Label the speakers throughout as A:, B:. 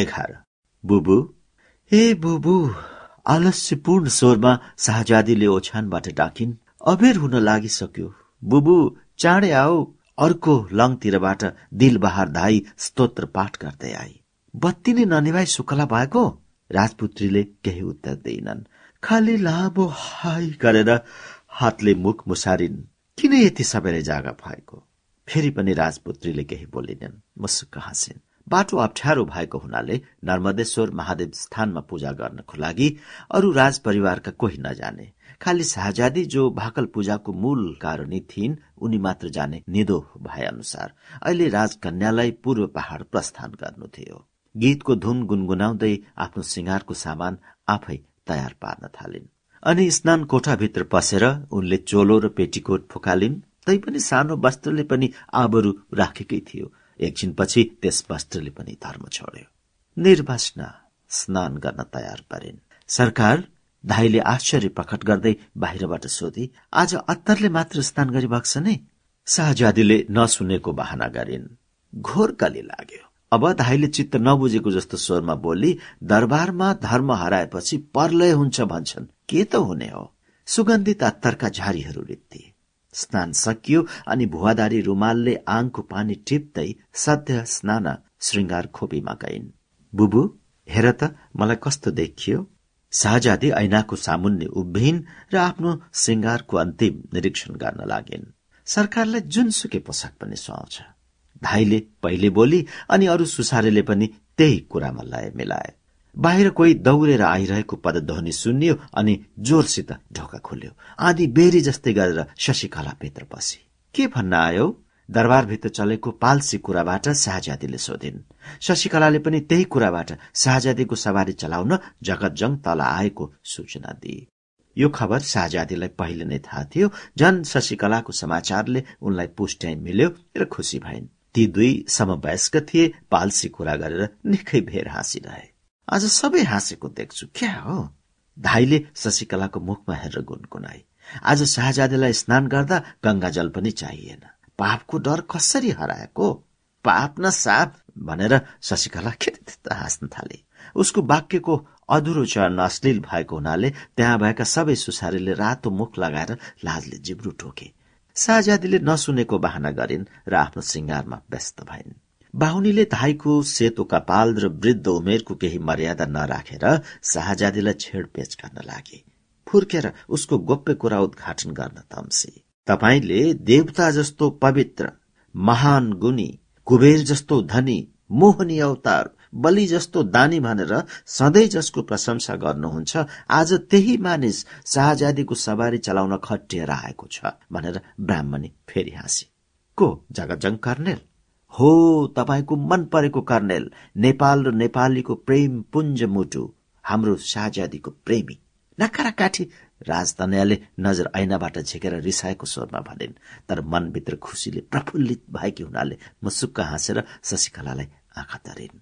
A: एघार बुबु ए बुबु आलस्यपूर्ण स्वरमा शाहजादीले ओछ्यानबाट डाकिन् अबेर हुन लागिसक्यो बुबु चाँडै आऊ अर्को लङतिरबाट दिलबहार धाई स्तोत्र पाठ गर्दै आई बत्ती नै ननिभाइ सुकला भएको राजपुत्रीले केही उत्तर दिएनन् खाली लामो हाई गरेर हातले मुख मुसारिन् किन यति सबैले जागा भएको फेरि पनि राजपुत्रीले केही बोलिनन् मुसुक्क हाँसिन् बाटो अप्ठ्यारो भएको हुनाले नर्मदेश्वर महादेव स्थानमा पूजा गर्नको लागि अरू राजपरिवारका कोही नजाने खालि शाहजादी जो भाकल पूजाको मूल कारणी थिइन् उनी मात्र जाने निदो भए अनुसार अहिले राजकन्यालाई पूर्व पहाड़ प्रस्थान गर्नु थियो गीतको धुन गुनगुनाउँदै आफ्नो सिंगारको सामान आफै तयार पार्न थालिन् अनि स्नान कोठाभित्र पसेर उनले चोलो र पेटीकोट फुकालिन् तैपनि सानो वस्त्रले पनि आबरू राखेकै थियो एकछिनपछि त्यस वस्त्रले पनि धर्म छोड्यो निर्वासना स्नान गर्न तयार पारिन् सरकार धाईले आश्चर्य प्रकट गर्दै बाहिरबाट सोधी आज अत्तरले मात्र स्नान गरी छ नै शाहजादीले नसुनेको बहाना गरिन् घोर कली लाग्यो अब धाईले चित्त नबुझेको जस्तो स्वरमा बोली दरबारमा धर्म हराएपछि परलय हुन्छ भन्छन् के त हुने हो सुगन्धित अत्तरका झारीहरू स्नान सकियो अनि भुवादारी रुमालले आङको पानी टिप्दै सध्य स्नान श्रृङ्गार खोपीमा गइन् बुबु हेर त मलाई कस्तो देखियो शाहजादी ऐनाको सामुन्ने उभिन् र आफ्नो श्रृङ्गारको अन्तिम निरीक्षण गर्न लागिन् सरकारलाई जुनसुके पोसाक पनि सुहाउँछ धाईले पहिले बोली अनि अरू सुसारेले पनि त्यही कुरामा लय मिलाए बाहिर कोही दौडेर आइरहेको पदध्वनि सुन्यो अनि जोरसित ढोका खोल्यो आधी बेरी जस्तै गरेर शशिकला भित्र पसी के भन्न आयो दरबारभित्र चलेको पाल्सी कुराबाट शाहजादीले सोधिन् शशिकलाले पनि त्यही कुराबाट शाहजादीको सवारी चलाउन जगतजङ तल आएको सूचना दिए यो खबर शाहजादीलाई पहिले नै थाहा थियो झन् शशिकलाको समाचारले उनलाई पुष्ट्याइ मिल्यो र खुसी भइन् ती दुई समवयस्क थिए पालसी कुरा गरेर निकै भेर हाँसिरहे आज सबै हाँसेको देख्छु क्या हो धाईले शशिकलाको मुखमा हेरेर गुनगुनाए आज शाहजादेलाई स्नान गर्दा गङ्गाजल पनि चाहिएन पापको डर कसरी हराएको पाप न साप भनेर शशिकला खेत हाँस्न थाले उसको वाक्यको अधुरो चरण अश्लील भएको हुनाले त्यहाँ भएका सबै सुसारीले रातो मुख लगाएर लाजले जिब्रो ठोके शाहजादीले नसुनेको बहाना गरिन् र आफ्नो श्रृङ्गारमा व्यस्त भइन् बाहुनीले धाईको सेतो कपाल र वृद्ध उमेरको केही मर्यादा नराखेर शाहजादीलाई छेडपेच गर्न लागे फुर्केर उसको गोप्य कुरा उद्घाटन गर्न तम्सी तपाईँले देवता जस्तो पवित्र महान गुनी कुबेर जस्तो धनी मोहनी अवतार बलि जस्तो दानी भनेर सधैँ जसको प्रशंसा गर्नुहुन्छ आज त्यही मानिस शाहजादीको सवारी चलाउन खटिएर आएको छ भनेर ब्राह्मणी फेरि हाँसे को जगजङ कर्नेल हो तपाईँको मन परेको कर्णेल नेपाल र नेपालीको प्रेम पुञ्ज मुटु हाम्रो शाहजादीको प्रेमी काठी राजतनयाले नजर ऐनाबाट झिकेर रिसाएको स्वरमा भनिन् तर मनभित्र खुसीले प्रफुल्लित भएकी हुनाले म सुक्क हाँसेर शशिकलालाई आँखा तरिन्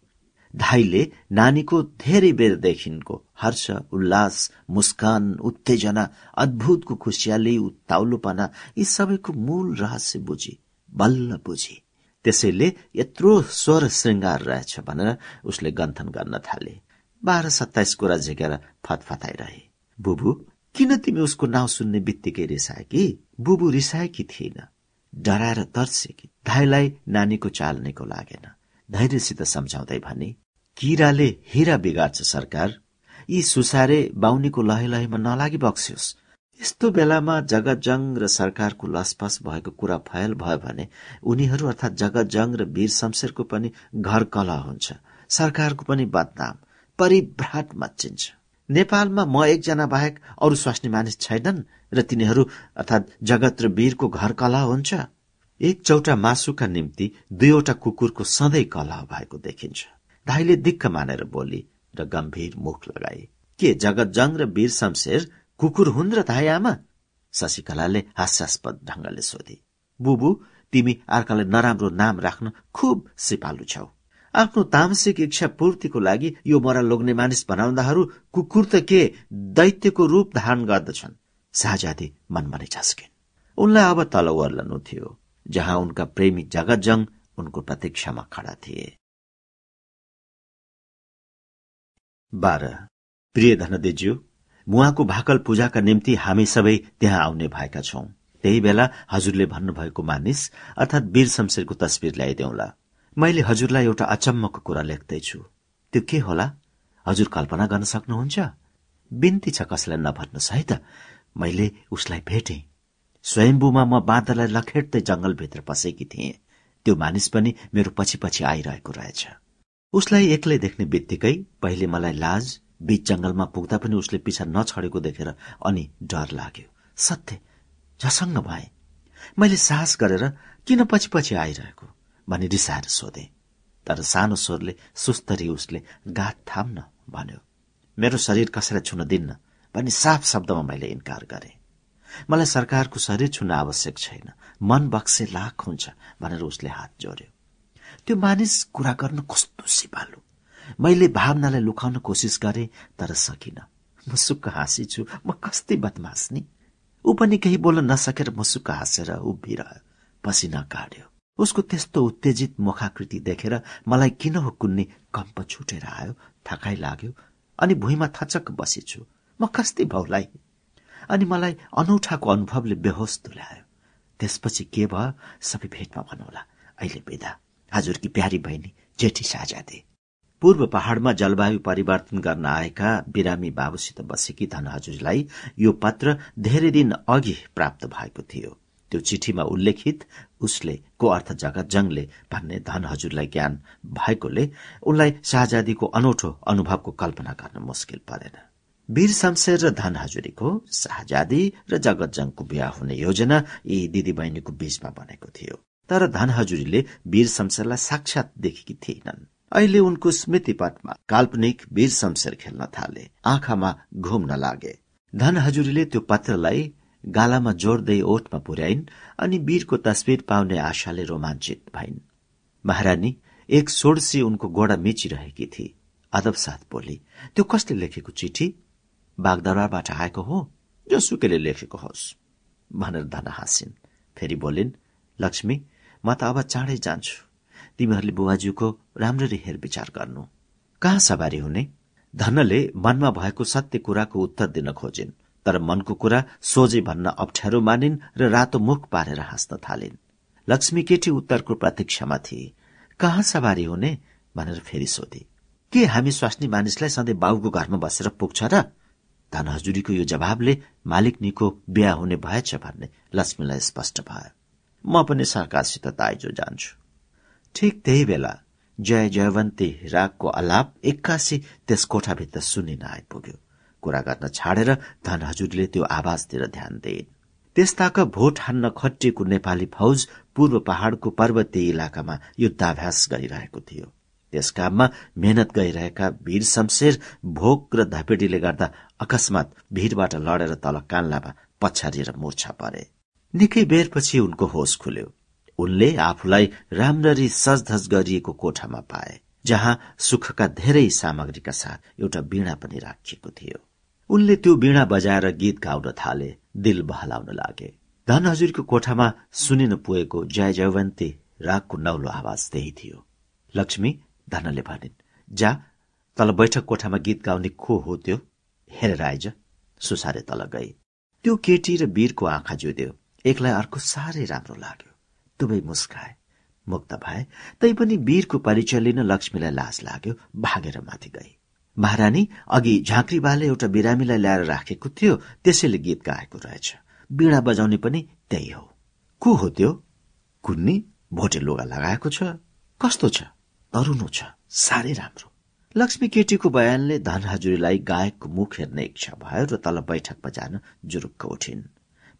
A: धाईले नानीको धेरै बेरदेखिको हर्ष उल्लास मुस्कान उत्तेजना अद्भुतको खुसियाली उताउलोपना यी सबैको मूल रहस्य बुझे बल्ल बुझी त्यसैले यत्रो स्वर श्रृङ्गार रहेछ भनेर उसले गन्थन गर्न थाले बाह्र सत्ताइस कुरा झिकेर फतफताइरहे बुबु किन तिमी उसको नाउँ सुन्ने बित्तिकै रिसाए कि बुबु रिसाएकी थिएन डराएर तर्से कि धाईलाई नानीको चाल्नेको लागेन लागेन धैर्यसित सम्झाउँदै भने किराले हिरा बिगार्छ सरकार यी सुसारे बाहुनीको लहे लहेमा नलागी बक्सियोस् यस्तो बेलामा जङ्ग र सरकारको लसपस भएको कुरा फैल भयो भने उनीहरू अर्थात् जङ्ग र वीर शमशेरको पनि घर कलह हुन्छ सरकारको पनि बदनाम परिभ्राट मचिन्छ नेपालमा म एकजना बाहेक अरू स्वास्नी मानिस छैनन् र तिनीहरू अर्थात जगत र वीरको घर कलह हुन्छ एक चौटा मासुका निम्ति दुईवटा कुकुरको सधैँ कलह भएको देखिन्छ धाइले दिक्क मानेर बोली र गम्भीर मुख लगाए के जगत जङ र वीर शमशेर कुकुर हुन् र थाहै आमा शशिकलाले हास्यास्पद ढङ्गले सोधे बुबु तिमी अर्कालाई नराम्रो नाम राख्न खुब सिपालु छौ आफ्नो तामसिक इच्छा पूर्तिको लागि यो मरा लोग्ने मानिस बनाउँदाहरू कुकुर त के दैत्यको रूप धारण गर्दछन् शाहजादी मनमनै झस्किन् उनलाई अब तल ओर्लनु थियो जहाँ उनका प्रेमी जगतजङ उनको प्रतीक्षामा खडा थिए बाह्र प्रिय धनदेज्यू बुवाको भाकल पूजाका निम्ति हामी सबै त्यहाँ आउने भएका छौं त्यही बेला हजुरले भन्नुभएको मानिस अर्थात वीर शमशेरको तस्विर ल्याइदेऊला मैले हजुरलाई एउटा अचम्मको कुरा लेख्दैछु त्यो के होला हजुर कल्पना गर्न सक्नुहुन्छ बिन्ती छ कसैलाई नभन्नुहोस् है त मैले उसलाई भेटे स्वयम्भूमा म बाँदरलाई लखेट्दै जंगलभित्र पसेकी थिएँ त्यो मानिस पनि मेरो पछि पछि आइरहेको रहेछ उसलाई एक्लै देख्ने बित्तिकै पहिले मलाई लाज बीच जङ्गलमा पुग्दा पनि उसले पिछा नछडेको देखेर अनि डर लाग्यो सत्य झसङ्ग भए मैले साहस गरेर किन पछि पछि आइरहेको भनी रिसाएर सोधेँ तर सानो स्वरले सुस्तरी उसले गात थाम्न भन्यो मेरो शरीर कसैलाई छुन दिन्न भनी साफ शब्दमा मैले इन्कार गरेँ मलाई सरकारको शरीर छुन आवश्यक छैन मन बक्से लाख हुन्छ भनेर उसले हात जोड्यो त्यो मानिस कुरा गर्न कस्तो सिपालु मैले भावनालाई लुकाउन कोसिस गरे तर सकिन म सुक्क हाँसी छु म कस्तै बदमास ऊ पनि केही बोल्न नसकेर म सुक्क हाँसेर उभिर पसिना काट्यो उसको त्यस्तो उत्तेजित मुखाकृति देखेर मलाई किन हो कुन्ने कम्प छुटेर आयो थकाइ लाग्यो अनि भुइँमा थचक बसेछु म कस्तै भाउलाई अनि मलाई अनौठाको अनुभवले बेहोस तुल्यायो त्यसपछि के भयो सबै भेटमा भनौला अहिले बेदा हजुरकी प्यारी बहिनी जेठी साझा दे पूर्व पहाड़मा जलवायु परिवर्तन गर्न आएका बिरामी बाबुसित बसेकी धनहजुरीलाई यो पत्र धेरै दिन अघि प्राप्त भएको थियो त्यो चिठीमा उल्लेखित उसले को अर्थ जगत जङले भन्ने धनहजुरलाई ज्ञान भएकोले उनलाई शाहजादीको अनौठो अनुभवको कल्पना गर्न मुस्किल परेन वीर शमशेर र धनहजुरीको शाहजादी र जगत जङको बिहा हुने योजना यी दिदी बहिनीको बीचमा बनेको थियो तर धनहजुरीले वीर शमशेरलाई साक्षात देखेकी थिएनन् अहिले उनको स्मृतिपटमा काल्पनिक वीर शमशेर खेल्न थाले आँखामा घुम्न लागे धन हजुरीले त्यो पत्रलाई गालामा जोड्दै ओठमा पुर्याइन् अनि वीरको तस्विर पाउने आशाले रोमाञ्चित भइन् महारानी एक सोडसी उनको गोडा मिचिरहेकी थिए अदब साथ बोली त्यो कसले लेखेको चिठी बागदरबारबाट आएको हो जोसुकेले लेखेको होस् भनेर धन हाँसिन् फेरि बोलिन् लक्ष्मी म त अब चाँडै जान्छु तिमीहरूले बुवाज्यूको राम्ररी हेरविचार गर्नु कहाँ सवारी हुने धनले मनमा भएको सत्य कुराको उत्तर दिन खोजिन् तर मनको कुरा सोझे भन्न अप्ठ्यारो मानिन् र रातो मुख पारेर हाँस्न थालिन् लक्ष्मी केटी उत्तरको प्रतीक्षामा थिए कहाँ सवारी हुने भनेर फेरि सोधे के हामी स्वास्नी मानिसलाई सधैँ बाउको घरमा बसेर पुग्छ र धन हजुरीको यो जवाबले मालिक निको बिहा हुने भएछ भन्ने लक्ष्मीलाई स्पष्ट भयो म पनि सरकारसित ताइजो जान्छु ठिक त्यही बेला जय जयवन्ती रागको अलाप एक्कासी त्यस कोठाभित्र सुनिन आइपुग्यो कुरा गर्न छाडेर धन हजुरले त्यो आवाजतिर ध्यान दिइन् त्यस्ताका भोट हान्न खटिएको नेपाली फौज पूर्व पहाड़को पर्वतीय इलाकामा युद्धाभ्यास गरिरहेको थियो त्यस काममा मेहनत गरिरहेका वीर शमशेर भोक र धपेडीले गर्दा अकस्मात भीरबाट लडेर तल कान्लामा पछारिएर मूर्छा परे निकै बेरपछि उनको होस खुल्यो उनले आफूलाई राम्ररी सजधज गरिएको कोठामा पाए जहाँ सुखका धेरै सामग्रीका साथ एउटा वीणा पनि राखिएको थियो उनले त्यो वीणा बजाएर गीत गाउन थाले दिल बहलाउन लागे धन हजुरको कोठामा सुनिन पुगेको जय जयवन्ती रागको नौलो आवाज त्यही थियो लक्ष्मी धनले भनिन् जा तल बैठक कोठामा गीत गाउने को हो त्यो हेरेर आइज सुसारे तल गई त्यो केटी र वीरको आँखा जोद्यो एकलाई अर्को साह्रै राम्रो लाग्यो दुवै मुस्काए मुक्त भए तैपनि वीरको परिचय लिन लक्ष्मीलाई लाज लाग्यो भागेर माथि गई महारानी अघि झाँक्रीबाले एउटा बिरामीलाई ल्याएर राखेको थियो त्यसैले गीत गाएको रहेछ बीडा बजाउने पनि त्यही हो को हो त्यो कुन्नी भोटे लुगा लगाएको छ कस्तो छ तरुनो छ साह्रै राम्रो लक्ष्मी केटीको बयानले धन हजुरीलाई गायकको मुख हेर्ने इच्छा भयो र तल बैठकमा जान जुरुक्क उठिन्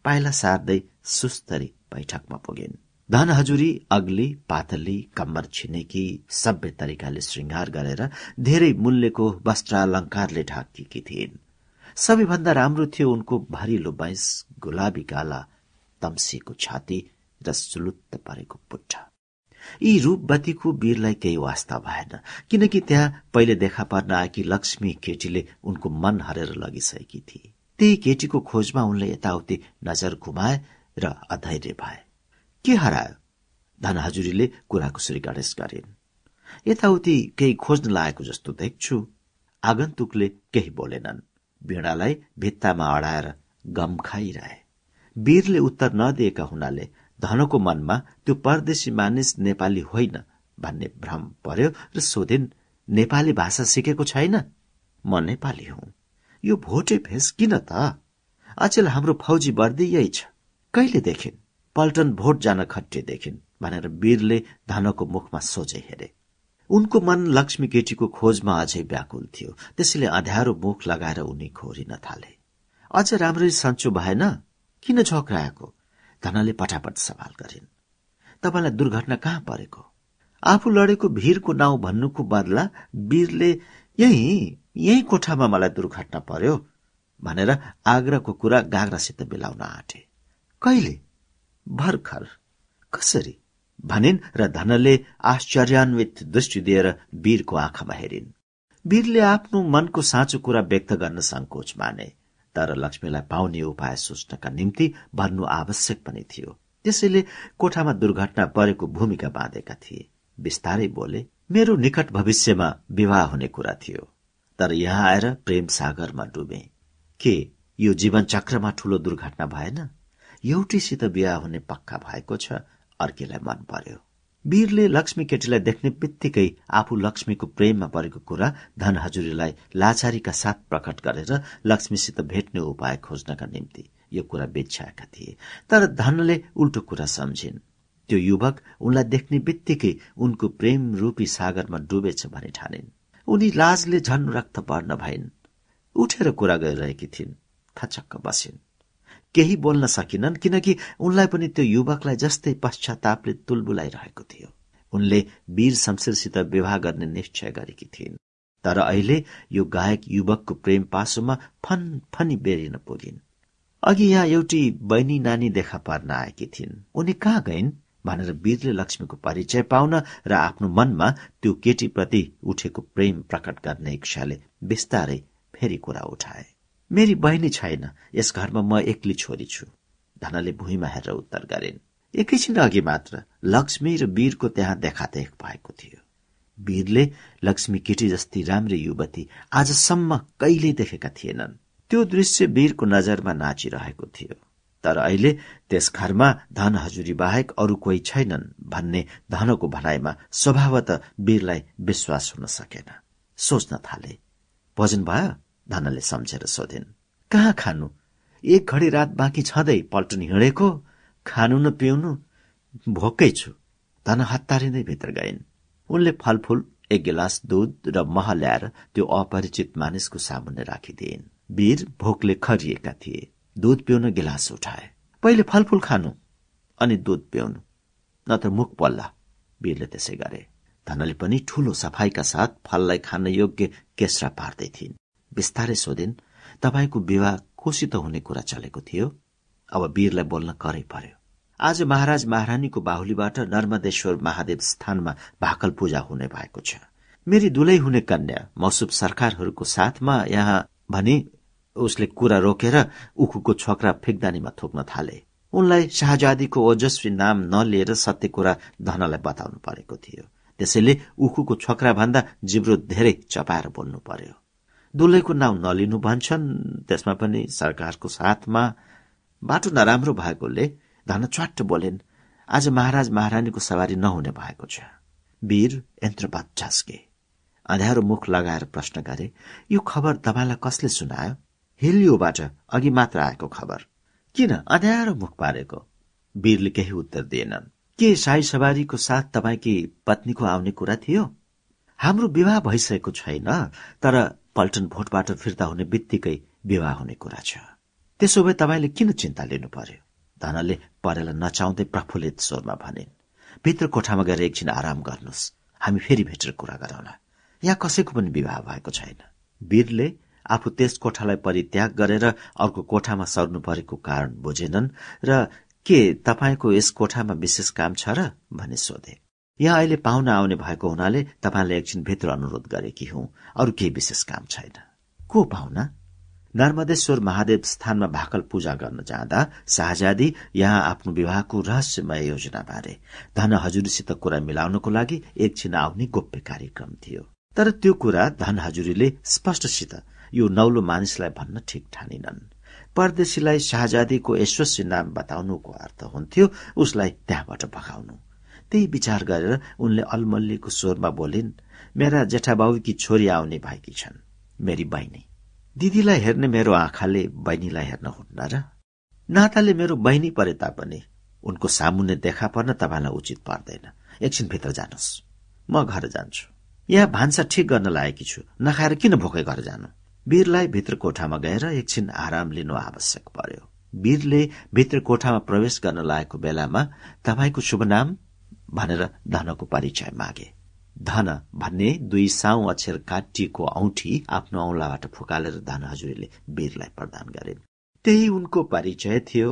A: पाइला सार्दै सुस्तरी बैठकमा पुगिन् धन हजुरी अग्ली पातली कम्मर छिनेकी सभ्य तरिकाले श्रृंगार गरेर धेरै मूल्यको वस्त्र अलङ्कारले ढाकिएकी थिइन् सबैभन्दा राम्रो थियो उनको भरिलो बैंस गुलाबी गाला तम्सेको छाती र सुलुत्त परेको पुट्ठा यी रूपवतीको वीरलाई केही वास्ता भएन किनकि त्यहाँ पहिले देखा पर्न आएकी लक्ष्मी केटीले उनको मन हरेर लगिसकेकी थिए त्यही केटीको खोजमा उनले यताउति नजर घुमाए र अधैर्य भए के हरायो धन कुराको श्री गणेश गरिन् यताउति केही खोज्न लागेको जस्तो देख्छु आगन्तुकले केही बोलेनन् वीणालाई भित्तामा अडाएर गम खाइरहे वीरले उत्तर नदिएका हुनाले धनको मनमा त्यो परदेशी मानिस नेपाली होइन भन्ने भ्रम पर्यो र सोधिन् नेपाली भाषा सिकेको छैन म नेपाली हुँ यो भोटे भेष किन त अचेल हाम्रो फौजी वर्दी यही छ कहिले देखिन् पल्टन भोट जान खट्टे देखिन् भनेर वीरले धनको मुखमा सोझे हेरे उनको मन लक्ष्मी केटीको खोजमा अझै व्याकुल थियो त्यसैले अध्यारो मुख लगाएर उनी खोरिन थाले अझ राम्ररी सन्चो भएन किन झोक्राएको धनले पटापट सवाल गरिन् तपाईँलाई दुर्घटना कहाँ परेको आफू लडेको भीरको नाउँ भन्नुको बदला वीरले यही यही कोठामा मलाई दुर्घटना पर्यो भनेर आग्रहको कुरा गाग्रासित मिलाउन आँटे कहिले भर्खर कसरी भनिन् र धनले आश्चर्यान्वित दृष्टि दिएर वीरको आँखामा हेरिन् वीरले आफ्नो मनको साँचो कुरा व्यक्त गर्न संकोच माने तर लक्ष्मीलाई पाउने उपाय सोच्नका निम्ति भन्नु आवश्यक पनि थियो त्यसैले कोठामा दुर्घटना परेको भूमिका बाँधेका थिए बिस्तारै बोले मेरो निकट भविष्यमा विवाह हुने कुरा थियो तर यहाँ आएर प्रेम सागरमा डुबे के यो जीवन चक्रमा ठूलो दुर्घटना भएन एउटीसित बिहा हुने पक्का भएको छ अर्कीलाई मन पर्यो वीरले लक्ष्मी केटीलाई देख्ने बित्तिकै आफू लक्ष्मीको प्रेममा परेको कुरा धन हजुरीलाई लाचारीका साथ प्रकट गरेर लक्ष्मीसित भेट्ने उपाय खोज्नका निम्ति यो कुरा बेच्याएका थिए तर धनले उल्टो कुरा सम्झिन् त्यो युवक उनलाई देख्ने बित्तिकै उनको प्रेम रूपी सागरमा डुबेछ भनी ठानिन् उनी लाजले झन रक्त पर्न भइन् उठेर कुरा गरिरहेकी थिइन् थचक्क बसिन् केही बोल्न सकिनन् किनकि उनलाई पनि त्यो युवकलाई जस्तै पश्चातापले तुलबुलाइरहेको थियो उनले वीर शमशेरसित विवाह गर्ने निश्चय गरेकी थिइन् तर अहिले यो गायक युवकको प्रेम पासोमा फनफनी बेरिन पुगिन् अघि यहाँ एउटी बहिनी नानी देखा पर्न आएकी थिइन् उनी कहाँ गइन् भनेर वीरले लक्ष्मीको परिचय पाउन र आफ्नो मनमा त्यो केटीप्रति उठेको प्रेम प्रकट गर्ने इच्छाले बिस्तारै फेरि कुरा उठाए मेरी बहिनी छैन यस घरमा म एक्लै छोरी छु धनले भुइँमा हेरेर उत्तर गरिन् एकैछिन अघि मात्र लक्ष्मी र वीरको त्यहाँ देखादेख भएको थियो वीरले लक्ष्मी केटी जस्ती राम्री युवती आजसम्म कहिल्यै देखेका थिएनन् त्यो दृश्य वीरको नजरमा नाचिरहेको थियो तर अहिले त्यस घरमा धन हजुरी बाहेक अरू कोही छैनन् भन्ने धनको भनाइमा स्वभावत वीरलाई विश्वास हुन सकेन सोच्न थाले भजन भयो धनले सम्झेर सोधिन् कहाँ खानु एक घडी रात बाँकी छँदै पल्टन हिँडेको खानु न पिउनु भोकै छु धन हतारिँदै भित्र गइन् उनले फलफुल एक गिलास दुध र मह ल्याएर त्यो अपरिचित मानिसको सामुन्ने राखिदिइन् वीर भोकले खरिएका थिए दुध पिउन गिलास उठाए पहिले फलफुल खानु अनि दुध पिउनु नत्र मुख पल्ला वीरले त्यसै गरे धनले पनि ठूलो सफाईका साथ फललाई खान योग्य केस्रा पार्दै थिइन् बिस्तारै सोधिन् तपाईँको विवाह कोसित हुने कुरा चलेको थियो अब वीरलाई बोल्न करै पर्यो आज महाराज महारानीको बाहुलीबाट नर्मदेश्वर महादेव स्थानमा भाकल पूजा हुने भएको छ मेरी दुलै हुने कन्या मौसुब सरकारहरूको साथमा यहाँ भने उसले कुरा रोकेर उखुको छोक्रा फिक्दानीमा थोक्न थाले उनलाई शाहजादीको ओजस्वी नाम नलिएर सत्य कुरा धनलाई बताउनु परेको थियो त्यसैले उखुको छोक्रा भन्दा जिब्रो धेरै चपाएर बोल्नु पर्यो दुलैको नाउँ नलिनु भन्छन् त्यसमा पनि सरकारको साथमा बाटो नराम्रो भएकोले धन च्वाट्ट बोलेन् आज महाराज महारानीको सवारी नहुने भएको छ वीर यन्त्रपात झस्के अँध्यारो मुख लगाएर प्रश्न गरे यो खबर तपाईँलाई कसले सुनायो हिलियोबाट अघि मात्र आएको खबर किन अँध्यारो मुख पारेको वीरले केही उत्तर दिएनन् के साई सवारीको साथ तपाईँकी पत्नीको आउने कुरा थियो हाम्रो विवाह भइसकेको छैन तर पल्टन भोटबाट फिर्ता हुने बित्तिकै विवाह हुने कुरा छ त्यसो भए तपाईँले किन चिन्ता लिनु पर्यो धनले परेला नचाउँदै प्रफुल्लित स्वरमा भनिन् भित्र कोठामा गएर एकछिन आराम गर्नुहोस् हामी फेरि भेटेर कुरा गरौँला यहाँ कसैको पनि विवाह भएको छैन वीरले आफू त्यस कोठालाई परित्याग गरेर अर्को कोठामा सर्नु परेको कारण बुझेनन् र के तपाईँको यस कोठामा विशेष काम छ र भनी सोधे यहाँ अहिले पाहुना आउने भएको हुनाले तपाईँलाई एकछिन भित्र अनुरोध गरेकी हुँ अरू केही विशेष काम छैन को पाहुना नर्मदेश्वर महादेव स्थानमा भाकल पूजा गर्न जाँदा शाहजादी यहाँ आफ्नो विवाहको रहस्यमय योजना बारे धन हजुरीसित कुरा मिलाउनको लागि एकछिन आउने गोप्य कार्यक्रम थियो तर त्यो कुरा धन हजुरीले स्पष्टसित यो नौलो मानिसलाई भन्न ठिक ठानिनन् परदेशीलाई शाहजादीको यशस्वी नाम बताउनुको अर्थ हुन्थ्यो उसलाई त्यहाँबाट भगाउनु त्यही विचार गरेर उनले अलमल्लीको स्वरमा बोलिन् मेरा जेठाबाउकी छोरी आउने भएकी छन् मेरी बहिनी दिदीलाई हेर्ने मेरो आँखाले बहिनीलाई हेर्न हुन्न र नाताले मेरो बहिनी परे तापनि उनको सामुन्ने देखा पर्न तपाईँलाई उचित पर्दैन एकछिनभित्र जानुस् म घर जान्छु यहाँ भान्सा ठिक गर्न लागेकी छु नखाएर किन भोकै घर जानु वीरलाई भित्र कोठामा गएर एकछिन आराम लिनु आवश्यक पर्यो वीरले भित्र कोठामा प्रवेश गर्न लागेको बेलामा तपाईँको शुभनाम भनेर धनको परिचय मागे धन भन्ने दुई साउ अक्षर काटिएको औठी आफ्नो औँलाबाट फुकालेर धन हजुरले वीरलाई प्रदान गरिन् त्यही उनको परिचय थियो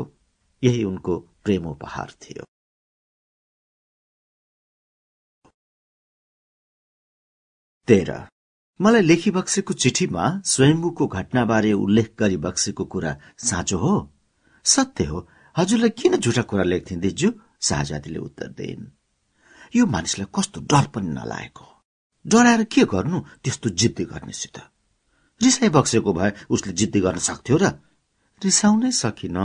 A: यही उनको प्रेमोपहार थियो तेह्र मलाई लेखी बक्सेको चिठीमा स्वयम्भूको घटनाबारे उल्लेख गरी बक्सेको कुरा साँचो हो सत्य हो हजुरलाई किन झुटा कुरा लेख्थिन् दिजु शाहजादीले उत्तर दिइन् यो मानिसलाई कस्तो डर पनि नलागेको डराएर के गर्नु त्यस्तो जिद्दी गर्नेसित रिसाइ बक्सेको भए उसले जिद्दी गर्न सक्थ्यो र रिसाउनै सकिन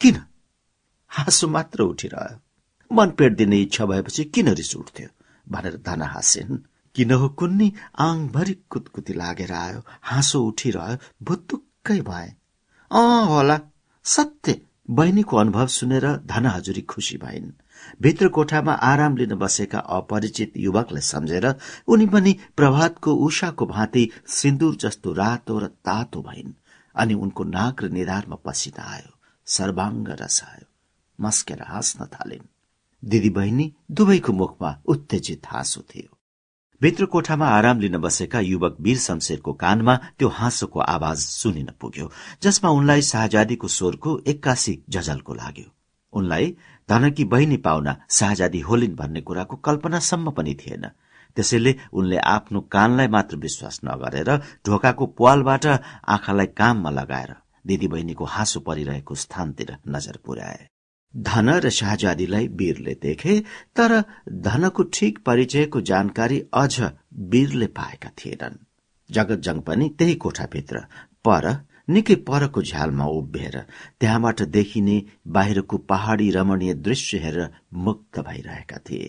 A: किन हाँसो मात्र उठिरह्यो मन पेट दिने इच्छा भएपछि किन रिस उठ्थ्यो भनेर दाना हाँसेन् किन हो कुन्नी आङभरि कुतकुती लागेर आयो हाँसो उठिरह्यो भुतुक्कै भए अँ होला सत्य बहिनीको अनुभव सुनेर धना हजुरी खुसी भइन् भित्र कोठामा आराम लिन बसेका अपरिचित युवकलाई सम्झेर उनी पनि प्रभातको उषाको भाँति सिन्दुर जस्तो रातो र तातो भइन् अनि उनको नाक र निधारमा पसिना आयो सर्वाङ्ग रसायो मस्केर हाँस्न थालिन् दिदी बहिनी दुवैको मुखमा उत्तेजित हाँसो थियो भित्र कोठामा आराम लिन बसेका युवक वीर शमशेरको कानमा त्यो हाँसोको आवाज सुनिन पुग्यो जसमा उनलाई शाहजादीको स्वरको एक्कासी जजलको लाग्यो उनलाई धनकी बहिनी पाहुना शाहजादी होलिन् भन्ने कुराको कल्पनासम्म पनि थिएन त्यसैले उनले आफ्नो कानलाई मात्र विश्वास नगरेर ढोकाको पालबाट आँखालाई काममा लगाएर दिदी बहिनीको हाँसो परिरहेको स्थानतिर नजर पुर्याए धन र शाहजादीलाई वीरले देखे तर धनको ठिक परिचयको जानकारी अझ वीरले पाएका थिएनन् जगत जङ पनि त्यही कोठाभित्र पर निकै परको झ्यालमा उभिएर त्यहाँबाट देखिने बाहिरको पहाडी रमणीय दृश्य हेरेर मुक्त भइरहेका थिए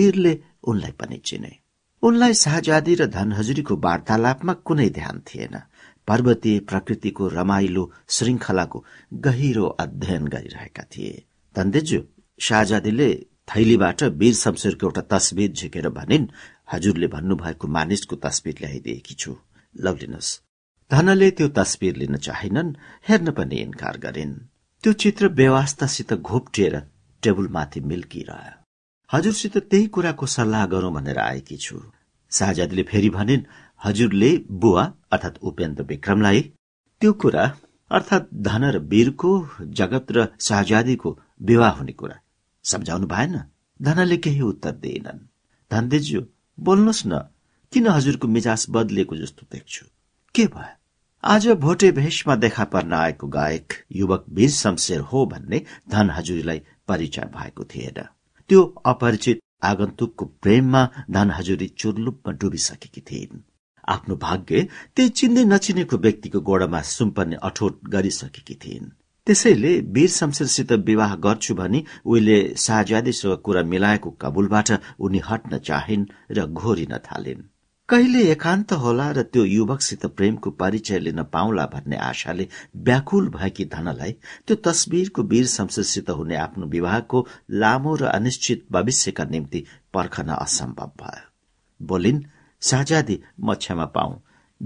A: वीरले उनलाई पनि चिने उनलाई शाहजादी र धनहजुरीको वार्तालापमा कुनै ध्यान थिएन पर्वतीय प्रकृतिको रमाइलो श्रृंखलाको गहिरो अध्ययन गरिरहेका थिए धन्देज्यू शाहजादीले थैलीबाट वीर शमशेरको एउटा तस्बिर झिकेर भनिन् हजुरले भन्नुभएको मानिसको तस्बिर ल्याइदिएकी छु लौलिनुहोस् धनले त्यो तस्विर लिन चाहेनन् हेर्न पनि इन्कार गरिन् त्यो चित्र व्यवस्थासित घोप्टिएर टेबुलमाथि मिल्किरह्यो हजुरसित त्यही कुराको सल्लाह गरौं भनेर आएकी छु शाहजादीले फेरि भनिन् हजुरले बुवा अर्थात् उपेन्द्र विक्रमलाई त्यो कुरा अर्थात् धन र वीरको जगत र शाहजादीको विवाह हुने कुरा सम्झाउनु भएन धनले केही उत्तर दिएनन् धनदेज्यू बोल्नुहोस् न किन हजुरको मिजाज बदलेको जस्तो देख्छु के भयो आज भोटे भेषमा देखा पर्न आएको गायक युवक वीर शमशेर हो भन्ने धन हजुरीलाई परिचय भएको थिएन त्यो अपरिचित आगन्तुकको प्रेममा धन हजुरी चुर्लुपमा डुबिसकेकी थिइन् आफ्नो भाग्य त्यही चिन्ने नचिनेको व्यक्तिको गोडामा सुम्पर्ने अठोट गरिसकेकी थिइन् त्यसैले वीर शमशेरसित विवाह गर्छु भनी उहिले शाहजादीसँग कुरा मिलाएको कबुलबाट उनी हट्न चाहिन् र घोरिन थालिन् कहिले एकान्त होला र त्यो युवकसित प्रेमको परिचय लिन पाउला भन्ने आशाले व्याकुल भएकी धनलाई त्यो तस्बिरको वीर शमशेरसित हुने आफ्नो विवाहको लामो र अनिश्चित भविष्यका निम्ति पर्खन असम्भव भयो बोलिन् साजादी म क्षमा पाऊ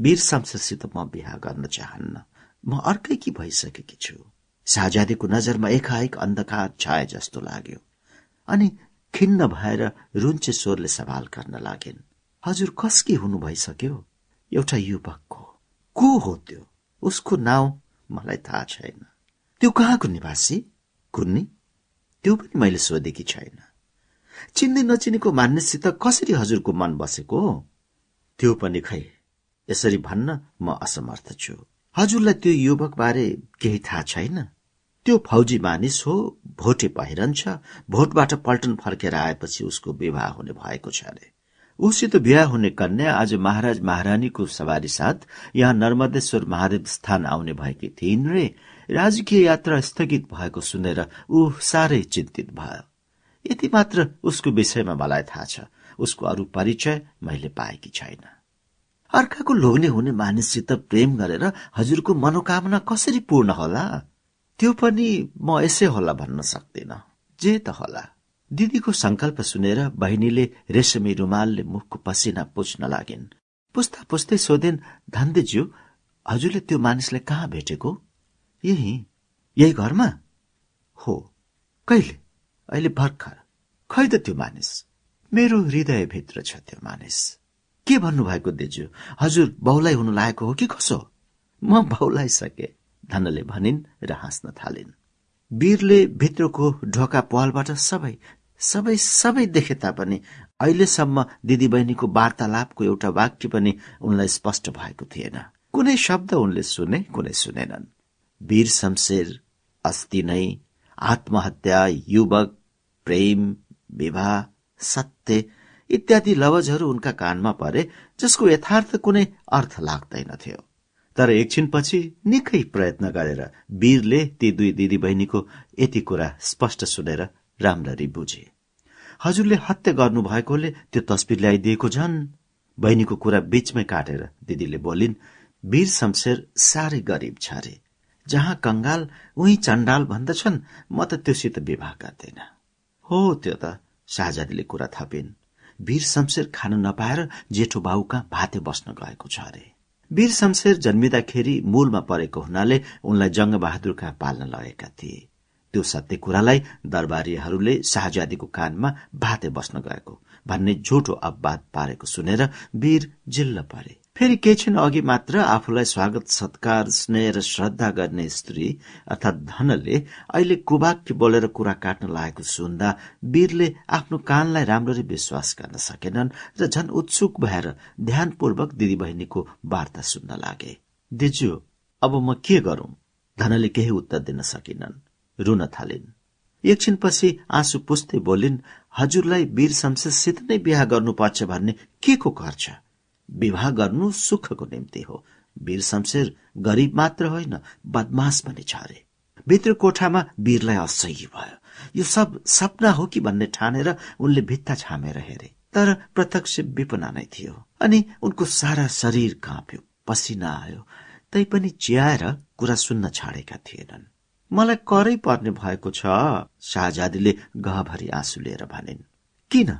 A: वीर शमशेरसित म बिहा गर्न चाहन्न म अर्कै कि भइसकेकी छु साजादीको नजरमा एकाएक अन्धकार छाए जस्तो लाग्यो अनि खिन्न भएर रुन्चे स्वरले सवाल गर्न लागिन् हजुर कसकी हुनु भइसक्यो एउटा युवकको को हो त्यो उसको नाउँ मलाई थाहा छैन त्यो कहाँको निवासी कुन्नी त्यो पनि मैले सोधेकी छैन चिन्ने नचिनेको मान्यसित कसरी हजुरको मन बसेको हो त्यो पनि खै यसरी भन्न म असमर्थ छु हजुरलाई त्यो युवक बारे केही थाहा छैन त्यो फौजी मानिस हो भोटे पहिरन्छ भोटबाट पल्टन फर्केर आएपछि उसको विवाह हुने भएको छ अरे उसित बिहा हुने कन्या आज महाराज महारानीको सवारी साथ यहाँ नर्मदेश्वर महादेव स्थान आउने भएकी थिइन् रे राजकीय यात्रा स्थगित भएको सुनेर ऊ साह्रै चिन्तित भयो यति मात्र उसको विषयमा मलाई थाहा छ उसको अरू परिचय मैले पाएकी छैन अर्काको लोग्ने हुने मानिससित प्रेम गरेर हजुरको मनोकामना कसरी पूर्ण होला त्यो पनि म यसै होला भन्न सक्दिन जे त होला दिदीको संकल्प सुनेर बहिनीले रेशमी रुमालले मुखको पसिना पुछ्न लागिन् पुस्ता पुस्तै सोधेन धन्दीज्यू हजुरले त्यो मानिसलाई कहाँ भेटेको यही यही घरमा हो कहिले अहिले भर्खर खै त त्यो मानिस मेरो हृदयभित्र छ त्यो मानिस के भन्नुभएको दिज्यू हजुर बाउलाई हुनु लागेको हो कि कसो म सके धनले भनिन् र हाँस्न थालिन् वीरले भित्रको ढोका पहलबाट सबै सबै सबै देखे तापनि अहिलेसम्म दिदी बहिनीको वार्तालापको एउटा वाक्य पनि उनलाई स्पष्ट भएको थिएन कुनै शब्द उनले सुने कुनै सुनेनन् वीर शमशेर अस्ति नै आत्महत्या युवक प्रेम विवाह सत्य इत्यादि लवजहरू उनका कानमा परे जसको यथार्थ कुनै अर्थ लाग्दैनथ्यो तर एकछिनपछि निकै प्रयत्न गरेर वीरले ती दुई दिदी बहिनीको यति कुरा स्पष्ट सुनेर राम्ररी बुझे हजुरले हत्या गर्नु भएकोले त्यो तस्बिर ल्याइदिएको झन् बहिनीको कुरा बीचमै काटेर दिदीले बोलिन् वीर शमशेर साह्रै गरिब छ अरे जहाँ कंगाल उही चण्डाल भन्दछन् म त त्योसित विवाह गर्दैन हो त्यो त शाहजादीले कुरा थपिन् वीर शमशेर खान नपाएर जेठो बाउका भाते बस्न गएको छ अरे वीर शमशेर जन्मिँदाखेरि मूलमा परेको हुनाले उनलाई जङ्गबहादुरका पाल्न लगेका थिए त्यो सत्य कुरालाई दरबारीहरूले शाहजादीको कानमा भाते बस्न गएको भन्ने झुटो अपवाद पारेको सुनेर वीर जिल्ल परे फेरि केही क्षण अघि मात्र आफूलाई स्वागत सत्कार स्नेह र श्रद्धा गर्ने स्त्री अर्थात धनले अहिले कुवाक्य बोलेर कुरा काट्न लागेको सुन्दा वीरले आफ्नो कानलाई राम्ररी विश्वास गर्न सकेनन् र झन उत्सुक भएर ध्यानपूर्वक दिदी बहिनीको वार्ता सुन्न लागे दिजु अब म के गरौं धनले केही उत्तर दिन सकिनन् रुन थालिन् एकछिनपछि आँसु पुस्दै बोलिन् हजुरलाई वीर शमशेरसित नै बिहा गर्नुपर्छ भन्ने के को छ विवाह गर्नु सुखको निम्ति हो वीर शमशेर गरिब मात्र होइन बदमास पनि छ अरे भित्र कोठामा वीरलाई असह्य भयो यो सब सपना हो कि भन्ने ठानेर उनले भित्ता छामेर हेरे तर प्रत्यक्ष विपना नै थियो अनि उनको सारा शरीर काँप्यो पसिना आयो तैपनि च्याएर कुरा सुन्न छाडेका थिएनन् मलाई करै पर्ने भएको छ शाहजादीले गहभरि आँसु लिएर भनिन् किन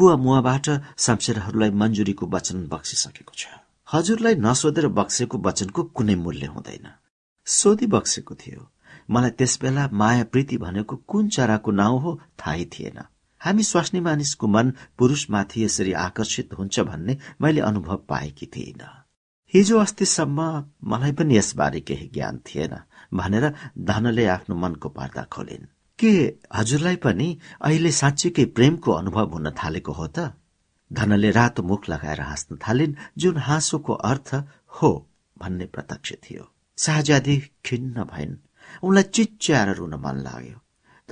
A: बुवा मुवाबाट शमशेरहरूलाई मञ्जुरीको वचन बक्सिसकेको छ हजुरलाई नसोधेर बक्सेको वचनको कुनै मूल्य हुँदैन सोधी बक्सेको थियो मलाई त्यसबेला माया प्रीति भनेको कुन चराको नाउँ हो थाहै थिएन हामी स्वास्नी मानिसको मन पुरुषमाथि यसरी आकर्षित हुन्छ भन्ने मैले अनुभव पाएकी थिइनँ हिजो अस्तिसम्म मलाई पनि यसबारे केही ज्ञान थिएन भनेर धनले आफ्नो मनको पर्दा खोलिन् के हजुरलाई पनि अहिले साँच्चीकै प्रेमको अनुभव हुन थालेको हो त धनले रातो मुख लगाएर हाँस्न थालिन् जुन हाँसोको अर्थ हो भन्ने प्रत्यक्ष थियो शाहजादी खिन्न भइन् उनलाई चिच्याएर रुन मन लाग्यो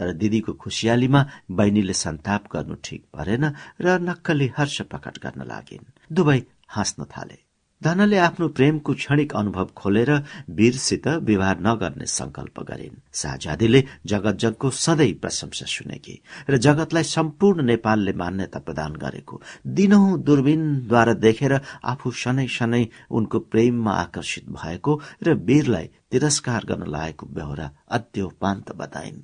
A: तर दिदीको खुसियालीमा बहिनीले सन्ताप गर्नु ठिक परेन र नक्कली हर्ष प्रकट गर्न लागिन् दुवै हाँस्न थाले धनले आफ्नो प्रेमको क्षणिक अनुभव खोलेर वीरसित व्यवहार नगर्ने संकल्प गरिन् शाहजादीले जगको सधैँ प्रशंसा सुनेकी र जगतलाई सम्पूर्ण नेपालले मान्यता प्रदान गरेको दिनहुँ दूरबीनद्वारा देखेर आफू सनै सनै उनको प्रेममा आकर्षित भएको र वीरलाई तिरस्कार गर्न लागेको बेहोरा अद्योपान्त बताइन्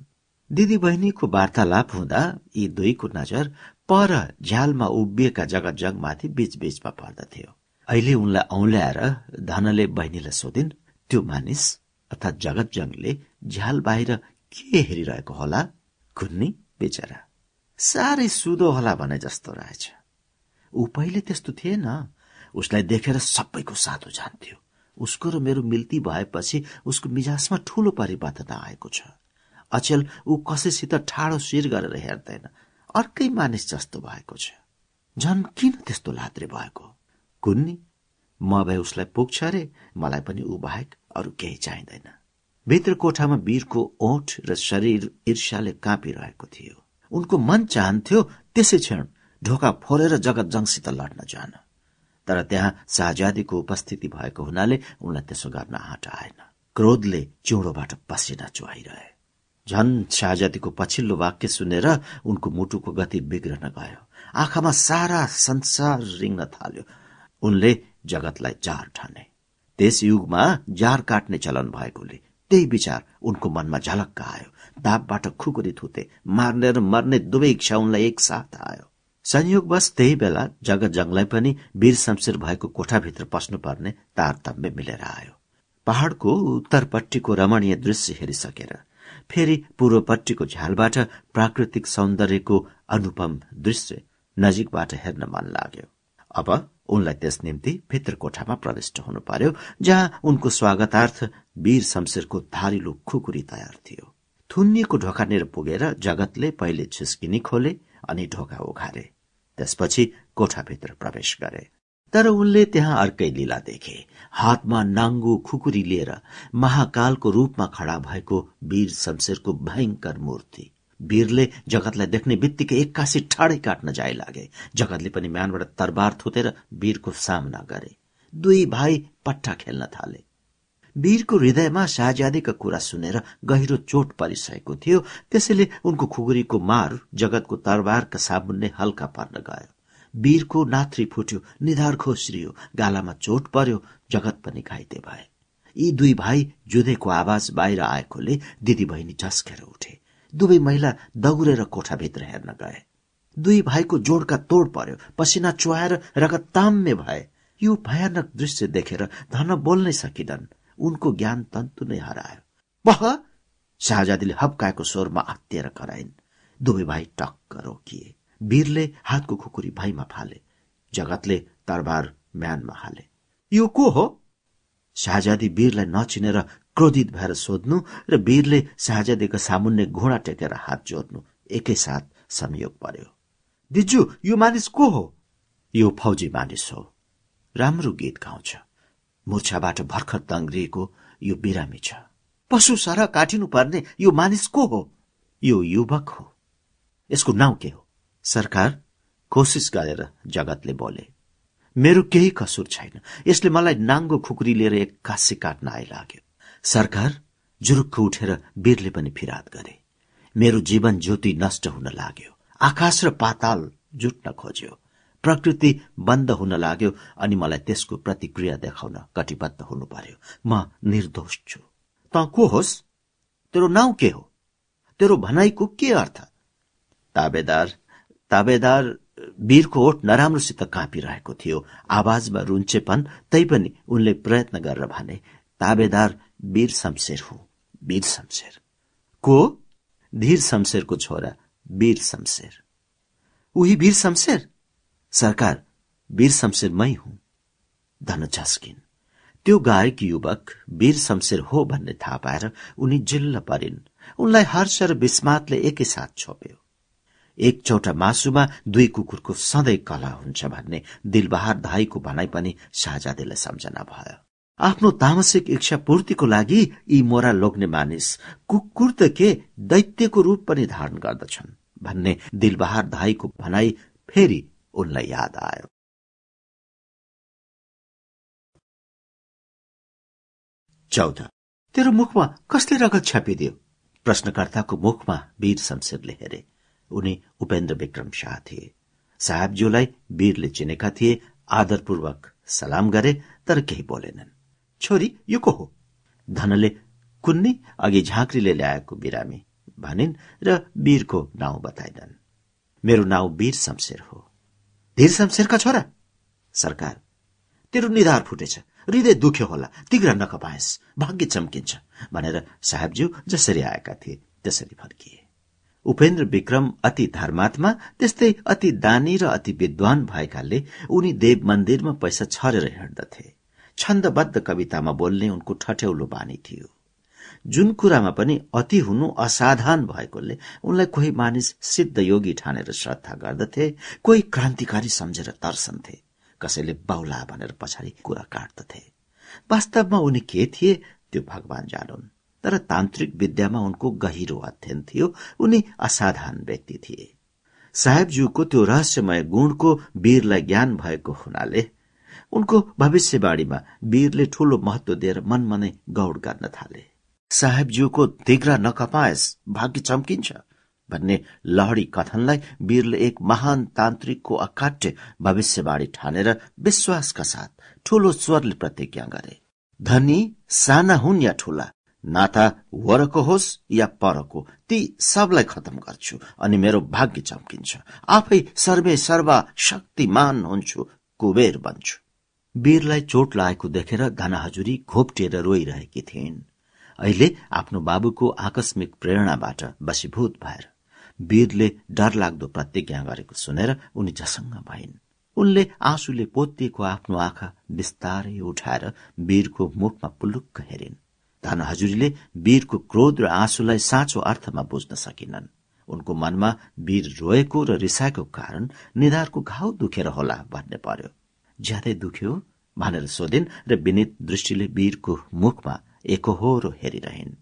A: दिदी बहिनीको वार्तालाप हुँदा यी दुईको नजर पर झ्यालमा उभिएका बीच बीचबीचमा पर्दथ्यो अहिले उनलाई औल्याएर धनले बहिनीलाई सोधिन् त्यो मानिस अर्थात् जङले झ्याल बाहिर के हेरिरहेको होला घुन्नी बेचारा साह्रै सुदो होला भने जस्तो रहेछ ऊ पहिले त्यस्तो थिएन उसलाई देखेर सबैको साथो जान्थ्यो उसको र मेरो मिल्ती भएपछि उसको मिजाजमा ठूलो परिवर्तन आएको छ अचेल ऊ कसैसित ठाडो शिर गरेर हेर्दैन अर्कै मानिस जस्तो भएको छ झन् किन त्यस्तो लात्रे भएको कुन्नी म भए उसलाई पुग्छ मलाई पनि ऊ बाहेक अरू केही चाहिँदैन भित्र कोठामा वीरको ओठ र शरीर ईर्ष्याले काँपिरहेको थियो उनको मन चाहन्थ्यो त्यसै क्षण ढोका फोरेर जगत जङसित लड्न जान तर त्यहाँ शाहजादीको उपस्थिति भएको हुनाले उनलाई त्यसो गर्न आँट आएन क्रोधले चिउँडोबाट पसिना चुहाइरहे झन् शाहजादीको पछिल्लो वाक्य सुनेर उनको मुटुको गति बिग्रन गयो आँखामा सारा संसार रिङ्न थाल्यो उनले जगतलाई जार ठाने त्यस युगमा जार काट्ने चलन भएकोले त्यही विचार उनको मनमा झलक्क आयो दापबाट खुकुरी थुते मार्ने र मर्ने दुवै इच्छा उनलाई एकसाथ आयो संयोगवश त्यही बेला जगत जङलाई पनि वीर शमशेर भएको कोठाभित्र पस्नुपर्ने तारतम्य मिलेर आयो पहाड़को उत्तरपट्टिको रमणीय दृश्य हेरिसकेर फेरि पूर्वपट्टिको झ्यालबाट प्राकृतिक सौन्दर्यको अनुपम दृश्य नजिकबाट हेर्न मन लाग्यो अब उनलाई त्यस निम्ति भित्र कोठामा प्रविष्ट हुनु पर्यो जहाँ उनको स्वागतार्थ वीर शमशेरको धारिलो खुकुरी तयार थियो थुनिएको ढोकानेर पुगेर जगतले पहिले छिस्किनी खोले अनि ढोका उघारे त्यसपछि कोठाभित्र प्रवेश गरे तर उनले त्यहाँ अर्कै लीला देखे हातमा नाङ्गो खुकुरी लिएर महाकालको रूपमा खडा भएको वीर शमशेरको भयंकर मूर्ति वीरले जगतलाई देख्ने बित्तिकै एक्कासी ठाडै काट्न जाइ लागे जगतले पनि म्यानबाट तरबार थुतेर वीरको सामना गरे दुई भाइ पट्टा खेल्न थाले वीरको हृदयमा शाहजादीका कुरा सुनेर गहिरो चोट परिसकेको थियो त्यसैले उनको खुकुरीको मार जगतको तरबारका साबुनले हल्का पार्न गयो वीरको नाथ्री फुट्यो निधार खोस्रियो गालामा चोट पर्यो जगत पनि घाइते भए यी दुई भाइ जुधेको आवाज बाहिर आएकोले दिदी बहिनी झस्केर उठे दुवै महिला दगुरेर कोठाभित्र हेर्न गए दुई भाइको जोडका तोड पर्यो पसिना चुहाएर रगत ताम्य भए यो भयानक दृश्य देखेर धन बोल्नै सकिनन् उनको ज्ञान तन्तु नै हरायो बह शाहजादीले हप्काएको स्वरमा आत्तिएर कराइन् दुवै भाइ टक्क रोकिए वीरले हातको खुकुरी भाइमा फाले जगतले तरबार म्यानमा हाले यो को हो शाहजादी वीरलाई नचिनेर क्रोधित भएर सोध्नु र वीरले दिएको सामुन्ने घोडा टेकेर हात जोड्नु एकैसाथ संयोग पर्यो दिजु यो मानिस को हो यो फौजी मानिस हो राम्रो गीत गाउँछ मुर्छाबाट भर्खर तङ्ग्रिएको यो बिरामी छ पशु सर काटिनु पर्ने यो मानिस को हो यो युवक हो यसको नाउँ के हो सरकार कोसिस गरेर जगतले बोले मेरो केही कसुर छैन यसले मलाई नाङ्गो खुकुरी लिएर एक एक्कासी काट्न आइलाग्यो सरकार जुरुक्क उठेर वीरले पनि फिरात गरे मेरो जीवन ज्योति नष्ट हुन लाग्यो आकाश र पाताल जुट्न खोज्यो प्रकृति बन्द हुन लाग्यो अनि मलाई त्यसको प्रतिक्रिया देखाउन कटिबद्ध हुनु पर्यो म निर्दोष छु त को होस् तेरो नाउँ के हो तेरो भनाइको के अर्थ ताबेदार ताबेदार वीरको ओठ नराम्रोसित काँपिरहेको थियो आवाजमा रुन्चेपन तैपनि उनले प्रयत्न गरेर भने ताबेदार वीर शमशेर हो वीर शमशेर को धीर शमशेरको छोरा वीर शमशेर उही वीर शमशेर सरकार वीर शमशेरमै हुँ धनु त्यो गायक युवक वीर शमशेर हो भन्ने थाहा पाएर उनी जिल्ल परिन् उनलाई हर्ष र विस्मातले एकैसाथ छोप्यो एक एकचोटा मासुमा दुई कुकुरको सधैँ कला हुन्छ भन्ने दिलबहार धाईको भनाइ पनि शाहजादेलाई सम्झना भयो आफ्नो तामसिक इच्छा पूर्तिको लागि यी मोरा लोग्ने मानिस कुकुर त के दैत्यको रूप पनि धारण गर्दछन् भन्ने दिलबहार धाईको भनाई फेरि उनलाई याद आयो चौध तेरो मुखमा कसले रगत छ्यापिदियो प्रश्नकर्ताको मुखमा वीर शमशेरले हेरे उनी उपेन्द्र विक्रम शाह थिए साहेबज्यूलाई वीरले चिनेका थिए आदरपूर्वक सलाम गरे तर केही बोलेनन् छोरी यो को हो धनले कुन्नी अघि झाँक्रीले ल्याएको बिरामी भनिन् र वीरको नाउँ बताइनन् मेरो नाउँ वीर शमशेर हो धीर शमशेरका छोरा सरकार तेरो निधार फुटेछ हृदय दुख्यो होला तिग्र नखपाएस भाग्य चम्किन्छ भनेर साहेबज्यू जसरी आएका थिए त्यसरी फर्किए उपेन्द्र विक्रम अति धर्मात्मा त्यस्तै अति दानी र अति विद्वान भएकाले उनी देव मन्दिरमा पैसा छरेर हिँड्दथे छन्दबद्ध कवितामा बोल्ने उनको ठट्यौलो बानी थियो जुन कुरामा पनि अति हुनु असाधारण भएकोले उनलाई कोही मानिस सिद्ध योगी ठानेर श्रद्धा गर्दथे कोही क्रान्तिकारी सम्झेर तर्सन्थे कसैले बाउला भनेर पछाडि कुरा काट्दथे वास्तवमा उनी के थिए त्यो भगवान जानुन् तर तान्त्रिक विद्यामा उनको गहिरो अध्ययन थियो उनी असाधारण व्यक्ति थिए साहेबज्यूको त्यो रहस्यमय गुणको वीरलाई ज्ञान भएको हुनाले उनको भविष्यवाणीमा वीरले ठूलो महत्व दिएर मनमनै गौड गर्न थाले साहेबज्यूको दिग्रा नकपाएस भाग्य चम्किन्छ भन्ने लहरी कथनलाई वीरले एक महान तान्त्रिकको अकाट्य भविष्यवाणी ठानेर विश्वासका साथ ठूलो स्वरले प्रतिज्ञा गरे धनी साना हुन् या ठूला नाता वरको होस् या परको ती सबलाई खतम गर्छु अनि मेरो भाग्य चम्किन्छ आफै सर्वे सर्वा शक्तिमान हुन्छु कुबेर बन्छु वीरलाई चोट लागेको देखेर हजुरी घोप्टिएर रोइरहेकी थिइन् अहिले आफ्नो बाबुको आकस्मिक प्रेरणाबाट बसीभूत भएर वीरले डरलाग्दो प्रतिज्ञा गरेको सुनेर उनी झसङ्ग भइन् उनले आँसुले पोतिएको आफ्नो आँखा बिस्तारै उठाएर वीरको मुखमा पुलुक्क हेरिन् हजुरीले वीरको क्रोध र आँसुलाई साँचो अर्थमा बुझ्न सकिनन् उनको मनमा वीर रोएको र रिसाएको कारण निधारको घाउ दुखेर होला भन्ने पर्यो ज्यादै दुख्यो भनेर सोधिन् र विनित दृष्टिले वीरको मुखमा एकहोरो हेरिरहन्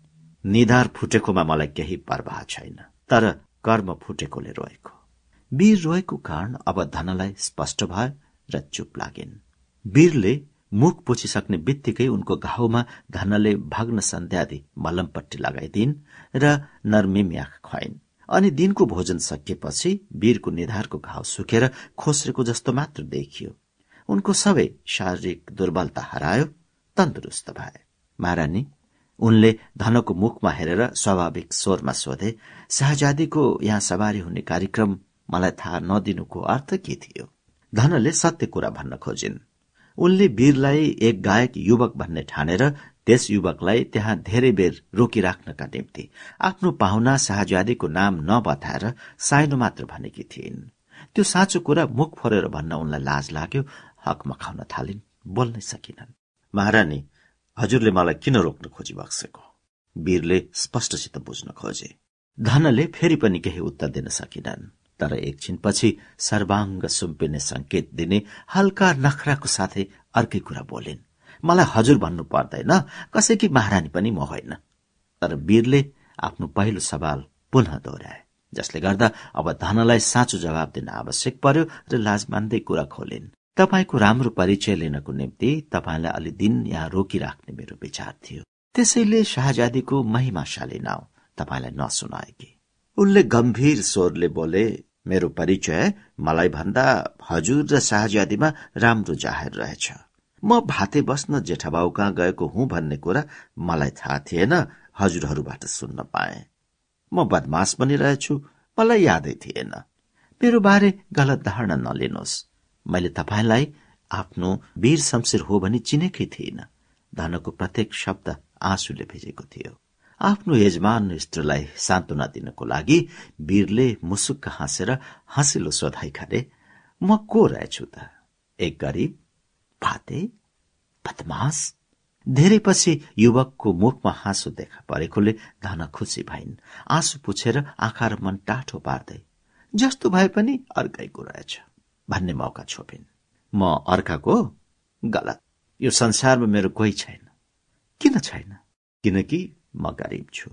A: निधार फुटेकोमा मलाई केही पर्वाह छैन तर कर्म फुटेकोले रोएको वीर रोएको कारण अब धनलाई स्पष्ट भयो र चुप लागिन् वीरले मुख पुछिसक्ने बित्तिकै उनको घाउमा धनले भग्न सन्ध्यादि मलमपट्टि लगाइदिन् र नर्मिम्याख खुवाइन् अनि दिनको भोजन सकिएपछि वीरको निधारको घाउ सुकेर खोस्रेको जस्तो मात्र देखियो उनको सबै शारीरिक दुर्बलता हरायो तन्दुरुस्त भए महारानी उनले धनको मुखमा हेरेर स्वाभाविक स्वरमा सोधे शाहजादीको यहाँ सवारी हुने कार्यक्रम मलाई थाहा नदिनुको अर्थ के थियो धनले सत्य कुरा भन्न खोजिन् उनले वीरलाई एक गायक युवक भन्ने ठानेर त्यस युवकलाई त्यहाँ धेरै बेर रोकिराख्नका निम्ति आफ्नो पाहुना शाहजादीको नाम नबताएर साइनो मात्र भनेकी थिइन् त्यो साँचो कुरा मुख फोरेर भन्न उनलाई लाज लाग्यो हकमा खाउन थालिन् बोल्नै सकिनन् महारानी हजुरले मलाई किन रोक्न खोजी भएको वीरले स्पष्टसित बुझ्न खोजे धनले फेरि पनि केही उत्तर दिन सकिनन् तर एकछिनपछि सर्वाङ्ग सुम्पिने संकेत दिने हल्का नखराको साथै अर्कै कुरा बोलिन् मलाई हजुर भन्नु पर्दैन कि महारानी पनि म होइन तर वीरले आफ्नो पहिलो सवाल पुनः दोहोऱ्याए जसले गर्दा अब धनलाई साँचो जवाब दिन आवश्यक पर्यो र लाज मान्दै कुरा खोलिन् तपाईँको राम्रो परिचय लिनको निम्ति तपाईँलाई अलि दिन यहाँ रोकिराख्ने मेरो विचार थियो त्यसैले शाहजादीको महिमाशाली नाउँ तपाईँलाई कि उनले गम्भीर स्वरले बोले मेरो परिचय मलाई भन्दा हजुर र शाहजादीमा राम्रो जाहेर रहेछ म भाते बस्न जेठाबाउ कहाँ गएको हुँ भन्ने कुरा मलाई थाहा थिएन हजुरहरूबाट सुन्न पाए म बदमास पनि रहेछु मलाई यादै थिएन मेरो बारे गलत धारणा नलिनुहोस् मैले तपाईँलाई आफ्नो वीर शमशेर हो भनी चिनेकै थिइनँ धनको प्रत्येक शब्द आँसुले भेजेको थियो आफ्नो यजमान स्त्रीलाई सान्त्वना दिनको लागि वीरले मुसुक्क हाँसेर हाँसिलो सोधाइ खाले म को रहेछु त एक गरिब भाते बदमास धेरै पछि युवकको मुखमा हाँसो देखा परेकोले धन खुसी भइन् आँसु पुछेर आँखा र मन टाठो पार्दै जस्तो भए पनि अर्कैको रहेछ भन्ने मौका छोपिन् म अर्काको गलत यो संसारमा मेरो कोही छैन किन छैन किनकि म गरिब छु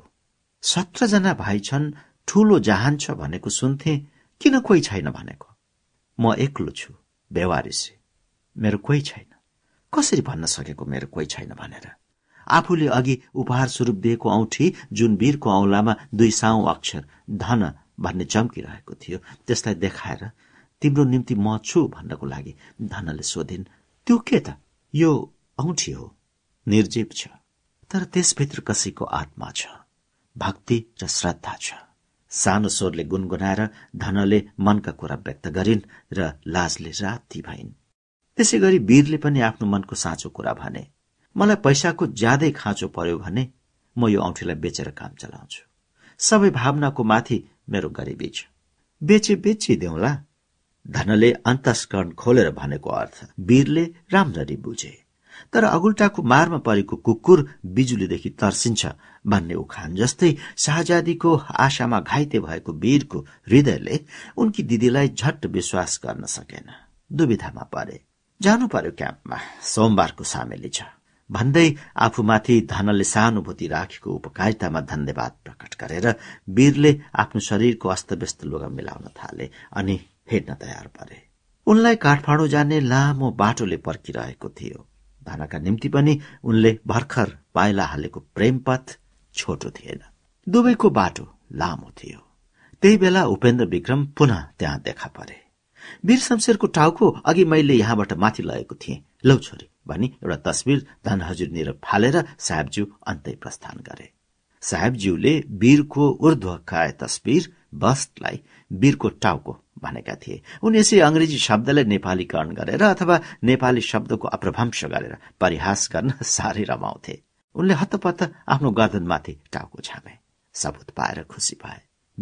A: सत्रजना भाइ छन् ठूलो जहान छ भनेको सुन्थे किन कोही छैन भनेको म एक्लो छु व्यवहारिसे मेरो कोही छैन कसरी भन्न सकेको मेरो कोही छैन भनेर आफूले अघि उपहार स्वरूप दिएको औँठी जुन वीरको औँलामा दुई साउ अक्षर धन भन्ने चम्किरहेको थियो त्यसलाई देखाएर तिम्रो निम्ति म छु भन्नको लागि धनले सोधिन् त्यो के त यो औठी हो निर्जीव छ तर त्यसभित्र कसैको आत्मा छ भक्ति र श्रद्धा छ सानो स्वरले गुनगुनाएर धनले मनका कुरा व्यक्त गरिन् र लाजले राति भइन् त्यसै गरी वीरले पनि आफ्नो मनको साँचो कुरा भने मलाई पैसाको ज्यादै खाँचो पर्यो भने म यो औँठीलाई बेचेर काम चलाउँछु सबै भावनाको माथि मेरो गरिबी छ बेचे बेची बेचिदेऊला धनले अन्तस्करण खोलेर भनेको अर्थ वीरले राम्ररी बुझे तर अगुल्टाको मारमा परेको कुकुर बिजुलीदेखि तर्सिन्छ भन्ने उखान जस्तै शाहजादीको आशामा घाइते भएको वीरको हृदयले उनकी दिदीलाई झट्ट विश्वास गर्न सकेन दुविधामा परे जानु पर्यो क्याम्पमा सोमबारको सामेली छ भन्दै आफूमाथि धनले सहानुभूति राखेको उपकारितामा धन्यवाद प्रकट गरेर वीरले आफ्नो शरीरको अस्तव्यस्त लुगा मिलाउन थाले अनि हिँड्न तयार परे उनलाई काठमाडौँ जाने लामो बाटोले पर्खिरहेको थियो धानाका निम्ति पनि उनले भर्खर पाइला हालेको प्रेमपथ छोटो थिएन दुवैको बाटो लामो थियो त्यही बेला उपेन्द्र विक्रम पुनः त्यहाँ देखा परे वीर शमशेरको टाउको अघि मैले यहाँबाट माथि लगेको थिएँ लौ छोरी भनी एउटा तस्विर धन हजुर निर फालेर साहेबज्यू अन्तै प्रस्थान गरे साहेबज्यूले वीरको ऊर्ध्वकाय तस्विर बस्टलाई वीरको टाउको भनेका थिए उनी यसै अङ्ग्रेजी शब्दलाई नेपालीकरण गरेर अथवा नेपाली शब्दको अप्रभंश गरेर परिहास गर्न साह्रै रमाउँथे उनले हतपत आफ्नो गर्दनमाथि टाउको छामे सबुत पाएर खुसी भए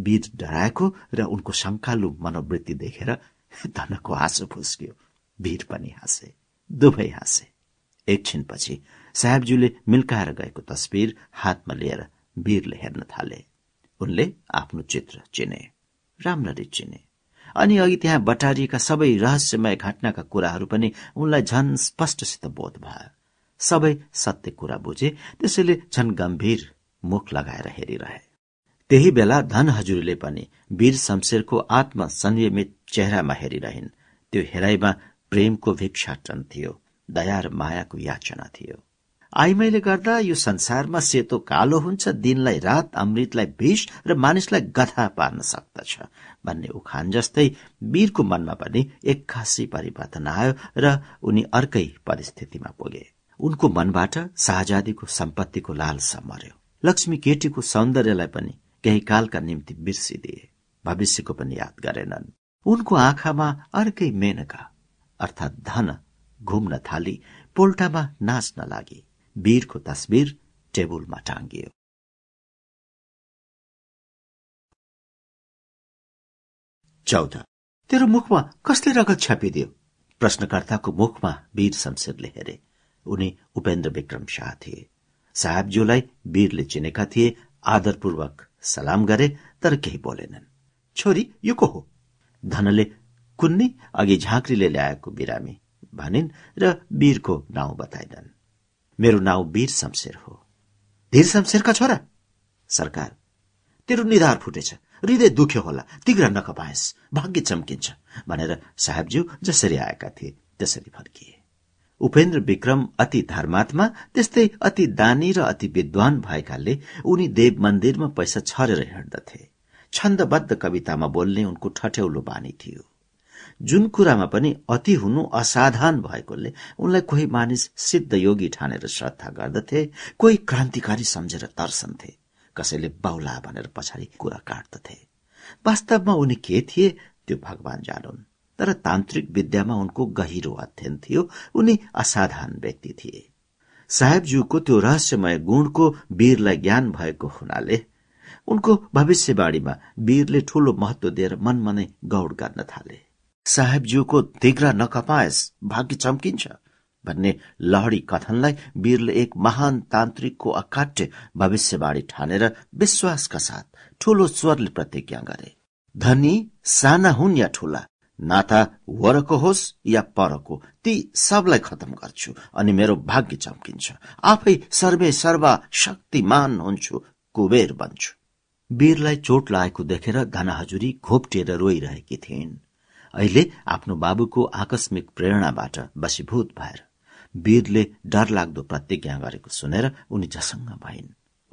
A: वीर डराएको र उनको शङ्कालु मनोवृत्ति देखेर धनको हाँसो फुस्कियो वीर पनि हाँसे दुवै हाँसे एकछिनपछि साहेबज्यूले मिल्काएर गएको तस्विर हातमा लिएर वीरले हेर्न थाले उनले आफ्नो चित्र चिने राम्ररी चिने अनि अघि त्यहाँ बटारिएका सबै रहस्यमय घटनाका कुराहरू पनि उनलाई झन स्पष्टसित बोध भयो सबै सत्य कुरा बुझे त्यसैले झन गम्भीर मुख लगाएर हेरिरहे त्यही बेला धन हजुरले पनि वीर शमशेरको आत्मसंयमित चेहरामा हेरिरहन् त्यो हेराइमा प्रेमको भिक्षाटन थियो दया र मायाको याचना थियो आइमैले गर्दा यो संसारमा सेतो कालो हुन्छ दिनलाई रात अमृतलाई विष र मानिसलाई गथा पार्न सक्दछ भन्ने उखान जस्तै वीरको मनमा पनि एक खासी परिवर्तन आयो र उनी अर्कै परिस्थितिमा पुगे उनको मनबाट शाहजादीको सम्पत्तिको लालसा मर्यो लक्ष्मी केटीको सौन्दर्यलाई पनि केही कालका निम्ति बिर्सिदिए भविष्यको पनि याद गरेनन् उनको आँखामा अर्कै मेनका अर्थात धन घुम्न थाली पोल्टामा नाच्न लागे वीरको तस्विर टेबुलमा टाङ्गियो
B: चौध तेरो
A: मुखमा कसले रगत छ्यापिदियो प्रश्नकर्ताको मुखमा वीर शमशेरले हेरे उनी उपेन्द्र विक्रम शाह थिए साहेबज्यूलाई वीरले चिनेका थिए आदरपूर्वक सलाम गरे तर केही बोलेनन् छोरी यो को हो धनले कुन्नी अघि झाँक्रीले ल्याएको बिरामी भनिन् र वीरको नाउँ बताइनन् मेरो नाउँ वीर शमशेर हो धीर शमशेरका छोरा सरकार तेरो निधार फुटेछ हृदय दुख्यो होला तिग्र नखपाएस भाग्य चम्किन्छ भनेर साहेबज्यू जसरी आएका थिए त्यसरी फर्किए उपेन्द्र विक्रम अति धर्मात्मा त्यस्तै अति दानी र अति विद्वान भएकाले उनी देव मन्दिरमा पैसा छरेर हिँड्दथे छन्दबद्ध कवितामा बोल्ने उनको ठट्यौलो बानी थियो जुन कुरामा पनि अति हुनु असाधारण भएकोले उनलाई कोही मानिस सिद्ध योगी ठानेर श्रद्धा गर्दथे कोही क्रान्तिकारी सम्झेर तर्सन्थे कसैले बाउला भनेर पछाडि कुरा काट्दथे वास्तवमा उनी के थिए त्यो भगवान जानुन् तर तान्त्रिक विद्यामा उनको गहिरो अध्ययन थियो उनी असाधारण व्यक्ति थिए साहेबज्यूको त्यो रहस्यमय गुणको वीरलाई ज्ञान भएको हुनाले उनको भविष्यवाणीमा वीरले ठूलो महत्व दिएर मनमनै गौड गर्न थाले साहेबज्यूको देग्रा नकपाएस भाग्य चम्किन्छ भन्ने लहरी कथनलाई वीरले एक महान तान्त्रिकको अकाट्य भविष्यवाणी ठानेर विश्वासका साथ ठूलो स्वरले प्रतिज्ञा गरे धनी साना हुन् या ठूला नाता वरको होस् या परको ती सबलाई खतम गर्छु अनि मेरो भाग्य चम्किन्छ आफै सर्वे सर्वा शक्तिमान हुन्छु कुबेर बन्छु वीरलाई चोट लागेको देखेर धना हजुरी घोप्टिएर रोइरहेकी थिइन् अहिले आफ्नो बाबुको आकस्मिक प्रेरणाबाट बसीभूत भएर वीरले डरलाग्दो प्रतिज्ञा गरेको सुनेर उनी झसङ्ग भइन्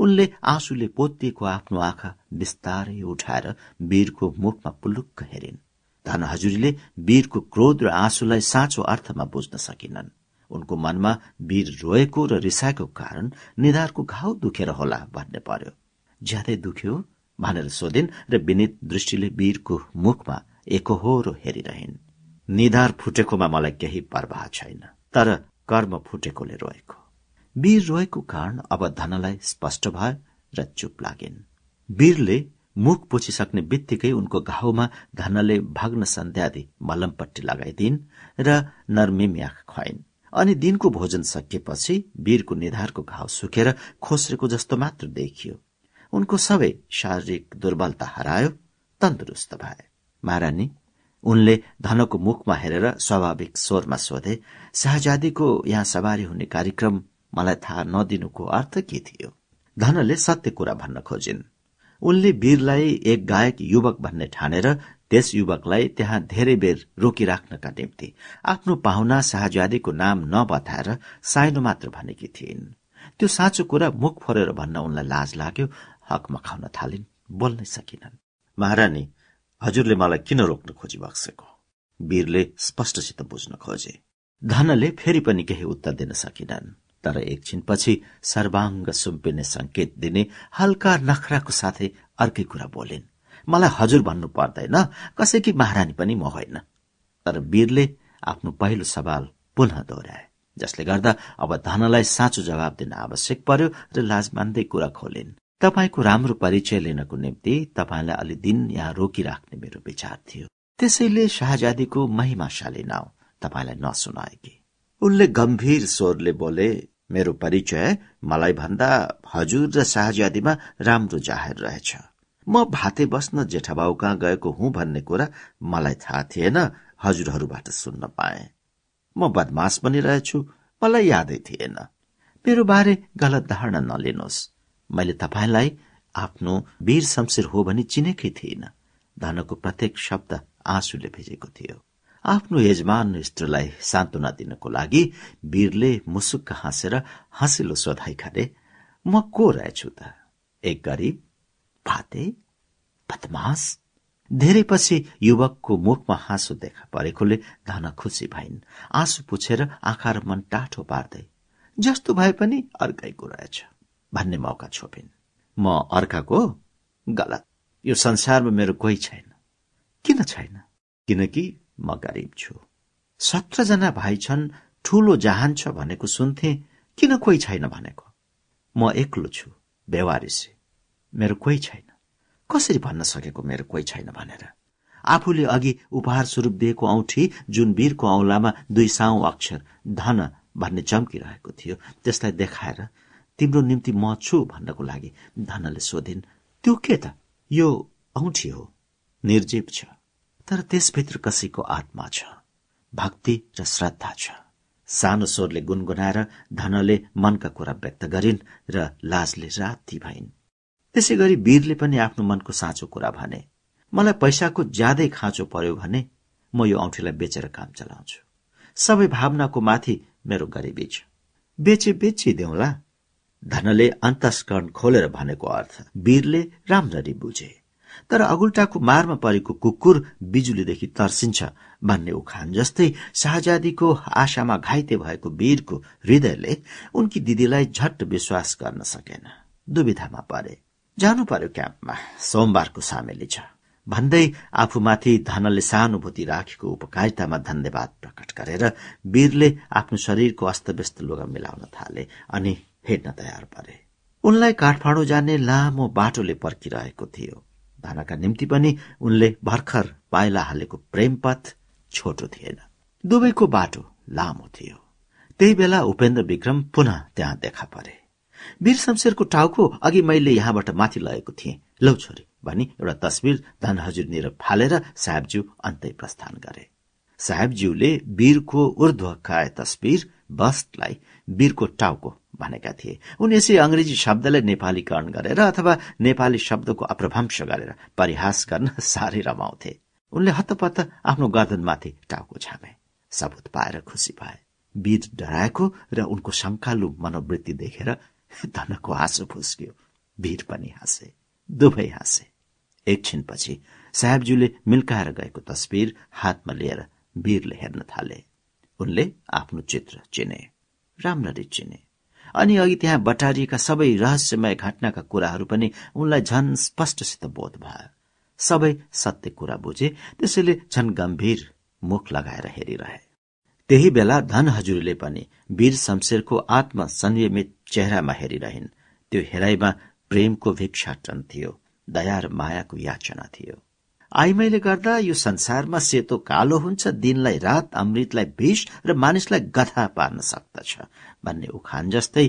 A: उनले आँसुले पोतिएको आफ्नो आँखा बिस्तारै उठाएर वीरको मुखमा पुलुक्क हेरिन् धन हजुरीले वीरको क्रोध र आँसुलाई साँचो अर्थमा बुझ्न सकिनन् उनको मनमा वीर रोएको र रिसाएको कारण निधारको घाउ दुखेर होला भन्ने पर्यो ज्यादै दुख्यो भनेर सोधिन् र विनित दृष्टिले वीरको मुखमा एकहोरो हेरिरहन् निधार फुटेकोमा मलाई केही पर्वाह छैन तर कर्म फुटेकोले रोएको वीर रोएको कारण अब धनलाई स्पष्ट भयो र चुप लागिन् वीरले मुख पुछिसक्ने बित्तिकै उनको घाउमा धनले भग्न सन्ध्यादि मलमपट्टि लगाइदिन् र नर्मिम्याख खुवाइन् अनि दिनको भोजन सकिएपछि वीरको निधारको घाउ सुकेर खोस्रेको जस्तो मात्र देखियो उनको सबै शारीरिक दुर्बलता हरायो तन्दुरुस्त भए महारानी उनले धनको मुखमा हेरेर स्वाभाविक स्वरमा सोधे शाहजादीको यहाँ सवारी हुने कार्यक्रम मलाई थाहा नदिनुको अर्थ के थियो धनले सत्य कुरा भन्न खोजिन् उनले वीरलाई एक गायक युवक भन्ने ठानेर त्यस युवकलाई त्यहाँ धेरै बेर रोकिराख्नका निम्ति आफ्नो पाहुना शाहजादीको नाम नबताएर साइनो मात्र भनेकी थिइन् त्यो साँचो कुरा मुख फोरेर भन्न उनलाई लाज लाग्यो हकमा मखाउन थालिन् बोल्नै सकिनन् महारानी हजुरले मलाई किन रोक्न खोजी वीरले स्पष्टसित बुझ्न खोजे धनले फेरि पनि केही उत्तर दिन सकिनन् तर एकछिनपछि सर्वाङ्ग सुम्पिने संकेत दिने हल्का नखराको साथै अर्कै कुरा बोलिन् मलाई हजुर भन्नु पर्दैन कसैकी महारानी पनि म होइन तर वीरले आफ्नो पहिलो सवाल पुनः दोहोऱ्याए जसले गर्दा अब धनलाई साँचो जवाब दिन आवश्यक पर्यो र लाज मान्दै कुरा खोलिन् तपाईँको राम्रो परिचय लिनको निम्ति तपाईँलाई अलि दिन यहाँ रोकिराख्ने मेरो विचार थियो त्यसैले शाहजादीको महिमाशाली नाउँ तपाईँलाई नसुनाएकी उनले गम्भीर स्वरले बोले मेरो परिचय मलाई भन्दा हजुर र शाहजादीमा राम्रो जाहेर रहेछ म भाते बस्न जेठाबाउ कहाँ गएको हुँ भन्ने कुरा मलाई थाहा थिएन हजुरहरूबाट सुन्न पाए म बदमाश पनि रहेछु मलाई यादै थिएन मेरो बारे गलत धारणा नलिनुहोस् मैले तपाईँलाई आफ्नो वीर शमशेर हो भने चिनेकै थिएन धनको प्रत्येक शब्द आँसुले भिजेको थियो आफ्नो यजमान स्त्रीलाई सान्त्वना दिनको लागि वीरले मुसुक्क हाँसेर हाँसिलो सोधाइ खाले म को रहेछु त एक गरिब फाते बदमास धेरै पछि युवकको मुखमा हाँसो देखा परेकोले धन खुसी भइन् आँसु पुछेर आँखा र मन टाठो पार्दै जस्तो भए पनि अर्कैको रहेछ भन्ने मौका छोपिन् म अर्काको गलत यो संसारमा मेरो कोही छैन किन छैन किनकि म गरिब छु सत्रजना भाइ छन् ठूलो जहान छ भनेको सुन्थे किन कोही छैन भनेको म एक्लो छु व्यवहारिसे मेरो कोही छैन कसरी भन्न सकेको मेरो कोही छैन भनेर आफूले अघि उपहार स्वरूप दिएको औँठी जुन वीरको औँलामा दुई साउ अक्षर धन भन्ने चम्किरहेको थियो त्यसलाई देखाएर तिम्रो निम्ति म छु भन्नको लागि धनले सोधिन् त्यो के त यो औठी हो निर्जीव छ तर त्यसभित्र कसैको आत्मा छ भक्ति र श्रद्धा छ सानो स्वरले गुनगुनाएर धनले मनका कुरा व्यक्त गरिन् र लाजले राति भइन् त्यसै गरी वीरले पनि आफ्नो मनको साँचो कुरा भने मलाई पैसाको ज्यादै खाँचो पर्यो भने म यो औँठीलाई बेचेर काम चलाउँछु सबै भावनाको माथि मेरो गरिबी छ बेचे बेचिदेऊला धनले अन्तस्करण खोलेर भनेको अर्थ वीरले राम्ररी बुझे तर अगुल्टाको मारमा परेको कुकुर बिजुलीदेखि तर्सिन्छ भन्ने उखान जस्तै शाहजादीको आशामा घाइते भएको वीरको हृदयले उनकी दिदीलाई झट्ट विश्वास गर्न सकेन दुविधामा परे जानु पर्यो क्याम्पमा सोमबारको सामेली छ भन्दै आफूमाथि धनले सहानुभूति राखेको उपकारितामा धन्यवाद प्रकट गरेर वीरले आफ्नो शरीरको अस्तव्यस्त लुगा मिलाउन थाले अनि हेर्न तयार परे उनलाई काठमाडौँ जाने लामो बाटोले पर्खिरहेको थियो धानका निम्ति पनि उनले भर्खर पाइला हालेको प्रेमपथ छोटो थिएन दुवैको बाटो लामो थियो त्यही बेला उपेन्द्र विक्रम पुनः त्यहाँ देखा परे वीर शमशेरको टाउको अघि मैले यहाँबाट माथि लगेको थिएँ लौ छोरी भनी एउटा तस्विर धन हजुर निर फालेर साहेबज्यू अन्तै प्रस्थान गरे साहेबज्यूले वीरको ऊर्ध्वकाय तस्विर बस्टलाई वीरको टाउको भनेका थिए उनी यसै अङ्ग्रेजी शब्दलाई नेपालीकरण गरेर अथवा नेपाली शब्दको अप्रभंश गरेर परिहास गर्न साह्रै रमाउँथे उनले हतपत आफ्नो गर्दनमाथि टाउको छामे सबुत पाएर खुसी भए वीर डराएको र उनको शङ्कालु मनोवृत्ति देखेर धनको हाँसो फुस्कियो वीर पनि हाँसे दुवै हाँसे एकछिनपछि साहेबज्यूले मिल्काएर गएको तस्विर हातमा लिएर वीरले हेर्न थाले उनले आफ्नो चित्र चिने राम्ररी चिने अनि अघि त्यहाँ बटारिएका सबै रहस्यमय घटनाका कुराहरू पनि उनलाई झन स्पष्टसित बोध भयो सबै सत्य कुरा बुझे त्यसैले झन गम्भीर मुख लगाएर हेरिरहे त्यही बेला धन हजुरले पनि वीर शमशेरको आत्मसंयमित चेहरामा हेरिरहन् त्यो हेराइमा प्रेमको भिक्षाटन थियो दया र मायाको याचना थियो आइमैले गर्दा यो संसारमा सेतो कालो हुन्छ दिनलाई रात अमृतलाई विष र मानिसलाई गथा पार्न सक्दछ भन्ने उखान जस्तै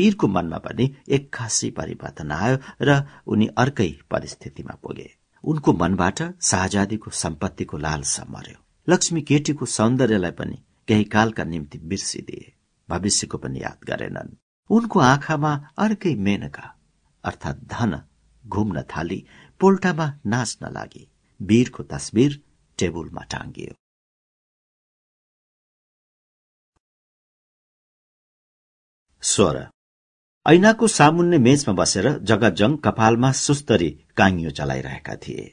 A: वीरको मनमा पनि एक खासी परिवर्तन आयो र उनी अर्कै परिस्थितिमा पुगे उनको मनबाट शाहजादीको सम्पत्तिको लालसा मर्यो लक्ष्मी केटीको सौन्दर्यलाई पनि केही कालका निम्ति बिर्सिदिए भविष्यको पनि याद गरेनन् उनको आँखामा अर्कै मेनका अर्थात् धन घुम्न थाली पोल्टामा नाच्न लागे वीरको तस्विर टेबुलमा टाङ्गियो स्वर ऐनाको सामुन्ने मेचमा बसेर जङ कपालमा सुस्तरी काङ्गियो चलाइरहेका थिए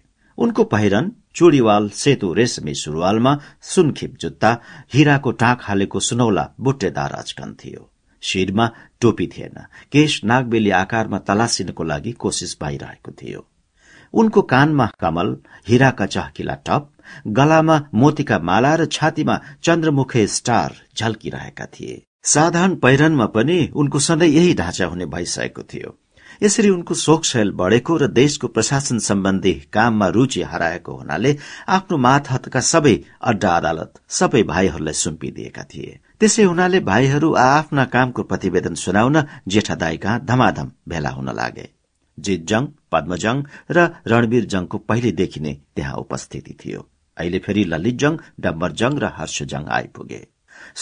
A: उनको पहिरन चुडीवाल सेतो रेशमी सुरुवालमा सुनखिप जुत्ता हिराको टाँक हालेको सुनौला बुट्टेदार अचकन थियो शिरमा टोपी थिएन केश नागबेली आकारमा तलासिनको लागि कोसिस पाइरहेको थियो उनको कानमा कमल हिराका चहकिला टप गलामा मोतीका माला र छातीमा चन्द्रमुखे स्टार झल्किरहेका थिए साधारण पहिरनमा पनि उनको सधैँ यही ढाँचा हुने भइसकेको थियो यसरी उनको शोकशैल बढेको र देशको प्रशासन सम्बन्धी काममा रुचि हराएको हुनाले आफ्नो मातहतका सबै अड्डा अदालत सबै भाइहरूलाई सुम्पिदिएका थिए त्यसै हुनाले भाइहरू आ आफ्ना कामको प्रतिवेदन सुनाउन जेठा दाई धमाधम भेला हुन लागे जितजङ पद्मजङ र रणवीरजङको पहिलेदेखि नै त्यहाँ उपस्थिति थियो अहिले फेरि ललितजङ डम्बरजङ र हर्षजङ आइपुगे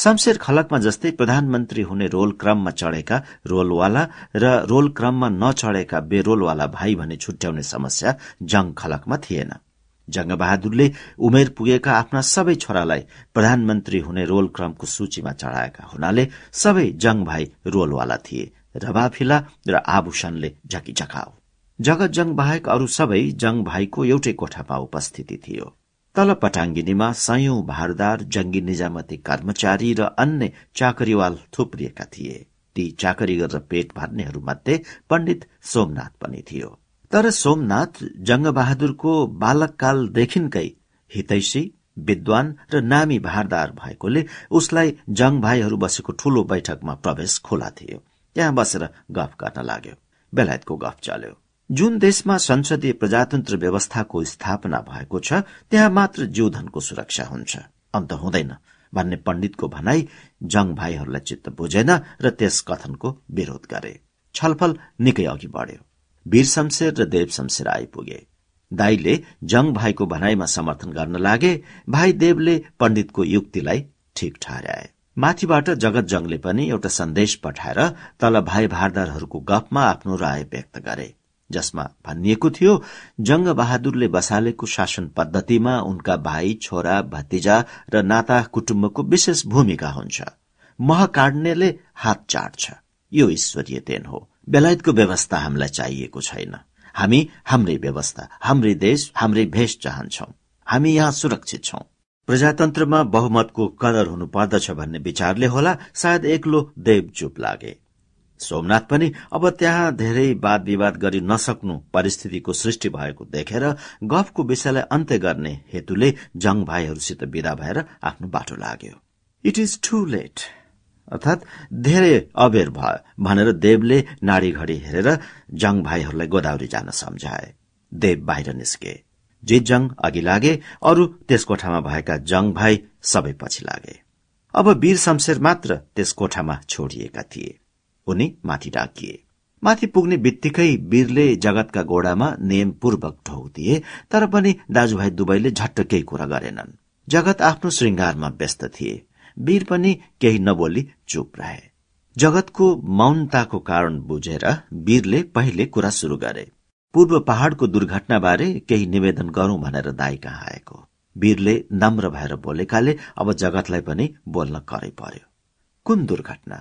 A: शमशेर खलकमा जस्तै प्रधानमन्त्री हुने रोल क्रममा चढेका रोलवाला र रोल क्रममा नचढेका बेरोलवाला भाइ भने छुट्याउने समस्या जङ खलकमा थिएन जङ्गबहादुरले उमेर पुगेका आफ्ना सबै छोरालाई प्रधानमन्त्री हुने रोल क्रमको सूचीमा चढाएका हुनाले सबै जङ भाइ रोलवाला थिए रबाफिला र आभूषणले झकिझकाओ जगत जङ बाहेक अरू सबै जङ भाइको एउटै कोठामा उपस्थिति थियो तल पटाङ्गिनीमा सयौं भारदार जंगी निजामती कर्मचारी र अन्य चाकरीवाल थुप्रिएका थिए ती चाकरी गरेर पेट भर्नेहरूमध्ये पण्डित सोमनाथ पनि थियो तर सोमनाथ जङ्गबहादुरको बालककालदेखिकै हितैषी विद्वान र नामी भारदार भएकोले उसलाई जङ भाइहरू बसेको ठूलो बैठकमा प्रवेश खोला थियो त्यहाँ बसेर गफ गर्न लाग्यो बेलायतको गफ चल्यो जुन देशमा संसदीय प्रजातन्त्र व्यवस्थाको स्थापना भएको छ त्यहाँ मात्र जीवधनको सुरक्षा हुन्छ अन्त हुँदैन भन्ने पण्डितको भनाई जंग भाइहरूलाई चित्त बुझेन र त्यस कथनको विरोध गरे छलफल निकै अघि बढ्यो वीर शमशेर र देव शमशेर आइपुगे दाईले जंग भाइको भनाईमा समर्थन गर्न लागे भाइ देवले पण्डितको युक्तिलाई ठिक ठहराए माथिबाट जगत जङले पनि एउटा सन्देश पठाएर तल भाइ भारदारहरूको गफमा आफ्नो राय व्यक्त गरे जसमा भनिएको थियो जङ्ग बहादुरले बसालेको शासन पद्धतिमा उनका भाइ छोरा भतिजा र नाता कुटुम्बको विशेष भूमिका हुन्छ मह काट्नेले हात चाट्छ यो ईश्वरीय देन हो बेलायतको व्यवस्था हामीलाई चाहिएको छैन हामी हाम्रै व्यवस्था हाम्रै देश हाम्रै भेष चाहन्छौ हामी यहाँ सुरक्षित छौं प्रजातन्त्रमा बहुमतको कदर हुनुपर्दछ भन्ने विचारले होला सायद एक्लो देव चुप लागे सोमनाथ पनि अब त्यहाँ धेरै वाद विवाद गरि नसक्नु परिस्थितिको सृष्टि भएको देखेर गफको विषयलाई अन्त्य गर्ने हेतुले जङ भाइहरूसित विदा भएर आफ्नो बाटो लाग्यो इट इज टु लेट अर्थात धेरै अबेर भयो भनेर देवले नाडी घडी हेरेर जङ भाइहरूलाई गोदावरी जान सम्झाए देव बाहिर निस्के जे जङ अघि लागे अरू त्यस कोठामा भएका जङ भाइ सबै पछि लागे अब वीर शमशेर मात्र त्यस कोठामा छोडिएका थिए उनी माथि डाकिए माथि पुग्ने बित्तिकै वीरले जगतका गोडामा नियमपूर्वक ढोक दिए तर पनि दाजुभाइ दुवैले झट्ट केही कुरा गरेनन् जगत आफ्नो श्रृंगारमा व्यस्त थिए वीर पनि केही नबोली चुप रहे जगतको मौनताको कारण बुझेर वीरले पहिले कुरा शुरू गरे पूर्व पहाड़को दुर्घटनाबारे केही निवेदन गरौं भनेर दाई कहाँ आएको वीरले नम्र भएर बोलेकाले अब जगतलाई पनि बोल्न करै पर्यो कुन दुर्घटना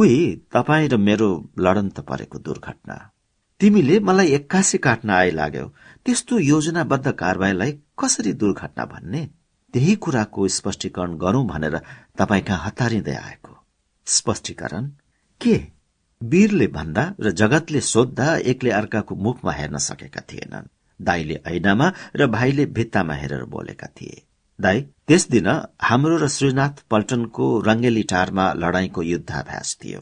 A: उही तपाईँ र मेरो लडन्त परेको दुर्घटना तिमीले मलाई एक्कासी काट्न आइ लाग्यो त्यस्तो योजनाबद्ध कारवाहीलाई कसरी दुर्घटना भन्ने त्यही कुराको स्पष्टीकरण गरौं भनेर तपाईँ कहाँ हतारिँदै आएको स्पष्टीकरण के वीरले भन्दा र जगतले सोद्धा एकले अर्काको मुखमा हेर्न सकेका थिएनन् दाईले ऐनामा र भाइले भित्तामा हेरेर बोलेका थिए दाई त्यस दिन हाम्रो र श्रीनाथ पल्टनको रंगेली टारमा लडाईँको युद्धाभ्यास थियो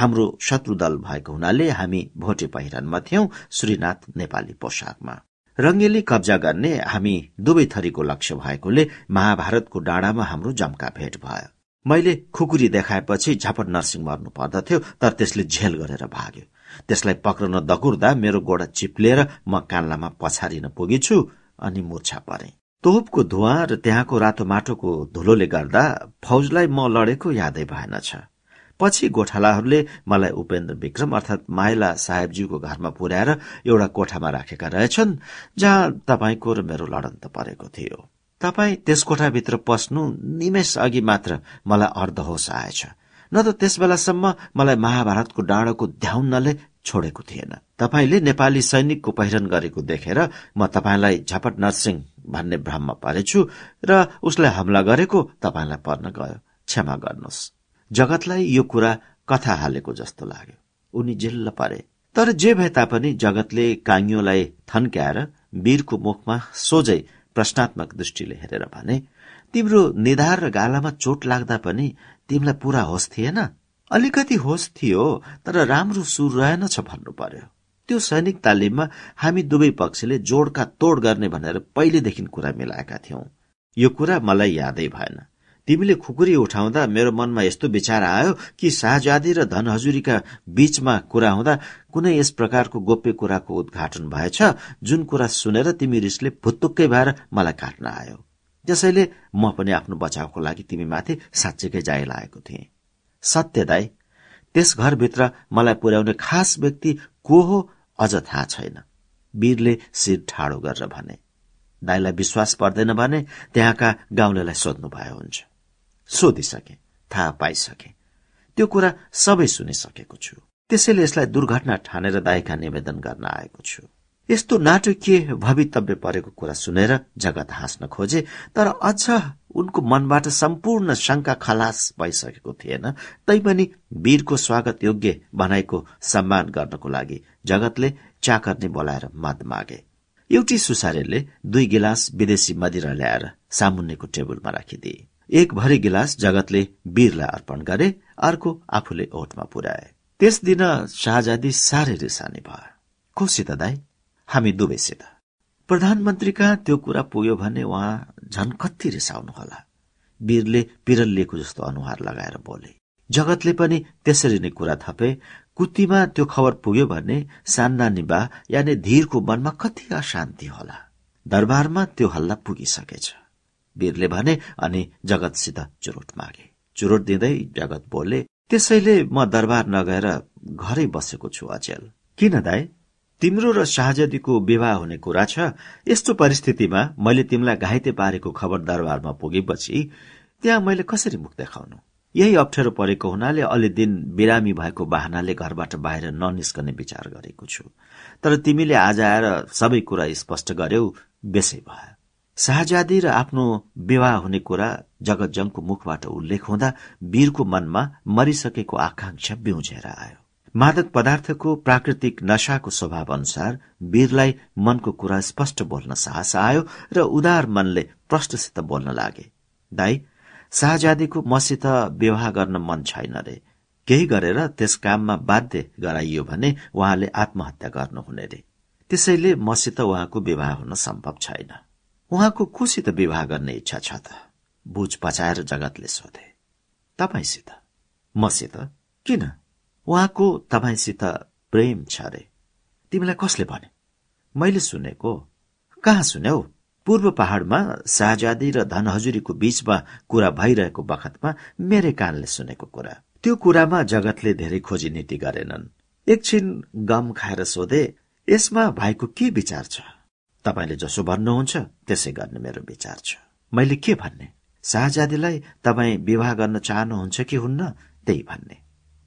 A: हाम्रो शत्रुदल भएको हुनाले हामी भोटे पहिरनमा थियौं श्रीनाथ नेपाली पोसाकमा रंगेली कब्जा गर्ने हामी दुवै थरीको लक्ष्य भएकोले महाभारतको डाँडामा हाम्रो जम्का भेट भयो मैले खुकुरी देखाएपछि झपट नर्सिङ मर्नु पर्दथ्यो तर त्यसले झेल गरेर भाग्यो त्यसलाई पक्रन दकुर्दा मेरो गोडा चिप्लेर म कान्लामा पछारिन पुगेछु अनि मुर्छा परे तोपको धुवा र त्यहाँको रातो माटोको धुलोले गर्दा फौजलाई म लडेको यादै भएन छ पछि गोठालाहरूले मलाई उपेन्द्र विक्रम अर्थात माइला साहेबज्यूको घरमा पुर्याएर एउटा कोठामा राखेका रहेछन् जहाँ तपाईँको र मेरो लडन त परेको थियो तपाई त्यस कोठाभित्र पस्नु निमेष अघि मात्र मलाई अर्धहोस आएछ न त त्यस बेलासम्म मलाई महाभारतको डाँडोको ध्याउनले छोडेको थिएन तपाईँले नेपाली सैनिकको पहिरन गरेको देखेर म तपाईँलाई झपट नरसिंह भन्ने भ्रममा परेछु र उसलाई हमला गरेको तपाईँलाई पर्न गयो क्षमा गर्नुहोस् जगतलाई यो कुरा कथा हालेको जस्तो लाग्यो उनी जिल्ल परे तर जे भए तापनि जगतले काङ्योलाई थन्क्याएर वीरको मुखमा सोझै प्रश्नात्मक दृष्टिले हेरेर भने तिम्रो निधार र गालामा चोट लाग्दा पनि तिमीलाई पूरा होस थिएन अलिकति होस थियो तर राम्रो सुर रहेनछ भन्नु पर्यो त्यो सैनिक तालिममा हामी दुवै पक्षले जोडका तोड गर्ने भनेर पहिलेदेखि कुरा मिलाएका थियौं यो कुरा मलाई यादै भएन तिमीले खुकुरी उठाउँदा मेरो मनमा यस्तो विचार आयो कि शाहजादी र धनहजुरीका बीचमा कुरा हुँदा कुनै यस प्रकारको गोप्य कुराको उद्घाटन भएछ जुन कुरा सुनेर तिमी रिसले भुत्तुक्कै भएर मलाई काट्न आयो त्यसैले म पनि आफ्नो बचावको लागि तिमीमाथि साँच्चैकै जाय लागेको थिएँ सत्य दाई त्यस घरभित्र मलाई पुर्याउने खास व्यक्ति को हो अझ थाहा छैन वीरले शिर ठाडो गरेर भने दाईलाई विश्वास पर्दैन भने त्यहाँका गाउँलेलाई सोध्नु भयो हुन्छ सोधिसके थाहा पाइसके त्यो कुरा सबै सुनिसकेको छु त्यसैले यसलाई दुर्घटना ठानेर दायका निवेदन गर्न आएको छु यस्तो नाटकीय भवितव्य परेको कुरा सुनेर जगत हाँस्न खोजे तर अझ उनको मनबाट सम्पूर्ण शंका खलास भइसकेको थिएन तैपनि वीरको स्वागत योग्य भनाइको सम्मान गर्नको लागि जगतले नै बोलाएर मद मागे एउटी सुसारेले दुई गिलास विदेशी मदिरा ल्याएर सामुन्नेको टेबलमा राखिदिए एक भरी गिलास जगतले वीरलाई अर्पण गरे अर्को आफूले ओठमा पुर्याए त्यस दिन शाहजादी साह्रै रिसाने भयो कोसित दाई हामी दुवैसित प्रधानमन्त्री कहाँ त्यो कुरा पुग्यो भने उहाँ झन कति रिसाउनुहोला वीरले पिरलिएको जस्तो अनुहार लगाएर बोले जगतले पनि त्यसरी नै कुरा थपे कुतीमा त्यो खबर पुग्यो भने सान्ना निबा यानि धीरको मनमा कति अशान्ति होला दरबारमा त्यो हल्ला पुगिसकेछ वीरले भने अनि जगतसित चुरोट मागे चुरोट दिँदै जगत बोले त्यसैले म दरबार नगएर घरै बसेको छु अचेल किन दाई तिम्रो र शाहजदीको विवाह हुने कुरा छ यस्तो परिस्थितिमा मैले तिमीलाई घाइते पारेको खबर दरबारमा पुगेपछि त्यहाँ मैले कसरी मुख देखाउनु यही अप्ठ्यारो परेको हुनाले अलि दिन बिरामी भएको बाहनाले घरबाट बाहिर ननिस्कने विचार गरेको छु तर तिमीले आज आएर सबै कुरा स्पष्ट गर्यौ बेसै भयो शाहजादी र आफ्नो विवाह हुने कुरा जगतजङको मुखबाट उल्लेख हुँदा वीरको मनमा मरिसकेको आकांक्षा ब्युझेर आयो मादक पदार्थको प्राकृतिक नशाको स्वभाव अनुसार वीरलाई मनको कुरा स्पष्ट बोल्न साहस आयो र उदार मनले प्रष्टसित बोल्न लागे दाई शाहजादीको मसित विवाह गर्न मन छैन रे केही गरेर त्यस काममा बाध्य गराइयो भने उहाँले आत्महत्या गर्नुहुने रे त्यसैले मसित उहाँको विवाह हुन सम्भव छैन उहाँको कोसित विवाह गर्ने इच्छा छ त बुझ पचाएर जगतले सोधे तपाईँसित मसित किन उहाँको तपाईँसित प्रेम छ रे तिमीलाई कसले भने मैले सुनेको कहाँ सुन्यौ पूर्व पहाड़मा शाहजादी र धनहजुरीको बीचमा कुरा भइरहेको बखतमा मेरै कानले सुनेको कुरा त्यो कुरामा जगतले धेरै खोजी नीति गरेनन् एकछिन गम खाएर सोधे यसमा भाइको के विचार छ तपाईँले जसो भन्नुहुन्छ त्यसै गर्ने मेरो विचार छ मैले के भन्ने शाहजादीलाई तपाईँ विवाह गर्न चाहनुहुन्छ कि हुन्न त्यही भन्ने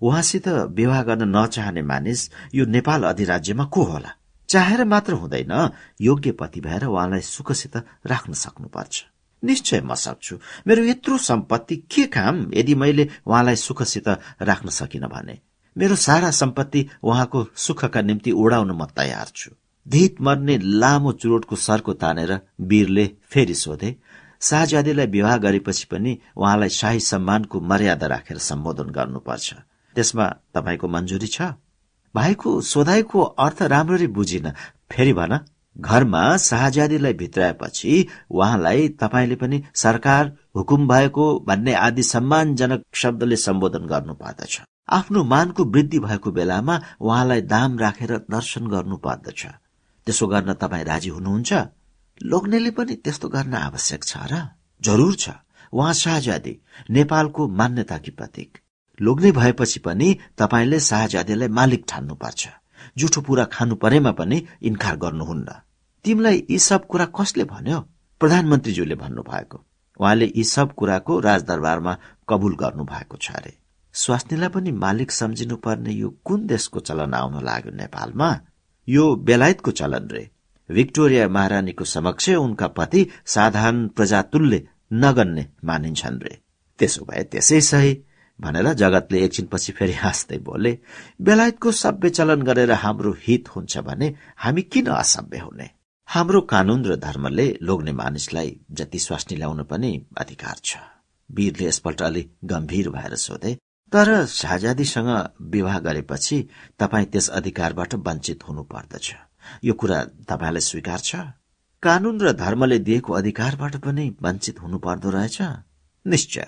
A: उहाँसित विवाह गर्न नचाहने मानिस यो नेपाल अधिराज्यमा को होला चाहेर मात्र हुँदैन योग्य पति भएर उहाँलाई सुखसित राख्न सक्नुपर्छ निश्चय म सक्छु मेरो यत्रो सम्पत्ति के काम यदि मैले उहाँलाई सुखसित राख्न सकिन भने मेरो सारा सम्पत्ति उहाँको सुखका निम्ति उडाउन म तयार छु धित मर्ने लामो चुरोटको सरको तानेर वीरले फेरि सोधे शाहजादीलाई विवाह गरेपछि पनि उहाँलाई शाही सम्मानको मर्यादा राखेर सम्बोधन गर्नुपर्छ त्यसमा तपाईँको मन्जुरी छ भाइको सोधाइको अर्थ राम्ररी बुझिन फेरि भन घरमा शाहजादीलाई भित्राएपछि उहाँलाई तपाईँले पनि सरकार हुकुम भएको भन्ने आदि सम्मानजनक शब्दले सम्बोधन गर्नु पर्दछ आफ्नो मानको वृद्धि भएको बेलामा उहाँलाई दाम राखेर दर्शन गर्नु पर्दछ त्यसो गर्न तपाईँ राजी हुनुहुन्छ लोग्नेले पनि त्यस्तो गर्न आवश्यक छ र जरूर छ उहाँ शाहजादी नेपालको मान्यताकी प्रतीक लोग्ने भएपछि पनि तपाईँले शाहजादीलाई मालिक ठान्नु पर्छ जुठो पुरा खानु परेमा पनि इन्कार गर्नुहुन्न तिमीलाई यी सब कुरा कसले भन्यो प्रधानमन्त्रीज्यूले भन्नु भएको उहाँले यी सब कुराको राजदरबारमा कबुल गर्नु भएको छ अरे स्वास्नीलाई पनि मालिक सम्झिनु पर्ने यो कुन देशको चलन आउन लाग्यो नेपालमा यो बेलायतको चलन रे भिक्टोरिया महारानीको समक्ष उनका पति साधारण प्रजातुल्य नगन्ने मानिन्छन् रे त्यसो भए त्यसै सही भनेर जगतले एकछिनपछि फेरि हाँस्दै बोले बेलायतको सभ्य चलन गरेर हाम्रो हित हुन्छ भने हामी किन असभ्य हुने हाम्रो कानून र धर्मले लोग्ने मानिसलाई जति स्वास्नी ल्याउन पनि अधिकार छ वीरले यसपल्ट अलि गम्भीर भएर सोधे तर शाहजादीसँग विवाह गरेपछि तपाईँ त्यस अधिकारबाट वञ्चित हुनुपर्दछ यो कुरा तपाईँलाई स्वीकार छ कानून र धर्मले दिएको अधिकारबाट पनि वञ्चित हुनुपर्दो रहेछ निश्चय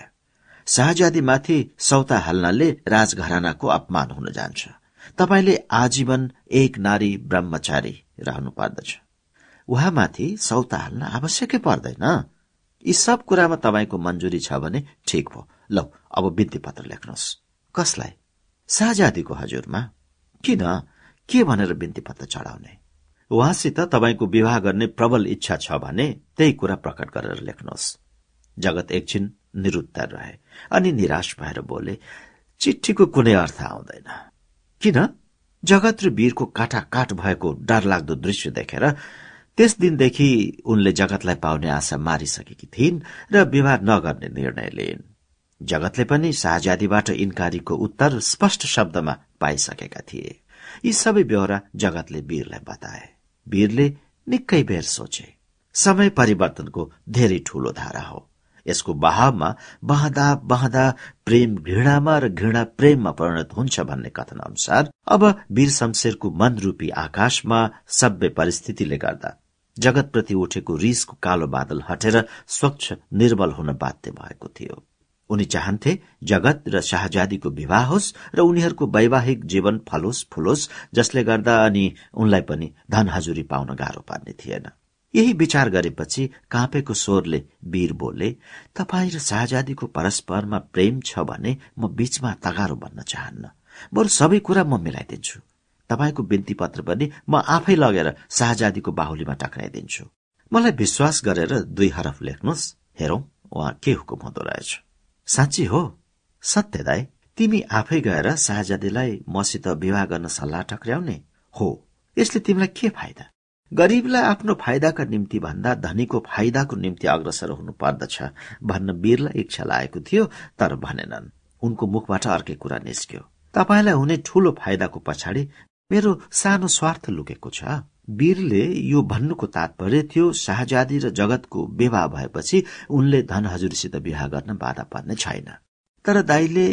A: शाहजादीमाथि सौता हाल्नाले राजघरानाको अपमान हुन जान्छ तपाईँले आजीवन एक नारी ब्रह्मचारी रहनु पर्दछ उहाँमाथि सौता हाल्न आवश्यकै पर्दैन यी सब कुरामा तपाईँको मञ्जुरी छ भने ठिक हो लौ अब बिन्ती पत्र लेख्नुहोस् कसलाई शाहजादीको हजुरमा किन के भनेर बिन्ती पत्र चढाउने उहाँसित तपाईँको विवाह गर्ने प्रबल इच्छा छ भने त्यही कुरा प्रकट गरेर लेख्नुहोस् जगत एकछिन निरुत्तर रहे अनि निराश भएर बोले चिठीको कुनै अर्थ आउँदैन किन जगत र वीरको काटाकाट भएको डरलाग्दो दृश्य देखेर त्यस दिनदेखि उनले जगतलाई पाउने आशा मारिसकेकी थिइन् र विवाह नगर्ने निर्णय लिइन् जगतले पनि शाहजादीबाट इन्कारीको उत्तर स्पष्ट शब्दमा पाइसकेका थिए यी सबै बेहोरा जगतले वीरलाई बताए वीरले निकै बेर सोचे समय परिवर्तनको धेरै ठूलो धारा हो यसको बहावमा बहँदा बहँदा प्रेम घृणामा र घृणा प्रेममा परिणत हुन्छ भन्ने कथन अनुसार अब वीर शमशेरको मन रूपी आकाशमा सभ्य परिस्थितिले गर्दा जगतप्रति उठेको रिसको कालो बादल हटेर स्वच्छ निर्मल हुन बाध्य भएको थियो उनी चाहन्थे जगत र शाहजादीको विवाह होस् र उनीहरूको वैवाहिक जीवन फलोस् फुलोस् जसले गर्दा अनि उनलाई पनि धन हजुरी पाउन गाह्रो पार्ने थिएन यही विचार गरेपछि काँपेको स्वरले वीर बोले तपाईँ र शाहजादीको परस्परमा प्रेम छ भने म बीचमा तगारो बन्न चाहन्न बरु सबै कुरा म मिलाइदिन्छु तपाईँको बिन्ती पत्र पनि म आफै लगेर शाहजादीको बाहुलीमा टक्राइदिन्छु मलाई विश्वास गरेर दुई हरफ लेख्नुहोस् हेरौँ उहाँ के हुकुम हुँदो रहेछ साँच्ची हो सत्य दाई तिमी आफै गएर शाहजादीलाई मसित विवाह गर्न सल्लाह टक्र्याउने हो यसले तिमीलाई के फाइदा गरीबलाई आफ्नो फाइदाका निम्ति भन्दा धनीको फाइदाको निम्ति अग्रसर हुनु पर्दछ भन्न वीरलाई इच्छा लागेको थियो तर भनेनन् उनको मुखबाट अर्कै कुरा निस्क्यो तपाईँलाई हुने ठूलो फाइदाको पछाडि मेरो सानो स्वार्थ लुकेको छ वीरले यो भन्नुको तात्पर्य थियो शाहजादी र जगतको विवाह भएपछि उनले धन हजुरसित विवाह गर्न बाधा पर्ने छैन तर दाईले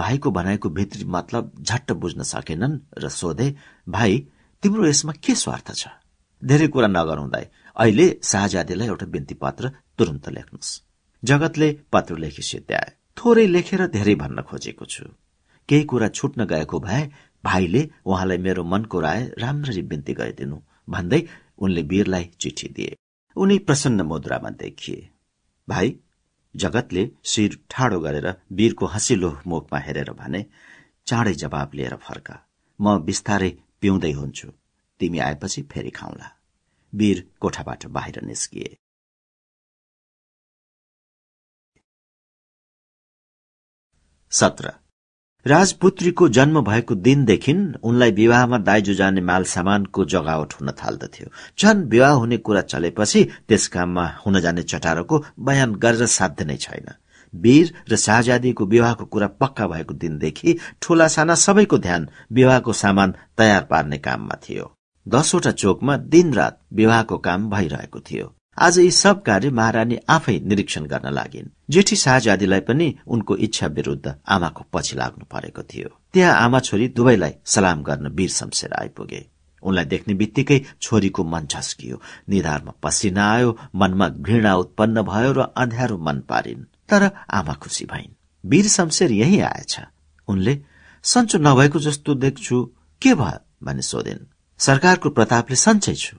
A: भाइको भनाइको भित्री मतलब झट्ट बुझ्न सकेनन् र सोधे भाइ तिम्रो यसमा के स्वार्थ छ धेरै कुरा नगरौँ दाई अहिले शाहजादीलाई एउटा बिन्ती पत्र तुरन्त लेख्नुहोस् जगतले पत्र लेखी थोरै लेखेर धेरै भन्न खोजेको छु केही कुरा छुट्न गएको भए भाइले उहाँलाई मेरो मनको राय राम्ररी बिन्ती गरिदिनु भन्दै उनले वीरलाई चिठी दिए उनी प्रसन्न मुद्रामा देखिए भाइ जगतले शिर ठाडो गरेर वीरको हँसिलो मुखमा हेरेर भने चाँडै जवाब लिएर फर्का म बिस्तारै पिउँदै हुन्छु तिमी आएपछि फेरि खाउँला वीर कोठाबाट बाहिर निस्किए सत्र राजपुत्रीको जन्म भएको दिनदेखि उनलाई विवाहमा दाइजो जाने माल सामानको जगावट हुन थाल्दथ्यो झन विवाह हुने कुरा चलेपछि त्यस काममा हुन जाने चटारोको बयान गरेर साध्य नै छैन वीर र शाहजादीको विवाहको कुरा पक्का भएको दिनदेखि ठूला साना सबैको ध्यान विवाहको सामान तयार पार्ने काममा थियो दसवटा चोकमा दिनरात विवाहको काम भइरहेको थियो आज यी सब कार्य महारानी आफै निरीक्षण गर्न लागिन् जेठी शाहजादीलाई पनि उनको इच्छा विरूद्ध आमाको पछि लाग्नु परेको थियो त्यहाँ आमा छोरी दुवैलाई सलाम गर्न वीर शमशेर आइपुगे उनलाई देख्ने बित्तिकै छोरीको मन झस्कियो निधारमा पसिना आयो मनमा घृणा उत्पन्न भयो र अँध्यारो मन पारिन् तर आमा खुसी भइन् वीर शमशेर यही आएछ उनले सन्चो नभएको जस्तो देख्छु के भयो भने सोधिन् सरकारको प्रतापले सन्चै छु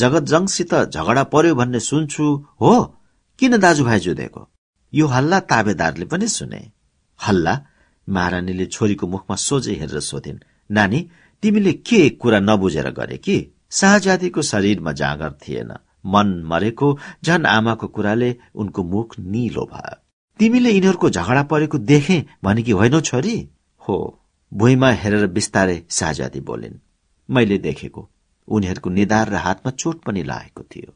A: जगतजंगसित झगडा पर्यो भन्ने सुन्छु हो किन दाजुभाइ जुधेको यो हल्ला ताबेदारले पनि सुने हल्ला महारानीले छोरीको मुखमा सोझै हेरेर सोधिन् नानी तिमीले के कुरा नबुझेर गरे कि शाहजादीको शरीरमा जाँगर थिएन मन मरेको झन आमाको कुराले उनको मुख निलो भयो तिमीले यिनीहरूको झगडा परेको देखे भने कि होइनौ छोरी हो भुइँमा हेरेर बिस्तारै शाहजादी बोलिन् मैले देखेको उनीहरूको निधार र हातमा चोट पनि लागेको थियो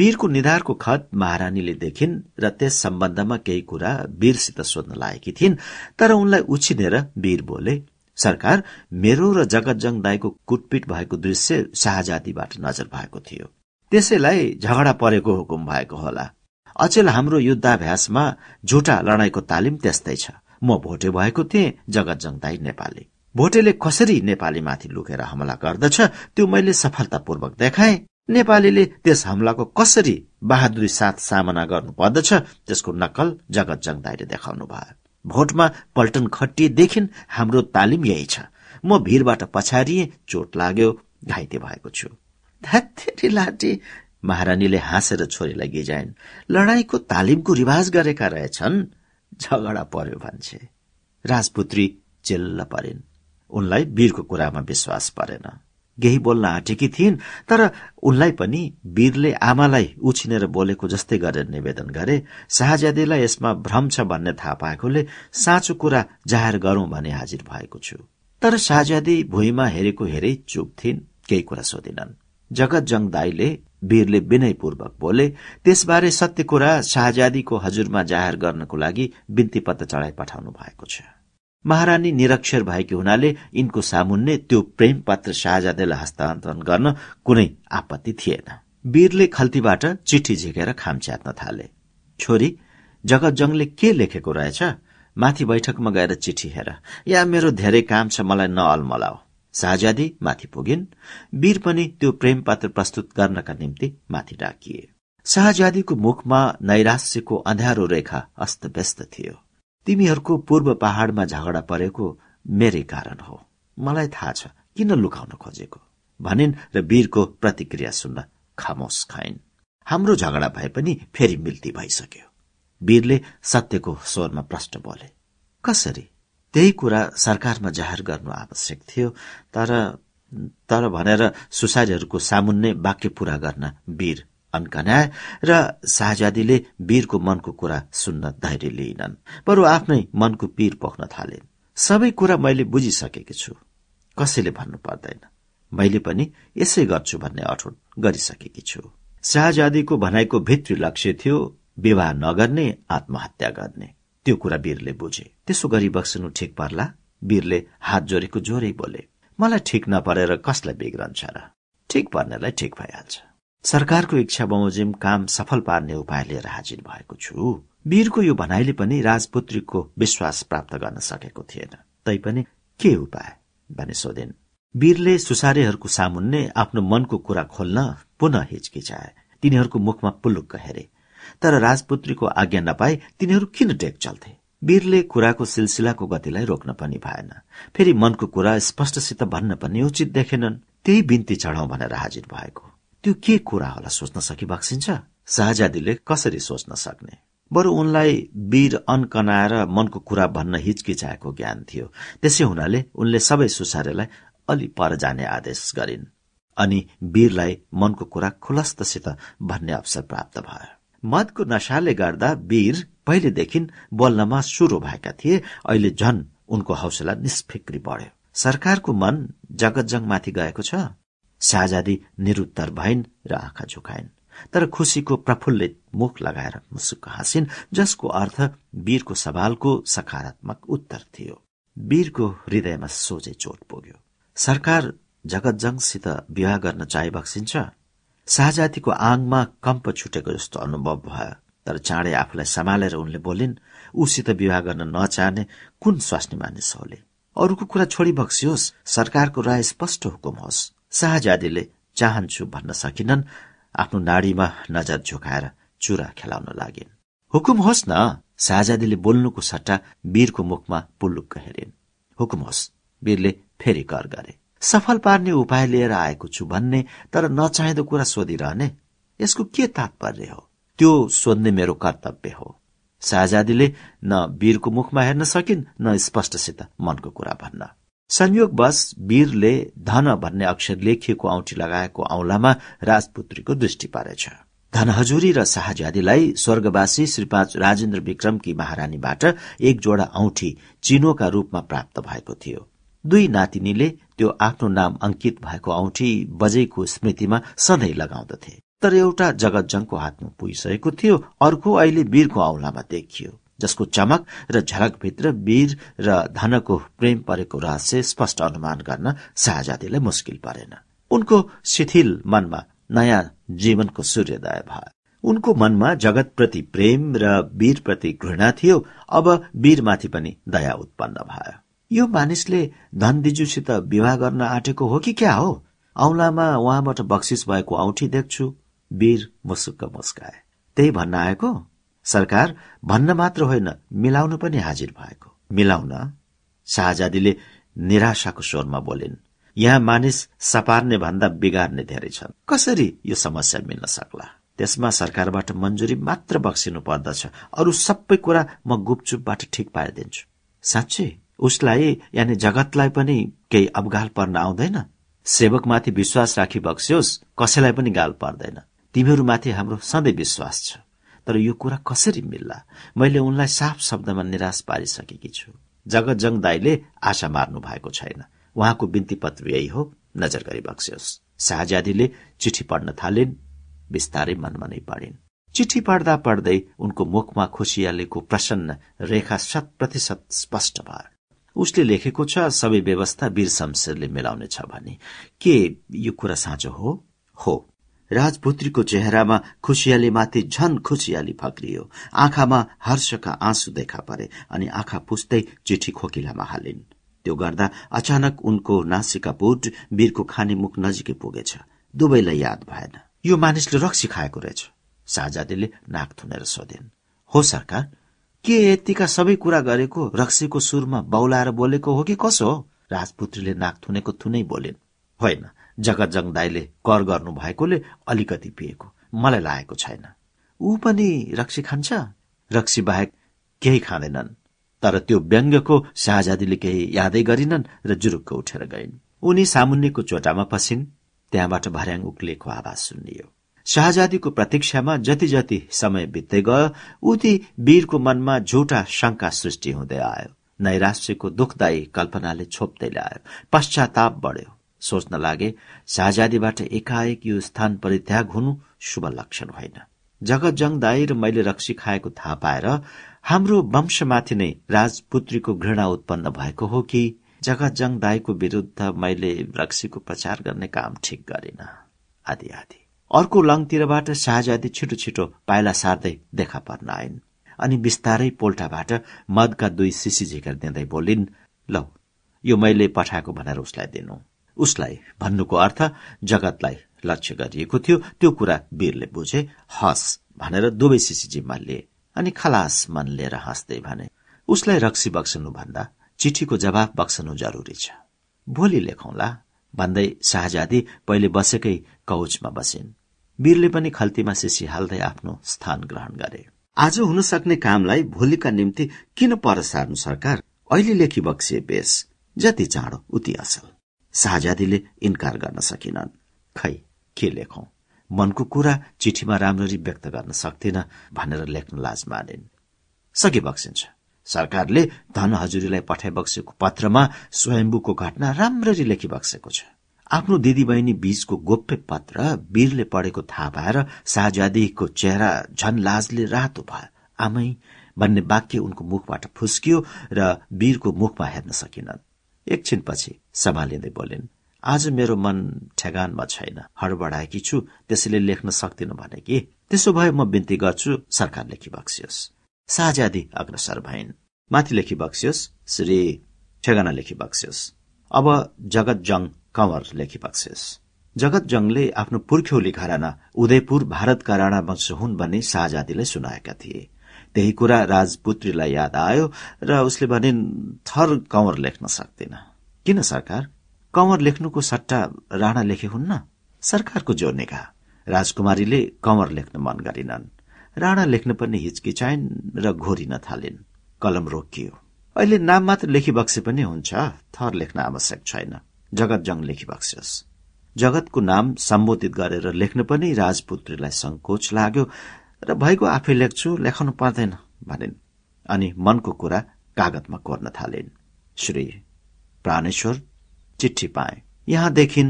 A: वीरको निधारको खत महारानीले देखिन् र त्यस सम्बन्धमा केही कुरा वीरसित सोध्न लागेकी थिइन् तर उनलाई उछिनेर वीर बोले सरकार मेरो र जगतजङ दाईको कुटपिट भएको दृश्य शाहजादीबाट नजर भएको थियो त्यसैलाई झगडा परेको हुकुम भएको होला अचेल हाम्रो युद्धाभ्यासमा झुटा लडाईँको तालिम त्यस्तै छ म भोटे भएको थिएँ जगतजङ दाई नेपाली भोटेले कसरी नेपालीमाथि लुकेर हमला गर्दछ त्यो मैले सफलतापूर्वक देखाए नेपालीले त्यस हमलाको कसरी बहादुरी साथ सामना गर्नु पर्दछ त्यसको नकल जगत जङ्दाईले देखाउनु भयो भोटमा पल्टन खटिएदेखि हाम्रो तालिम यही छ म भीरबाट पछारिए चोट लाग्यो घाइते भएको छु धैरी लाटी महारानीले हाँसेर छोरीलाई गिजाइन् लडाईँको तालिमको रिवाज गरेका रहेछन् झगडा पर्यो भन्छे राजपुत्री चिल्ल परिन् उनलाई वीरको कुरामा विश्वास परेन केही बोल्न आँटेकी थिइन् तर उनलाई पनि वीरले आमालाई उछिनेर बोलेको जस्तै गरेर निवेदन गरे शाहजादीलाई यसमा भ्रम छ भन्ने थाहा पाएकोले साँचो कुरा जाहेर गरौं भने हाजिर भएको छु तर शाहजादी भुइँमा हेरेको हेरै चुप थिइन् केही कुरा सोधिनन् जगत जङ दाईले वीरले विनयपूर्वक बोले त्यसबारे सत्य कुरा शाहजादीको हजुरमा जाहेर गर्नको लागि बिन्ती पत्र चढाइ पठाउनु भएको छ महारानी निरक्षर भएकी हुनाले यिनको सामुन्ने त्यो प्रेम पात्र शाहजादेलाई हस्तान्तरण गर्न कुनै आपत्ति थिएन वीरले खल्तीबाट चिठी झिकेर खाम च्यात्न थाले छोरी जङले के लेखेको रहेछ माथि बैठकमा गएर चिठी हेर या मेरो धेरै काम छ मलाई नअलमलाओ शाहजादी माथि पुगिन् वीर पनि त्यो प्रेम पात्र प्रस्तुत गर्नका निम्ति माथि डाकिए शाहजादीको मुखमा नैराश्यको अँध्यारो रेखा अस्तव्यस्त थियो तिमीहरूको पूर्व पहाडमा झगडा परेको मेरै कारण हो मलाई थाहा छ किन लुकाउन खोजेको भनिन् र वीरको प्रतिक्रिया सुन्न खामोस खाइन् हाम्रो झगडा भए पनि फेरि मिल्ती भइसक्यो वीरले सत्यको स्वरमा प्रश्न बोले कसरी त्यही कुरा सरकारमा जाहेर गर्नु आवश्यक थियो तर तर भनेर सुसारीहरूको सामुन्ने वाक्य पूरा गर्न वीर अन्कना र शाहजादीले वीरको मनको कुरा सुन्न धैर्य लिइनन् बरु आफ्नै मनको पीर पोख्न थालेन् सबै कुरा मैले बुझिसकेकी छु कसैले भन्नु पर्दैन मैले पनि यसै गर्छु भन्ने अठोट गरिसकेकी छु शाहजादीको भनाइको भित्री लक्ष्य थियो विवाह नगर्ने आत्महत्या गर्ने त्यो कुरा वीरले बुझे त्यसो गरी बक्सनु ठिक पर्ला वीरले हात जोडेको जोरै बोले मलाई ठिक नपरेर कसलाई बिग्रन्छ र ठिक पर्नेलाई ठिक भइहाल्छ सरकारको इच्छा बमोजिम काम सफल पार्ने उपाय लिएर हाजिर भएको छु वीरको यो भनाइले पनि राजपुत्रीको विश्वास प्राप्त गर्न सकेको थिएन तैपनि के उपाय भने सोधिन् वीरले सुसारेहरूको सामुन्ने आफ्नो मनको कुरा खोल्न पुनः हिचकिचाए तिनीहरूको मुखमा पुलुक्क हेरे तर राजपुत्रीको आज्ञा नपाई तिनीहरू किन टेक चल्थे वीरले कुराको सिलसिलाको गतिलाई रोक्न पनि भएन फेरि मनको कुरा स्पष्टसित भन्न पनि उचित देखेनन् त्यही बिन्ती चढाउ भनेर हाजिर भएको त्यो के कुरा होला सोच्न सकिबक्सिन्छ शाहजादीले कसरी सोच्न सक्ने बरु उनलाई वीर अनकनाएर मनको कुरा भन्न हिचकिचाएको ज्ञान थियो त्यसै हुनाले उनले सबै सुसारेलाई अलि पर जाने आदेश गरिन् अनि वीरलाई मनको कुरा खुलस्तसित भन्ने अवसर प्राप्त भयो मदको नशाले गर्दा वीर पहिलेदेखि बोल्नमा सुरु भएका थिए अहिले झन उनको हौसला निष्फिक्री बढ्यो सरकारको मन जगतजङमाथि गएको छ शाहजादी निरुत्तर भइन् र आँखा झुकाइन् तर खुसीको प्रफुल्लित मुख लगाएर मुसुक हाँसिन् जसको अर्थ वीरको सवालको सकारात्मक उत्तर थियो वीरको हृदयमा सोझै चोट पुग्यो सरकार जगतजङसित विवाह गर्न चाहे बक्सिन्छ आङमा कम्प छुटेको जस्तो अनुभव भयो तर चाँडै आफूलाई सम्हालेर उनले बोलिन् उसित विवाह गर्न नचाहने कुन स्वास्नी मानिस होले अरूको कुरा छोडिबक्सियोस् सरकारको राय स्पष्ट हुकुम होस् शाहजादीले चाहन्छु भन्न सकिनन् आफ्नो नाडीमा नजर झोकाएर चुरा खेलाउन लागिन् हुकुम होस् न शाहजादीले बोल्नुको सट्टा वीरको मुखमा पुल्लुक्क हेरिन् हुकुम होस् वीरले फेरि कर गरे सफल पार्ने उपाय लिएर आएको छु भन्ने तर नचाहिँदो कुरा सोधिरहने यसको के तात्पर्य हो त्यो सोध्ने मेरो कर्तव्य हो शाहजादीले न वीरको मुखमा हेर्न सकिन् न स्पष्टसित मनको कुरा भन्न संयोगवश वीरले धन भन्ने अक्षर लेखिएको औँठी लगाएको औँलामा राजपुत्रीको दृष्टि पारेछ धन र शाहजादीलाई स्वर्गवासी श्री पाँच राजेन्द्र विक्रमकी महारानीबाट एक जोडा औठी चिनोका रूपमा प्राप्त भएको थियो दुई नातिनीले त्यो आफ्नो नाम अंकित भएको औठी बजेको स्मृतिमा सधैँ लगाउँदथे तर एउटा जगतजङको हातमा पुगिसकेको थियो अर्को अहिले वीरको औंलामा देखियो जसको चमक र भित्र वीर र धनको प्रेम परेको रहस्य स्पष्ट अनुमान गर्न शाहजादीलाई मुस्किल परेन उनको शिथिल मनमा नयाँ जीवनको सूर्योदय भयो उनको मनमा जगतप्रति प्रेम र वीरप्रति घृणा थियो अब वीरमाथि पनि दया उत्पन्न भयो यो मानिसले धनदिजुसित विवाह गर्न आँटेको हो कि क्या हो औलामा उहाँबाट बक्सिस भएको औठी देख्छु वीर मुसुक्क मुस्काए त्यही भन्न आएको सरकार भन्न मात्र होइन मिलाउन पनि हाजिर भएको मिलाउन शाहजादीले निराशाको स्वरमा बोलिन् यहाँ मानिस सपार्ने भन्दा बिगार्ने धेरै छन् कसरी यो समस्या मिल्न सक्ला त्यसमा सरकारबाट मंजुरी मात्र बक्सिनु पर्दछ अरू सबै कुरा म गुपचुपबाट ठिक पारिदिन्छु साँच्चै उसलाई यानि जगतलाई पनि केही अवगाल पर्न आउँदैन सेवकमाथि विश्वास राखी बक्स्योस् कसैलाई पनि गाल पर्दैन तिमीहरूमाथि हाम्रो सधैँ विश्वास छ तर यो कुरा कसरी मिल्ला मैले उनलाई साफ शब्दमा निराश पारिसकेकी छु जगत जङ दाईले आशा मार्नु भएको छैन उहाँको बिन्ती पत्र यही हो नजर गरी बक्स्योस् शाहजादीले चिठी पढ्न थालिन् बिस्तारै मनमा नै पढिन् चिठी पढ्दा पढ्दै उनको मुखमा खुसियालेको प्रसन्न रेखा शत प्रतिशत स्पष्ट भयो उसले लेखेको छ सबै व्यवस्था वीर शमशेरले मिलाउनेछ भने के यो कुरा साँचो हो हो राजपुत्रीको चेहरामा खुसियाली माथि झन खुसियाली फक्रियो आँखामा हर्षका आँसु देखा परे अनि आँखा पुस्दै चिठी खोकिलामा हालिन् त्यो गर्दा अचानक उनको नासिका बोट वीरको खाने मुख नजिकै पुगेछ दुवैलाई याद भएन यो मानिसले रक्सी खाएको रहेछ साजादेले नाक थुनेर सोधिन् हो सरकार के यतिका सबै कुरा गरेको रक्सीको सुरमा बौलाएर बोलेको हो कि कसो हो राजपुत्रीले नाक थुनेको थुनै बोलिन् होइन जगजङ दाईले कर गर्नु भएकोले अलिकति पिएको मलाई लागेको छैन ऊ पनि रक्सी खान्छ रक्सी बाहेक केही खाँदैनन् तर त्यो व्यङ्ग्यको शाहजादीले केही यादै गरिनन् र जुरुक्क उठेर गइन् उनी सामुन्नेको चोटामा पसिन् त्यहाँबाट भर्याङ उक्लेको आवाज सुनियो शाहजादीको प्रतीक्षामा जति जति समय बित्दै गयो उति वीरको मनमा झुटा शंका सृष्टि हुँदै आयो नैराश्यको दुखदायी कल्पनाले छोप्दै ल्यायो पश्चाताप बढ्यो सोच्न लागे शाहजादीबाट एकाएक यो स्थान परित्याग हुनु शुभ लक्षण होइन जङ दाई र मैले रक्सी खाएको थाहा पाएर हाम्रो वंशमाथि नै राजपुत्रीको घृणा उत्पन्न भएको हो कि जङ दाईको विरुद्ध मैले रक्सीको प्रचार गर्ने काम ठिक गरेन आदि आदि अर्को लङतिरबाट शाहजादी छिटो छिटो पाइला सार्दै देखा पर्न आइन् अनि बिस्तारै पोल्टाबाट मदका दुई सिसी झिकेर दिँदै बोलिन् ल यो मैले पठाएको भनेर उसलाई दिनु उसलाई भन्नुको अर्थ जगतलाई लक्ष्य गरिएको थियो त्यो कुरा वीरले बुझे हस भनेर दुवै सिसी लिए अनि खलास मन लिएर हाँस्दै भने उसलाई रक्सी बक्सनु भन्दा चिठीको जवाब बक्सनु जरुरी छ भोलि लेखौंला भन्दै शाहजादी पहिले बसेकै कौचमा बसिन् वीरले पनि खल्तीमा सिसी हाल्दै आफ्नो स्थान ग्रहण गरे आज हुन सक्ने कामलाई भोलिका निम्ति किन पर सार्नु सरकार अहिले लेखी बक्सिए बेस जति चाँडो उति असल शाहजादीले इन्कार गर्न सकिनन् खै के लेखौ मनको कुरा चिठीमा राम्ररी व्यक्त गर्न सक्दिन भनेर लेख्न लाज मानिन् सके बक्सिन्छ सरकारले धन हजुरीलाई पठाइबक्सेको पत्रमा स्वयम्भूको घटना राम्ररी लेखिबक्सेको छ आफ्नो दिदीबहिनी बीचको गोप्य पत्र वीरले पढेको थाहा पाएर शाहजादीको चेहरा झन लाजले रातो भयो आमै भन्ने वाक्य उनको मुखबाट फुस्कियो र वीरको मुखमा हेर्न सकिनन् एकछिनपछि सम्हालिँदै बोलिन् आज मेरो मन ठेगानमा छैन हडबडाएकी छु त्यसैले लेख्न सक्दिन भने कि त्यसो भए म विन्ती गर्छु सरकार लेखी बक्सियोस् साझादी अग्रसर भइन् माथि लेखी बक्सियोस् श्री ठेगाना लेखी बक्सियोस् अब जगत जङ कवर लेखी बक्सियोस् जगत जङले आफ्नो पुर्ख्यौली घराना उदयपुर भारतका राणा वंश हुन् भन्ने शाहजादीलाई सुनाएका थिए त्यही कुरा राजपुत्रीलाई याद आयो र उसले भनिन् थर कवर लेख्न सक्दिन किन सरकार कवर लेख्नुको सट्टा राणा लेखे हुन्न सरकारको जो निगा राजकुमारीले कवर लेख्न मन गरिनन् राणा लेख्न पनि हिचकिचाइन् र घोरिन थालिन् कलम रोकियो अहिले नाम मात्र बक्से पनि हुन्छ थर लेख्न आवश्यक छैन जगत लेखी लेखिबक्सियोस् जगतको नाम सम्बोधित गरेर लेख्न पनि राजपुत्रीलाई संकोच लाग्यो र भएको आफै लेख्छु लेखाउनु पर्दैन भनिन् अनि मनको कुरा कागतमा कोर्न थालिन् श्री प्राणेश्वर चिठी पाए यहाँदेखि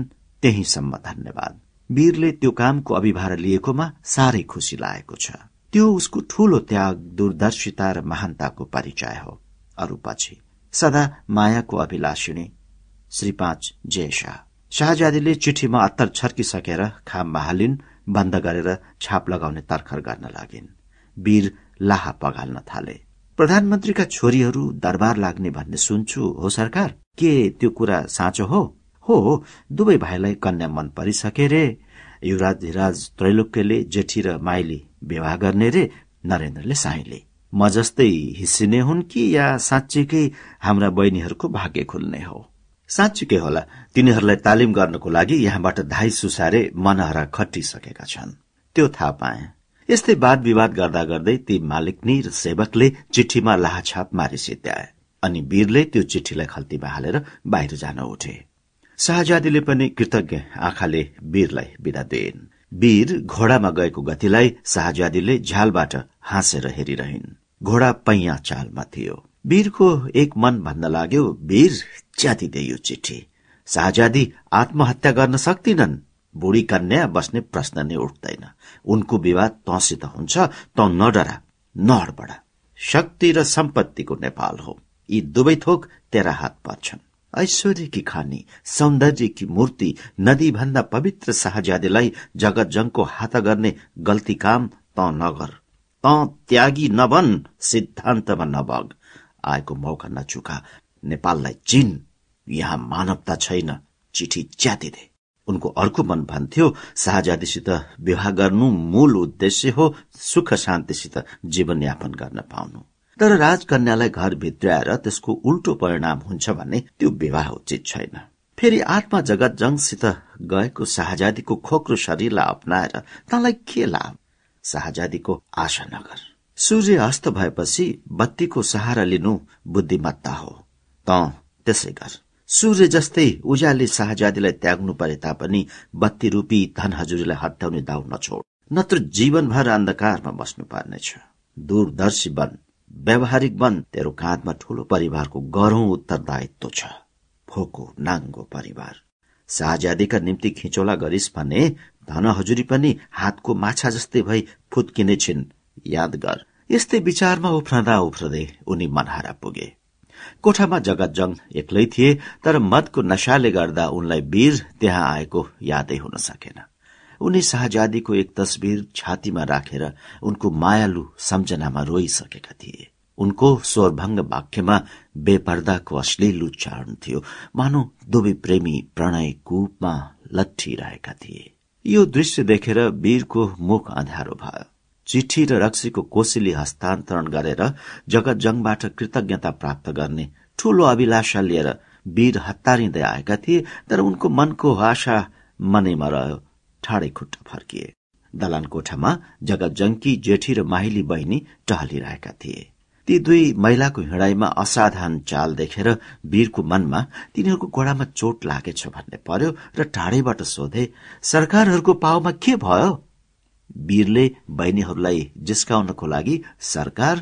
A: त्यहीसम्म धन्यवाद वीरले त्यो कामको अभिभार लिएकोमा साह्रै खुसी लागेको छ त्यो उसको ठूलो त्याग दूरदर्शिता र महानताको परिचय हो अरू पछि सदा मायाको अभिलाषिणी श्री पाँच जय शाह शाहजादीले चिठीमा अत्तर छर्किसकेर खाममा हालिन् बन्द गरेर छाप लगाउने तर्खर गर्न लागिन् वीर लाहा पगाल्न थाले प्रधानमन्त्रीका छोरीहरू दरबार लाग्ने भन्ने सुन्छु हो सरकार के त्यो कुरा साँचो हो हो दुवै भाइलाई कन्या मन परिसके रे युवराज धिराज त्रैलोक्यले जेठी र माइली विवाह गर्ने रे नरेन्द्रले साईले म जस्तै हिस्सिने हुन् कि या साँच्चीकै हाम्रा बहिनीहरूको भाग्य खुल्ने हो साँच्चीकै होला तिनीहरूलाई तालिम गर्नको लागि यहाँबाट धाई सुसारे मनहरा खटिसकेका छन् त्यो थाहा पाए यस्तै वाद विवाद गर्दा गर्दै ती मालिकनी र सेवकले चिठीमा लाहाछाप मारि अनि वीरले त्यो चिठीलाई खल्तीमा हालेर बाहिर जान उठे शाहजादीले पनि कृतज्ञ आँखाले वीरलाई बिदा दिइन् वीर घोडामा गएको गतिलाई शाहजादीले झ्यालबाट हाँसेर हेरिरहन् घोडा पैया चालमा थियो वीरको एक मन भन्न लाग्यो वीर च्यातिदे यो चिठी शाहजादी आत्महत्या गर्न सक्दिनन् बुढी कन्या बस्ने प्रश्न नै उठ्दैन उनको विवाह तँसित हुन्छ तँ नडरा नहडबडा शक्ति र सम्पत्तिको नेपाल हो यी दुवै थोक तेरा हात पर्छन् ऐश्वर्य कि खानी सौन्दर्य कि मूर्ति नदी भन्दा पवित्र शाहजादीलाई जगत जङको हात गर्ने गल्ती काम त नगर त त्यागी नबन सिद्धान्तमा नबग आएको मौका नचुका नेपाललाई चीन यहाँ मानवता छैन चिठी च्यातिदे उनको अर्को मन भन्थ्यो शाहजादीसित विवाह गर्नु मूल उद्देश्य हो सुख शान्तिसित जीवनयापन गर्न पाउनु तर राजकन्यालाई घर भित्राएर त्यसको उल्टो परिणाम हुन्छ भने त्यो विवाह उचित छैन फेरि आत्मा जगत जङ्गसित गएको शाहजादीको खोक्रो शरीरलाई अप्नाएर तँलाई के लाभ शाहजादीको आशा नगर सूर्य अस्त भएपछि बत्तीको सहारा लिनु बुद्धिमत्ता हो त त्यसै गर सूर्य जस्तै उज्याले शाहजादीलाई त्याग्नु परे तापनि बत्ती रूपी धन हजुरीलाई हत्याउने दाउ नछोड नत्र जीवनभर अन्धकारमा बस्नु पर्नेछ दूरदर्शी बन व्यावहारिक वन तेरो काँधमा ठूलो परिवारको गरौं उत्तरदायित्व छ फोको नाङ्गो परिवार शाहजादीका निम्ति खिचोला गरिस् भने धन हजुरी पनि हातको माछा जस्तै भई फुत्किने छिन् याद गर यस्तै विचारमा उफ्रदा उफ्रदै उनी मनहारा पुगे कोठामा जगत एक्लै थिए तर मदको नशाले गर्दा उनलाई वीर त्यहाँ आएको यादै हुन सकेन उनी शाहजादीको एक तस्विर छातीमा राखेर रा, उनको मायालु सम्झनामा रोइसकेका थिए उनको स्वरभङ्ग वाक्यमा बेपर्दाको अश्लील उच्चारण थियो मानो दुवै प्रेमी प्रणय लट्ठी रहेका थिए यो दृश्य देखेर वीरको मुख अँध्यारो भयो चिठी र रक्सीको कोसेली हस्तान्तरण गरेर जगतजङबाट कृतज्ञता प्राप्त गर्ने ठूलो अभिलाषा लिएर वीर हतारिँदै आएका थिए तर उनको मनको आशा मनैमा रह्यो ठाडै खुट्टा फर्किए दलान कोठामा जेठी र माहिली बहिनी टहलिरहेका थिए ती दुई महिलाको हिँडाइमा असाधारण चाल देखेर वीरको मनमा तिनीहरूको घोडामा चोट लागेछ भन्ने पर्यो र टाढैबाट सोधे सरकारहरूको पाउमा के भयो वीरले बहिनीहरूलाई जिस्काउनको लागि सरकार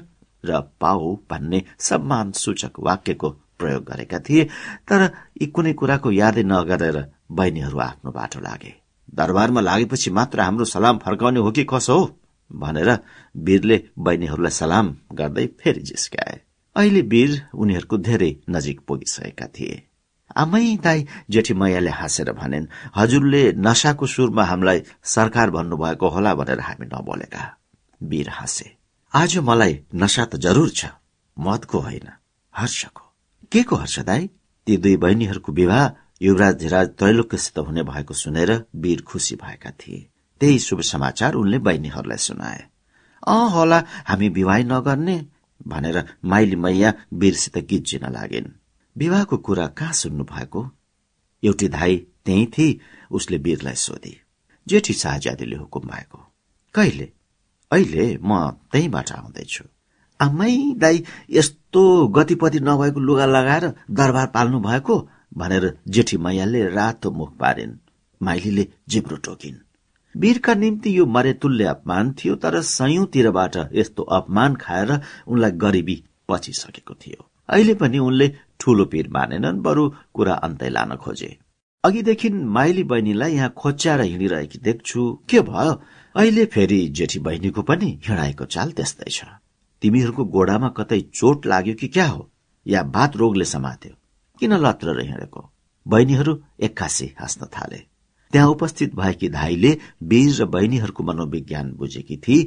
A: र पाओ भन्ने सम्मान सूचक वाक्यको प्रयोग गरेका थिए तर यी कुनै कुराको यादै नगरेर बहिनीहरू आफ्नो बाटो लागे दरबारमा लागेपछि मात्र हाम्रो सलाम फर्काउने हो कि कसो हो भनेर वीरले बहिनीहरूलाई सलाम गर्दै फेरि जिस्काए अहिले वीर उनीहरूको धेरै नजिक पुगिसकेका थिए आमै दाई मैयाले हाँसेर भनेन् हजुरले नशाको सुरमा हामीलाई सरकार भन्नुभएको होला भनेर हामी नबोलेका वीर हाँसे आज मलाई नशा त जरूर छ मदको होइन हर्षको के को हर्ष दाई ती दुई बहिनीहरूको विवाह युवराज धिराज त्रैलोक्यसित हुने भएको सुनेर वीर खुसी भएका थिए त्यही शुभ समाचार उनले बहिनीहरूलाई सुनाए अँ होला हामी विवाह नगर्ने भनेर माइली मैया वीरसित गीत जिन लागिन् विवाहको कुरा कहाँ सुन्नु भएको एउटी धाई त्यही थिए उसले वीरलाई सोधे जेठी शाहजादीले हुकुम भएको कहिले अहिले म त्यहीँबाट आउँदैछु आमै दाई यस्तो गतिपति नभएको लुगा लगाएर दरबार पाल्नु भएको भनेर जेठी मैयाले रातो मुख पारिन् माइलीले जिब्रो टोकिन् वीरका निम्ति यो मरेतुल्य अपमान थियो तर संयौँतिरबाट यस्तो अपमान खाएर उनलाई गरिबी पछिसकेको थियो अहिले पनि उनले ठूलो पीर मानेनन् बरु कुरा अन्तै लान खोजे अघिदेखि माइली बहिनीलाई यहाँ खोच्याएर हिँडिरहेकी देख्छु के भयो अहिले फेरि जेठी बहिनीको पनि हिँडाएको चाल त्यस्तै छ तिमीहरूको गोडामा कतै चोट लाग्यो कि क्या हो या भात रोगले समात्यो किन लत्र हिँडेको बहिनीहरू एक्कासी हाँस्न थाले त्यहाँ उपस्थित भएकी धाईले वीर र बहिनीहरूको मनोविज्ञान बुझेकी थिए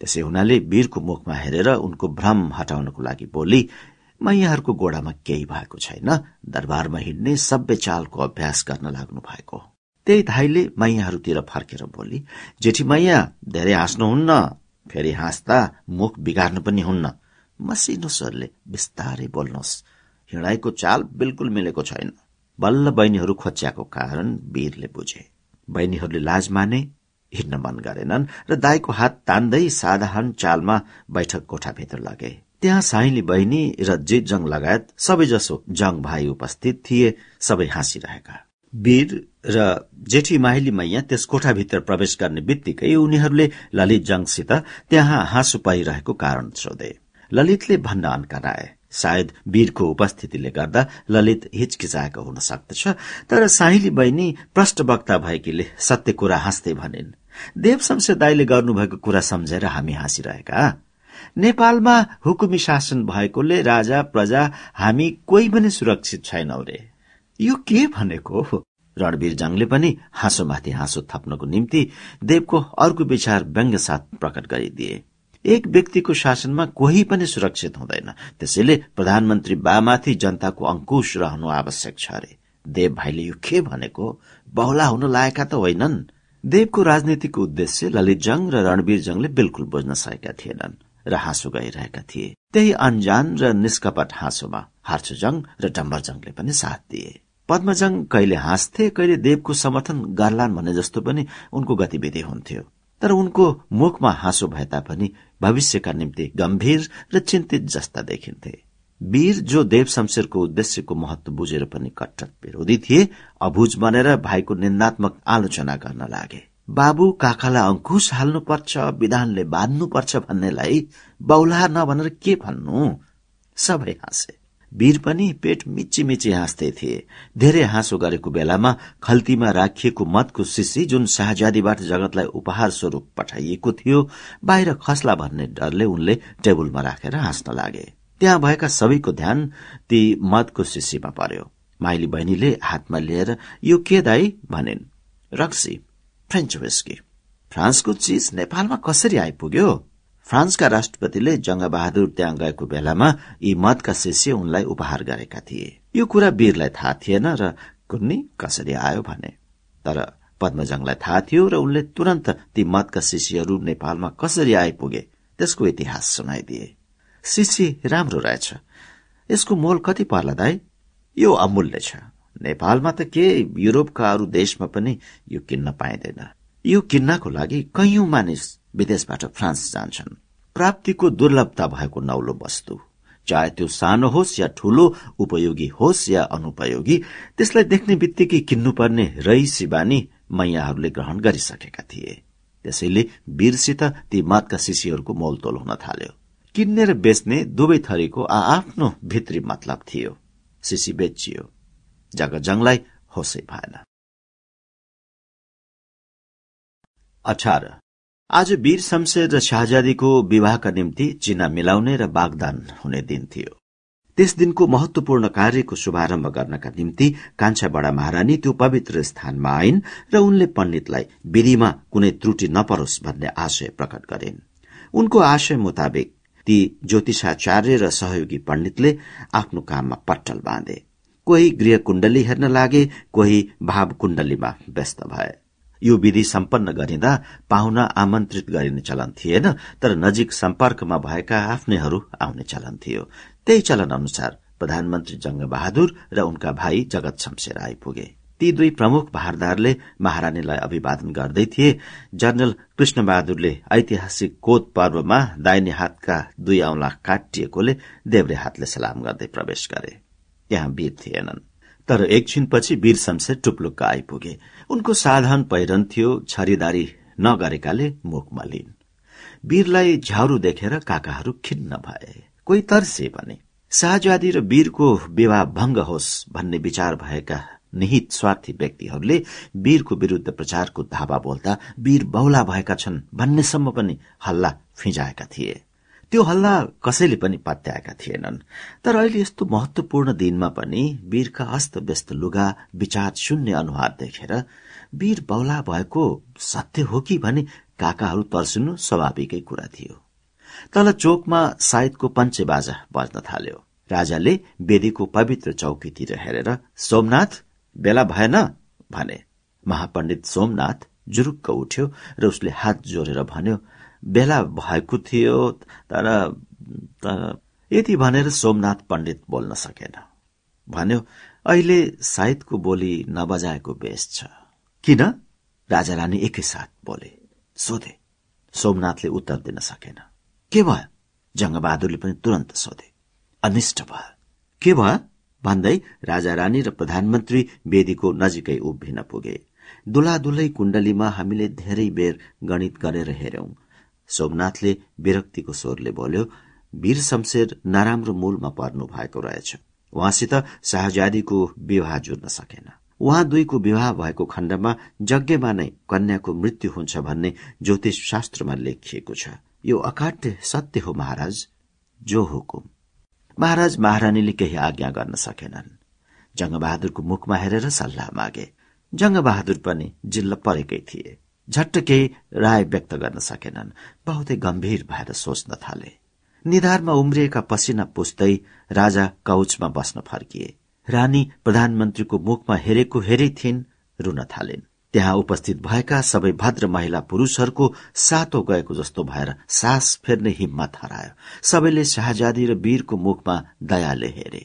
A: त्यसै हुनाले वीरको मुखमा हेरेर उनको भ्रम हटाउनको लागि बोली मैयाहरूको गोडामा केही भएको छैन दरबारमा हिँड्ने सभ्य चालको अभ्यास गर्न लाग्नु भएको त्यही धाइले मैयाहरूतिर फर्केर बोली जेठी मैया धेरै हाँस्नुहुन्न फेरि हाँस्दा मुख बिगार्नु पनि हुन्न मसिनो स्वरले बिस्तारै बोल्नुहोस् हिँडाइको चाल बिल्कुल मिलेको छैन बल्ल बहिनीहरू खोच्याको कारण वीरले बुझे बहिनीहरूले लाज माने हिँड्न मन गरेनन् र दाईको हात तान्दै साधारण चालमा बैठक कोठाभित्र लगे त्यहाँ साइली बहिनी र जङ लगायत सबैजसो जङ भाइ उपस्थित थिए सबै हाँसिरहेका वीर र जेठी माहिली मैया त्यस कोठाभित्र प्रवेश गर्ने बित्तिकै उनीहरूले ललित जङसित त्यहाँ हाँसु पाइरहेको कारण सोधे ललितले भन्न अन्कराए सायद वीरको उपस्थितिले गर्दा ललित हिचकिचाएको हुन सक्दछ तर साहिली बहिनी प्रष्ट वक्ता भएकीले सत्य कुरा हाँस्दै भनिन् देव शमशेर दाईले गर्नुभएको कुरा सम्झेर हामी हाँसिरहेका नेपालमा हुकुमी शासन भएकोले राजा प्रजा हामी कोही पनि सुरक्षित छैनौ रे यो के भनेको रणवीर जङले पनि हाँसोमाथि हाँसो थप्नको निम्ति देवको अर्को विचार साथ प्रकट गरिदिए एक व्यक्तिको शासनमा कोही पनि सुरक्षित हुँदैन त्यसैले प्रधानमन्त्री बामाथि जनताको अङ्कुश रहनु आवश्यक छ रे देव भाइले यो के भनेको बहुला हुन लागेका त होइनन् देवको राजनीतिको उद्देश्य ललित ललितजङ र रणवीर जङले बिल्कुल बुझ्न सकेका थिएनन् र हाँसो गइरहेका थिए त्यही अन्जान र निष्कपट हाँसोमा हर्चुजङ र डम्बरजङले पनि साथ दिए पद्मजङ कहिले हाँस्थे कहिले देवको समर्थन गर्लान् भने जस्तो पनि उनको गतिविधि हुन्थ्यो तर उनको मुखमा हाँसो भए तापनि भविष्यका निम्ति गम्भीर र चिन्तित जस्ता देखिन्थे वीर जो देव शमशेरको उद्देश्यको महत्व बुझेर पनि कट्टर विरोधी थिए अभुज बनेर भाइको निन्दात्मक आलोचना गर्न लागे बाबु काकालाई अङ्कुश हाल्नुपर्छ विधानले बाँध्नुपर्छ भन्नेलाई बौला नभनेर के भन्नु सबै हाँसे वीर पनि पेट मिची मिची हाँस्दै थिए धेरै हाँसो गरेको बेलामा खल्तीमा राखिएको मतको सिसी जुन शाहजादीबाट जगतलाई उपहार स्वरूप पठाइएको थियो बाहिर खस्ला भन्ने डरले उनले टेबुलमा राखेर हाँस्न लागे त्यहाँ भएका सबैको ध्यान ती मतको सिसीमा पर्यो माइली बहिनीले हातमा लिएर यो के दाई भनिन् रक्सी फ्रेन्च विस्की फ्रान्सको चिज नेपालमा कसरी आइपुग्यो फ्रान्सका राष्ट्रपतिले जङ्गबहादुर त्यहाँ गएको बेलामा यी मतका शिष्य उनलाई उपहार गरेका थिए यो कुरा वीरलाई थाहा थिएन र कुन्नी कसरी आयो भने तर पद्मजङलाई थाहा थियो र उनले तुरन्त ती मतका शिष्यहरू नेपालमा कसरी आइपुगे त्यसको इतिहास सुनाइदिए शिष्य राम्रो रहेछ यसको मोल कति पर्ला दाई यो अमूल्य छ नेपालमा त के युरोपका अरू देशमा पनि यो किन्न पाइँदैन यो किन्नको लागि कैयौं मानिस विदेशबाट फ्रान्स जान्छन् प्राप्तिको दुर्लभता भएको नौलो वस्तु चाहे त्यो सानो होस् या ठूलो उपयोगी होस् या अनुपयोगी त्यसलाई देख्ने बित्तिकै किन्नुपर्ने रैसी बानी मैयाहरूले ग्रहण गरिसकेका थिए त्यसैले वीरसित ती मतका शिशीहरूको मोलतोल हुन थाल्यो किन्ने र बेच्ने दुवै थरीको आ आफ्नो भित्री मतलब थियो सिसि बेचियो जगजङलाई होसै भएन अठार आज वीर शमशेर र शाहजादीको विवाहका निम्ति चिना मिलाउने र बागदान हुने दिन थियो त्यस दिनको महत्वपूर्ण कार्यको शुभारम्भ गर्नका निम्ति बडा महारानी त्यो पवित्र स्थानमा आइन् र उनले पण्डितलाई विधिमा कुनै त्रुटि नपरोस् भन्ने आशय प्रकट गरिन् उनको आशय मुताबिक ती ज्योतिषाचार्य र सहयोगी पण्डितले आफ्नो काममा पट्टल बाँधे कोही गृह कुण्डली हेर्न लागे कोही भाव कुण्डलीमा व्यस्त भए यो विधि सम्पन्न गरिँदा पाहुना आमन्त्रित गरिने चलन थिएन तर नजिक सम्पर्कमा भएका आफ्नैहरू आउने चलन थियो त्यही चलन अनुसार प्रधानमन्त्री बहादुर र उनका भाइ जगत शमशेर आइपुगे ती दुई प्रमुख भारदारले महारानीलाई अभिवादन गर्दै थिए जनरल कृष्णबहादुरले ऐतिहासिक कोद पर्वमा दाहिने हातका दुई औंला काटिएकोले देव्रे हातले सलाम गर्दै प्रवेश गरे त्यहाँ वीर थिएनन् तर एकछिनपछि वीर शमशेर टुप्लुक्क आइपुगे उनको साधारण पहिरन थियो छरीदारी नगरेकाले मुखमा मलिन् वीरलाई झ्याउरो देखेर काकाहरू खिन्न भए कोही तर्से भने शाहजादी र वीरको विवाह भंग होस् भन्ने विचार भएका निहित स्वार्थी व्यक्तिहरूले वीरको विरूद्ध प्रचारको धावा बोल्दा वीर बौला भएका छन् भन्नेसम्म पनि हल्ला फिजाएका थिए त्यो हल्ला कसैले पनि पत्याएका थिएनन् तर अहिले यस्तो महत्वपूर्ण दिनमा पनि वीरका अस्तव्यस्त लुगा विचार शून्य अनुहार देखेर वीर बौला भएको सत्य हो कि भने काकाहरू तर्सिनु स्वाभाविकै कुरा थियो तल चोकमा सायदको पञ्चेबाजा बज्न थाल्यो राजाले वेदीको पवित्र चौकीतिर हेरेर सोमनाथ बेला भएन भने महापण्डित सोमनाथ जुरुक्क उठ्यो र उसले हात जोडेर भन्यो बेला भएको थियो तर तर यति भनेर सोमनाथ पण्डित बोल्न सकेन भन्यो अहिले सायदको बोली नबजाएको बेस छ किन राजा रानी एकैसाथ बोले सोधे सोमनाथले उत्तर दिन सकेन के भयो जङ्गबहादुरले पनि तुरन्त सोधे अनिष्ट भयो के भयो भन्दै राजा रानी र प्रधानमन्त्री वेदीको नजिकै उभिन पुगे दुला दुलै कुण्डलीमा हामीले धेरै बेर गणित गरेर हेऱ्यौं सोमनाथले विरक्तिको स्वरले बोल्यो वीर शमशेर नराम्रो मूलमा पर्नु भएको रहेछ उहाँसित शाहजादीको विवाह जुड्न सकेन उहाँ दुईको विवाह भएको खण्डमा यज्ञमा नै कन्याको मृत्यु हुन्छ भन्ने ज्योतिष शास्त्रमा लेखिएको छ यो अकाट्य सत्य हो महाराज जो हुकुम महाराज महारानीले केही आज्ञा गर्न सकेनन् जङ्गबहादुरको मुखमा हेरेर सल्लाह मागे जङ्गबहादुर पनि जिल्ला परेकै थिए झट्ट केही राय व्यक्त गर्न सकेनन् बहुतै गम्भीर भएर सोच्न थाले निधारमा उम्रिएका पसिना पुस्दै राजा काउचमा बस्न फर्किए रानी प्रधानमन्त्रीको मुखमा हेरेको हेरै थिइन् रुन थालिन् त्यहाँ उपस्थित भएका सबै भद्र महिला पुरूषहरूको सातो गएको जस्तो भएर सास फेर्ने हिम्मत हरायो सबैले शाहजादी र वीरको मुखमा दयाले हेरे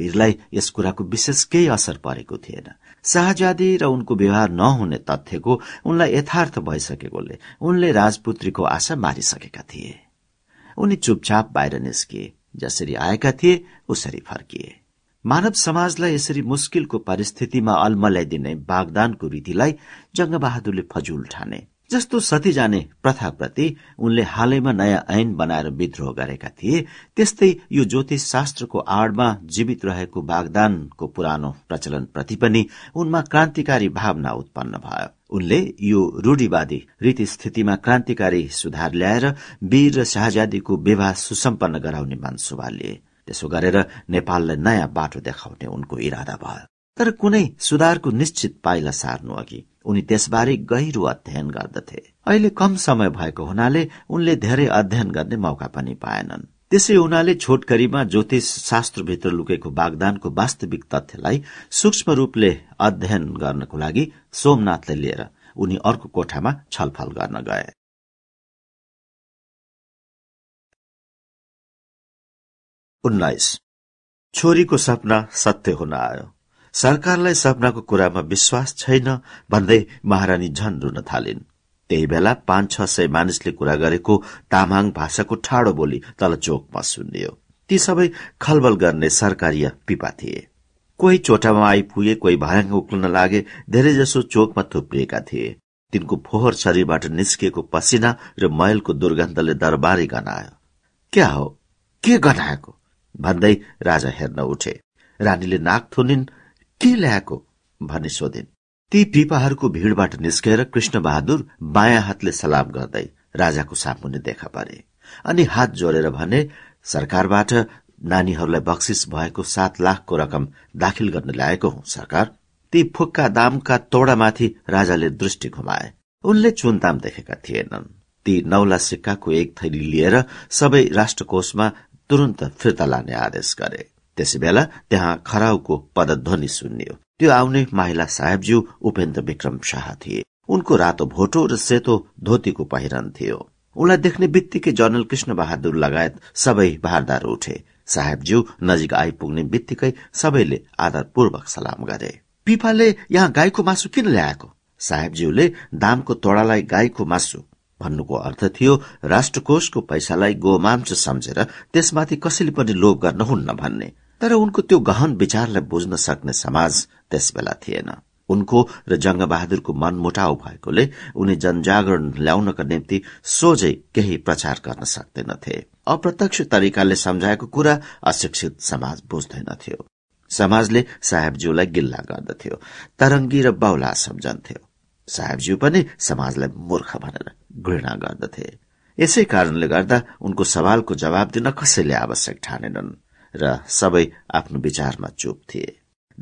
A: वीरलाई यस कुराको विशेष केही असर परेको थिएन शाहजादी र उनको व्यवहार नहुने तथ्यको उनलाई यथार्थ भइसकेकोले उनले राजपुत्रीको आशा मारिसकेका थिए उनी चुपचाप बाहिर निस्किए जसरी आएका थिए उसरी फर्किए मानव समाजलाई यसरी मुस्किलको परिस्थितिमा अल्मल्याइदिने बागदानको रीतिलाई जंगबहादुरले फजुल ठाने जस्तो सती जाने प्रथाप्रति उनले हालैमा नयाँ ऐन बनाएर विद्रोह गरेका थिए त्यस्तै यो ज्योतिष शास्त्रको आडमा जीवित रहेको बागदानको पुरानो प्रचलन प्रति पनि उनमा क्रान्तिकारी भावना उत्पन्न भयो उनले यो रूढीवादी रीतिस्थितिमा क्रान्तिकारी सुधार ल्याएर वीर र शाहजादीको विवाह सुसम्पन्न गराउने मनसुबा लिए त्यसो गरेर नेपाललाई नयाँ बाटो देखाउने उनको इरादा भयो तर कुनै सुधारको निश्चित पाइला सार्नु अघि उनी त्यसबारे गहिरो अध्ययन गर्दथे अहिले कम समय भएको हुनाले उनले धेरै अध्ययन गर्ने मौका पनि पाएनन् त्यसै उनाले छोटकरीमा ज्योतिष शास्त्रभित्र लुकेको बागदानको वास्तविक तथ्यलाई सूक्ष्म रूपले अध्ययन गर्नको लागि सोमनाथले लिएर उनी अर्को कोठामा छलफल गर्न गए उन्नाइस छोरीको सपना सत्य हुन आयो सरकारलाई सपनाको कुरामा विश्वास छैन भन्दै महारानी झन रुन थालिन् त्यही बेला पाँच छ सय मानिसले कुरा गरेको तामाङ भाषाको ठाडो बोली तल चोकमा सुनियो ती सबै खलबल गर्ने सरकारी पिपा थिए कोही चोटामा आइपुगे कोही भाङ उक्लन लागे धेरैजसो चोकमा थुप्रिएका थिए तिनको फोहोर शरीरबाट निस्किएको पसिना र मैलको दुर्गन्धले दरबारी गनायो क्या हो के गनाएको भन्दै राजा हेर्न उठे रानीले नाक थुनिन् के ल्याएको भने सोधिन् ती पिपाहरूको भीड़बाट निस्केर कृष्ण बहादुर बायाँ हातले सलाम गर्दै राजाको सामुन्ने देखा परे अनि हात जोडेर भने सरकारबाट नानीहरूलाई बक्सिस भएको सात लाखको रकम दाखिल गर्न ल्याएको हुँ सरकार ती फुक्का दामका तोडामाथि राजाले दृष्टि घुमाए उनले चुनताम देखेका थिएनन् ती नौला सिक्काको एक थैली लिएर सबै राष्ट्रकोषमा तुरन्त फिर्ता लाने आदेश गरे बेला त्यहाँ खराउको पदध्वनि सुन्यो त्यो आउने माइला साहेबज्यू उपेन्द्र विक्रम शाह थिए उनको रातो भोटो र सेतो धोतीको पहिरन थियो उनलाई देख्ने बित्तिकै जनरल कृष्ण बहादुर लगायत सबै भारदार उठे साहेबज्यू नजिक आइपुग्ने बित्तिकै सबैले आदरपूर्वक सलाम गरे पिपाले यहाँ गाईको मासु किन ल्याएको साहेबज्यूले दामको तोडालाई गाईको मासु भन्नुको अर्थ थियो राष्ट्रकोषको पैसालाई गोमांस सम्झेर त्यसमाथि कसैले पनि लोभ गर्न हुन्न भन्ने तर उनको त्यो गहन विचारलाई बुझ्न सक्ने समाज त्यसबेला थिएन उनको र जङ्गबहादुरको मनमुटाउ भएकोले उनी जनजागरण ल्याउनका निम्ति सोझै केही प्रचार गर्न सक्दैनथे अप्रत्यक्ष तरिकाले सम्झाएको कुरा अशिक्षित समाज बुझ्दैनथ्यो समाजले साहेबज्यूलाई गिल्ला गर्दथ्यो तरङ्गी र बाउला सम्झन्थ्यो साहेबज्यू पनि समाजलाई मूर्ख भनेर घृणा गर्दथे यसै कारणले गर्दा उनको सवालको जवाब दिन कसैले आवश्यक ठानेनन् र सबै आफ्नो विचारमा चुप थिए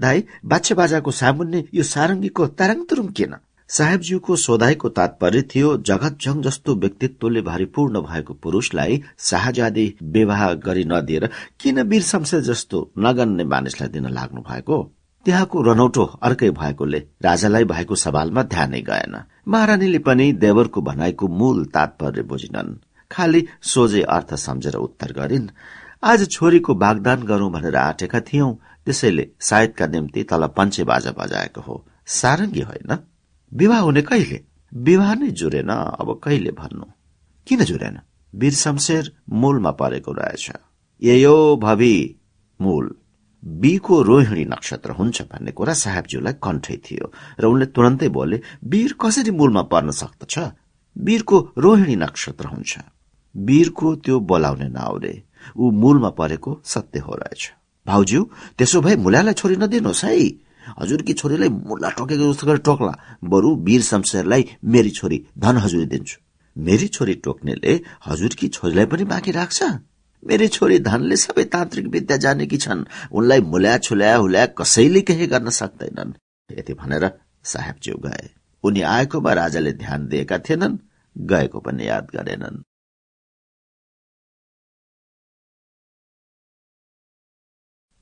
A: दाई बाछे बाजाको सामुन्ने यो सारङ्गीको तारङ तुरुङ किन साहेबज्यूको सोधाईको तात्पर्य थियो जगत जङ जस्तो व्यक्तित्वले भरिपूर्ण भएको पुरुषलाई शाहजादी विवाह गरि नदिएर किन वीर शमशेर जस्तो नगन्ने मानिसलाई दिन लाग्नु भएको त्यहाँको रनौटो अर्कै भएकोले राजालाई भएको सवालमा ध्यानै गएन महारानीले पनि देवरको भनाइको मूल तात्पर्य बुझिनन् खालि सोझे अर्थ सम्झेर उत्तर गरिन् आज छोरीको बागदान गरौं भनेर आँटेका थियौं त्यसैले सायदका निम्ति तल पञ्चे बाजा बजाएको हो सारङ्गी होइन विवाह हुने कहिले विवाह नै जुरेन अब कहिले भन्नु किन जुरेन वीर शमशेर मूलमा परेको रहेछ यो भवि मूल बीको रोहिणी नक्षत्र हुन्छ भन्ने कुरा साहेबज्यूलाई कण्ठै थियो र उनले तुरन्तै बोले वीर कसरी मूलमा पर्न सक्दछ वीरको रोहिणी नक्षत्र हुन्छ वीरको त्यो बोलाउने नआउरे ऊ मूलमा परेको सत्य हो रहेछ भाउज्यू त्यसो भए मुलालाई छोरी नदिनुहोस् है हजुरकी छोरीलाई मुला टोकेको जस्तो गरेर टोक्ला बरु वीर शमशेरलाई मेरी छोरी धन हजुर दिन्छु मेरी छोरी टोक्नेले हजुरकी छोरीलाई पनि बाँकी राख्छ मेरी छोरी धनले सबै तान्त्रिक विद्या जानेकी छन् उनलाई मुल्या छुल्या हुल्या कसैले केही गर्न सक्दैनन् यति भनेर साहेबज्यू गए उनी आएकोमा राजाले ध्यान दिएका थिएनन् गएको
B: पनि याद गरेनन्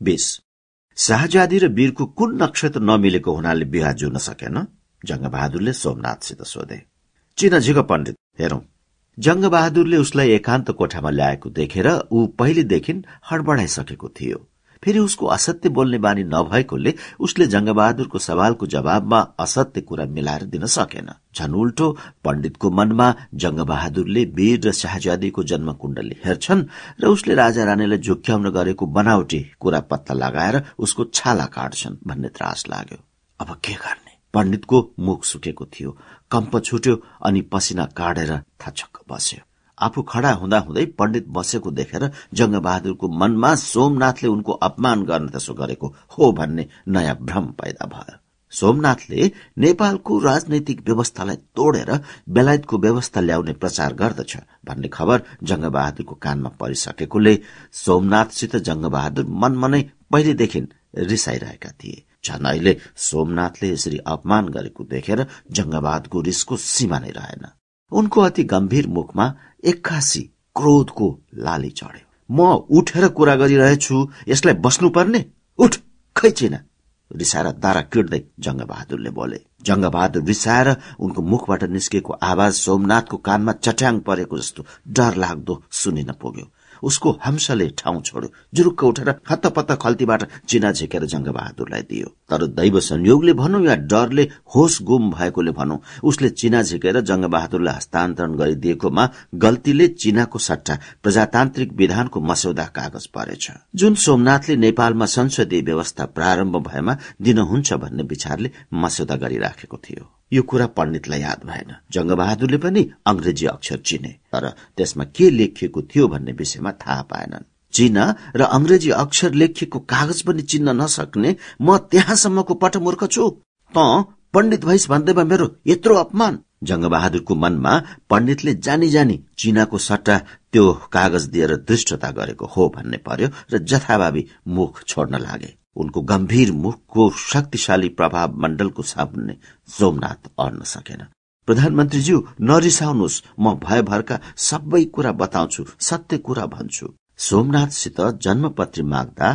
A: बीस शाहजादी र वीरको कुन नक्षत्र नमिलेको हुनाले बिहा जुन सकेन जङ्गबहादुरले सोमनाथसित सोधे चिनाझिको पण्डित हेरौं जङ्गबहादुरले उसलाई एकान्त कोठामा ल्याएको देखेर ऊ पहिलेदेखि हडबडाइसकेको थियो फेरि उसको असत्य बोल्ने बानी नभएकोले उसले जङ्गबहादुरको सवालको जवाबमा असत्य कुरा मिलाएर दिन सकेन झन उल्टो पण्डितको मनमा जङ्गबहादुरले वीर र शाहजादीको जन्मकुण्डली हेर्छन् र उसले राजा रानीलाई झुक्याउन गरेको बनावटी कुरा पत्ता लगाएर उसको छाला काट्छन् भन्ने त्रास लाग्यो अब के गर्ने पण्डितको मुख सुकेको थियो कम्प छुट्यो अनि पसिना काटेर थाचक्क बस्यो आफू खड़ा हुँदा हुँदै पण्डित बसेको देखेर जङ्गबहादुरको मनमा सोमनाथले उनको अपमान गर्न त्यसो गरेको हो भन्ने नयाँ भ्रम पैदा भयो सोमनाथले नेपालको राजनैतिक व्यवस्थालाई तोडेर बेलायतको व्यवस्था ल्याउने प्रचार गर्दछ भन्ने खबर जङ्गबहादुरको कानमा परिसकेकोले सोमनाथसित जङ्गबहादुर मनमा नै पहिलेदेखि रिसाइरहेका थिए झन् अहिले सोमनाथले यसरी अपमान गरेको देखेर जङ्गबहादुरको रिसको सीमा नै रहेन उनको अति गम्भीर मुखमा एक्कासी क्रोधको लाली चढ्यो म उठेर कुरा गरिरहेछु यसलाई बस्नु पर्ने उठ खै छैन रिसाएर दारा किट्दै जङ्गबहादुरले बोले जङ्गबहादुर रिसाएर उनको मुखबाट निस्केको आवाज सोमनाथको कानमा चट्याङ परेको जस्तो डर लाग्दो सुनिन पुग्यो उसको हम्सले ठाउँ छोड्यो जुरुक्क उठेर हत्तपत्त खल्तीबाट चिना झिकेर जङ्गबहादुरलाई दियो तर दैव संयोगले भनौँ या डरले होस गुम भएकोले भनौँ उसले चिना झिकेर जङ्गबहादुरलाई हस्तान्तरण गरिदिएकोमा गल्तीले चिनाको सट्टा प्रजातान्त्रिक विधानको मस्यौदा कागज परेछ जुन सोमनाथले नेपालमा संसदीय व्यवस्था प्रारम्भ भएमा दिनुहुन्छ भन्ने विचारले मस्यौदा गरिराखेको थियो यो कुरा पण्डितलाई याद भएन जङ्गबहादुरले पनि अङ्ग्रेजी अक्षर चिने तर त्यसमा के लेखिएको थियो भन्ने विषयमा थाहा पाएनन् चिन्ह र अङ्ग्रेजी अक्षर लेखिएको कागज पनि चिन्न नसक्ने म त्यहाँसम्मको पटमूर्ख छु त पण्डित भइस भन्दैमा मेरो यत्रो अपमान जङ्गबहादुरको मनमा पण्डितले जानी जानी चिनाको सट्टा त्यो कागज दिएर दृष्टता गरेको हो भन्ने पर्यो र जथाभावी मुख छोड्न लागे उनको गम्भीर मुखको शक्तिशाली प्रभाव मण्डलको सामुन्ने सोमनाथ अर्न सकेन प्रधानमन्त्रीज्यू नरिसाउनुहोस् म भयभरका सबै कुरा बताउँछु सत्य कुरा भन्छु सोमनाथसित जन्मपत्री माग्दा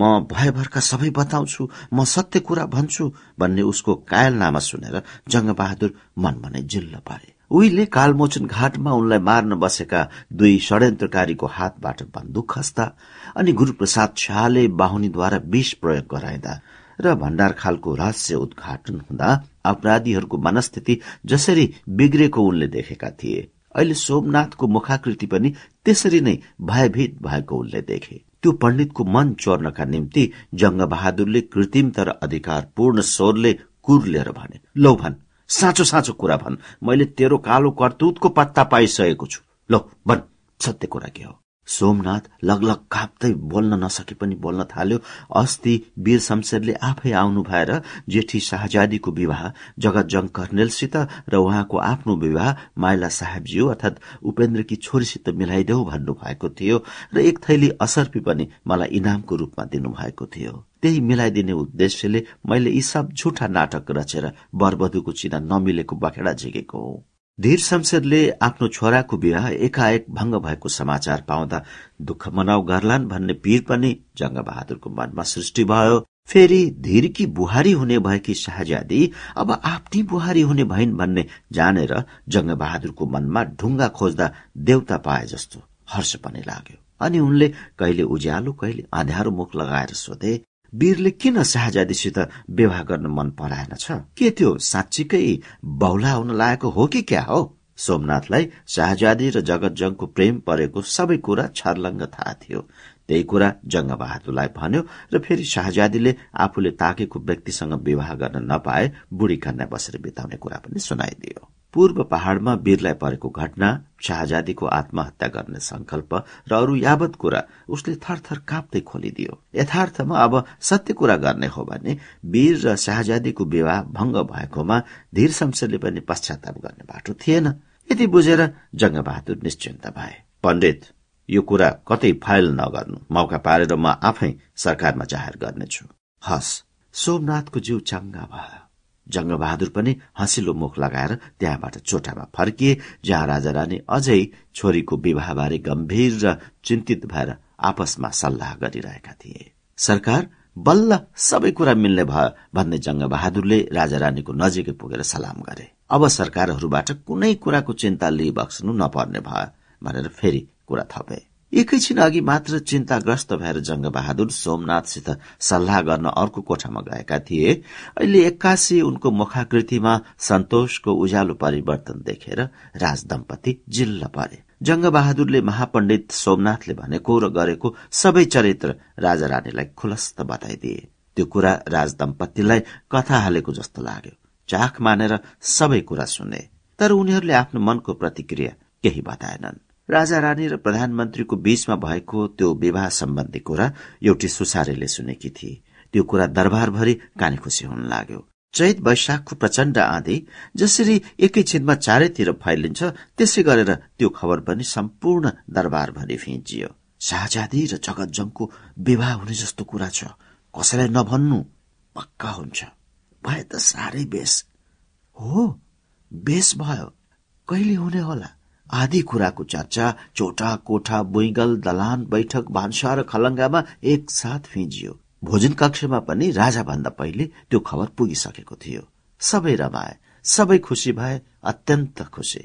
A: म भयभरका सबै बताउँछु म सत्य कुरा भन्छु भन्ने उसको कायलनामा सुनेर जङ्गबहादुर मनमनै जिल्ल पारे उहिले कालमोचन घाटमा उनलाई मार्न बसेका दुई षड्यन्त्रकारीको हातबाट बन्दुक खस्दा अनि गुरूप्रसाद शाहले बाहुनीद्वारा विष प्रयोग गराइँदा र भण्डार खालको रहस्य उद्घाटन हुँदा अपराधीहरूको मनस्थिति जसरी बिग्रेको उनले देखेका थिए अहिले सोमनाथको मुखाकृति पनि त्यसरी नै भयभीत भएको उनले देखे त्यो पण्डितको मन चोर्नका निम्ति जङ्गबहादुरले कृत्रिम तर पूर्ण स्वरले कुर लिएर भने लौ भन् साँचो साँचो कुरा भन् मैले तेरो कालो कर्तूतको पत्ता पाइसकेको छु लौ भन् सत्य कुरा के हो सोमनाथ लगलग काप्दै बोल्न नसके पनि बोल्न थाल्यो अस्ति वीर शमशेरले आफै आउनु भएर जेठी शाहजादीको विवाह जगत जङ कर्णेलसित र उहाँको आफ्नो विवाह माइला साहेबज्यू अर्थात् उपेन्द्रकी छोरीसित मिलाइदेऊ भन्नुभएको थियो र एक थैली असर्पी पनि मलाई इनामको रूपमा दिनुभएको थियो त्यही मिलाइदिने उद्देश्यले मैले यी सब झुठा नाटक रचेर बरबधुको चिना नमिलेको बखेडा झिकेको हो धीर शमशेरले आफ्नो छोराको विवाह एकाएक भङ्ग भएको समाचार पाउँदा दुःख मनाउ गर्लान् भन्ने पीर पनि जङ्गबहादुरको मनमा सृष्टि भयो फेरि धीरकी बुहारी हुने भएकी शाहजादी अब आफ्नै बुहारी हुने भइन् भन्ने जानेर जंगबहादुरको मनमा ढुङ्गा खोज्दा देउता पाए जस्तो हर्ष पनि लाग्यो अनि उनले कहिले उज्यालो कहिले अँध्यारो मुख लगाएर सोधे वीरले किन शाहजादीसित विवाह गर्न मन पराएन छ के त्यो साँच्चीकै बौला हुन लागेको हो कि क्या हो सोमनाथलाई शाहजादी र जगत जङको प्रेम परेको सबै कुरा छर्लङ्ग थाहा थियो त्यही कुरा जङ्गबहादुरलाई भन्यो र फेरि शाहजादीले आफूले ताकेको व्यक्तिसँग विवाह गर्न नपाए बुढी कन्या बसेर बिताउने कुरा पनि सुनाइदियो पूर्व पहाड़मा वीरलाई परेको घटना शाहजादीको आत्महत्या गर्ने संकल्प र अरू यावत कुरा उसले थरथर काँप्दै खोलिदियो यथार्थमा अब सत्य कुरा गर्ने हो भने वीर र शाहजादीको विवाह भंग भएकोमा धीर शमशेरले पनि पश्चाताप गर्ने बाटो थिएन यति बुझेर जङ्गबहादुर निश्चिन्त भए पण्डित यो कुरा कतै फाइल नगर्नु मौका पारेर म आफै सरकारमा जाहेर गर्नेछु हस सोमनाथको जीव चङ्गा भयो जङ्गबहादुर पनि हँसिलो मुख लगाएर त्यहाँबाट चोटामा फर्किए जहाँ राजा रानी अझै छोरीको विवाहबारे गम्भीर र चिन्तित भएर आपसमा सल्लाह गरिरहेका थिए सरकार बल्ल सबै कुरा मिल्ने भयो भन्ने जङ्गबहादुरले राजा रानीको नजिकै पुगेर सलाम गरे अब सरकारहरूबाट कुनै कुराको चिन्ता बस्नु नपर्ने भयो भनेर फेरि कुरा थपे एकैछिन अघि मात्र चिन्ताग्रस्त भएर जंगबहादुर सोमनाथसित सल्लाह गर्न अर्को कोठामा गएका थिए अहिले एक्कासी उनको मुखाकृतिमा सन्तोषको उज्यालो परिवर्तन देखेर राज दम्पति जिल्ल परे जंगबहादुरले महापण्डित सोमनाथले भनेको र गरेको सबै चरित्र राजा रानीलाई खुलस्त बताइदिए त्यो कुरा राज दम्पतिलाई कथा हालेको जस्तो लाग्यो चाख मानेर सबै कुरा सुने तर उनीहरूले आफ्नो मनको प्रतिक्रिया केही बताएनन् राजा रानी र प्रधानमन्त्रीको बीचमा भएको त्यो विवाह सम्बन्धी कुरा एउटी सुसारेले सुनेकी थिए त्यो कुरा दरबारभरि खुसी हुन लाग्यो चैत वैशाखको प्रचण्ड आँधी जसरी एकैछिनमा चारैतिर फैलिन्छ त्यसै गरेर त्यो खबर पनि सम्पूर्ण दरबारभरि फिँचियो शाहजादी र जगतजङको विवाह हुने जस्तो कुरा छ कसैलाई नभन्नु पक्का हुन्छ भए त साह्रै बेस हो बेस भयो कहिले हुने होला आदि कुराको चर्चा चोटा कोठा बुइगल दलान बैठक भान्सा र खलङ्गामा एकसाथ फिजियो भोजन कक्षमा पनि भन्दा पहिले त्यो खबर पुगिसकेको थियो सबै रमाए सबै खुसी भए अत्यन्त खुसी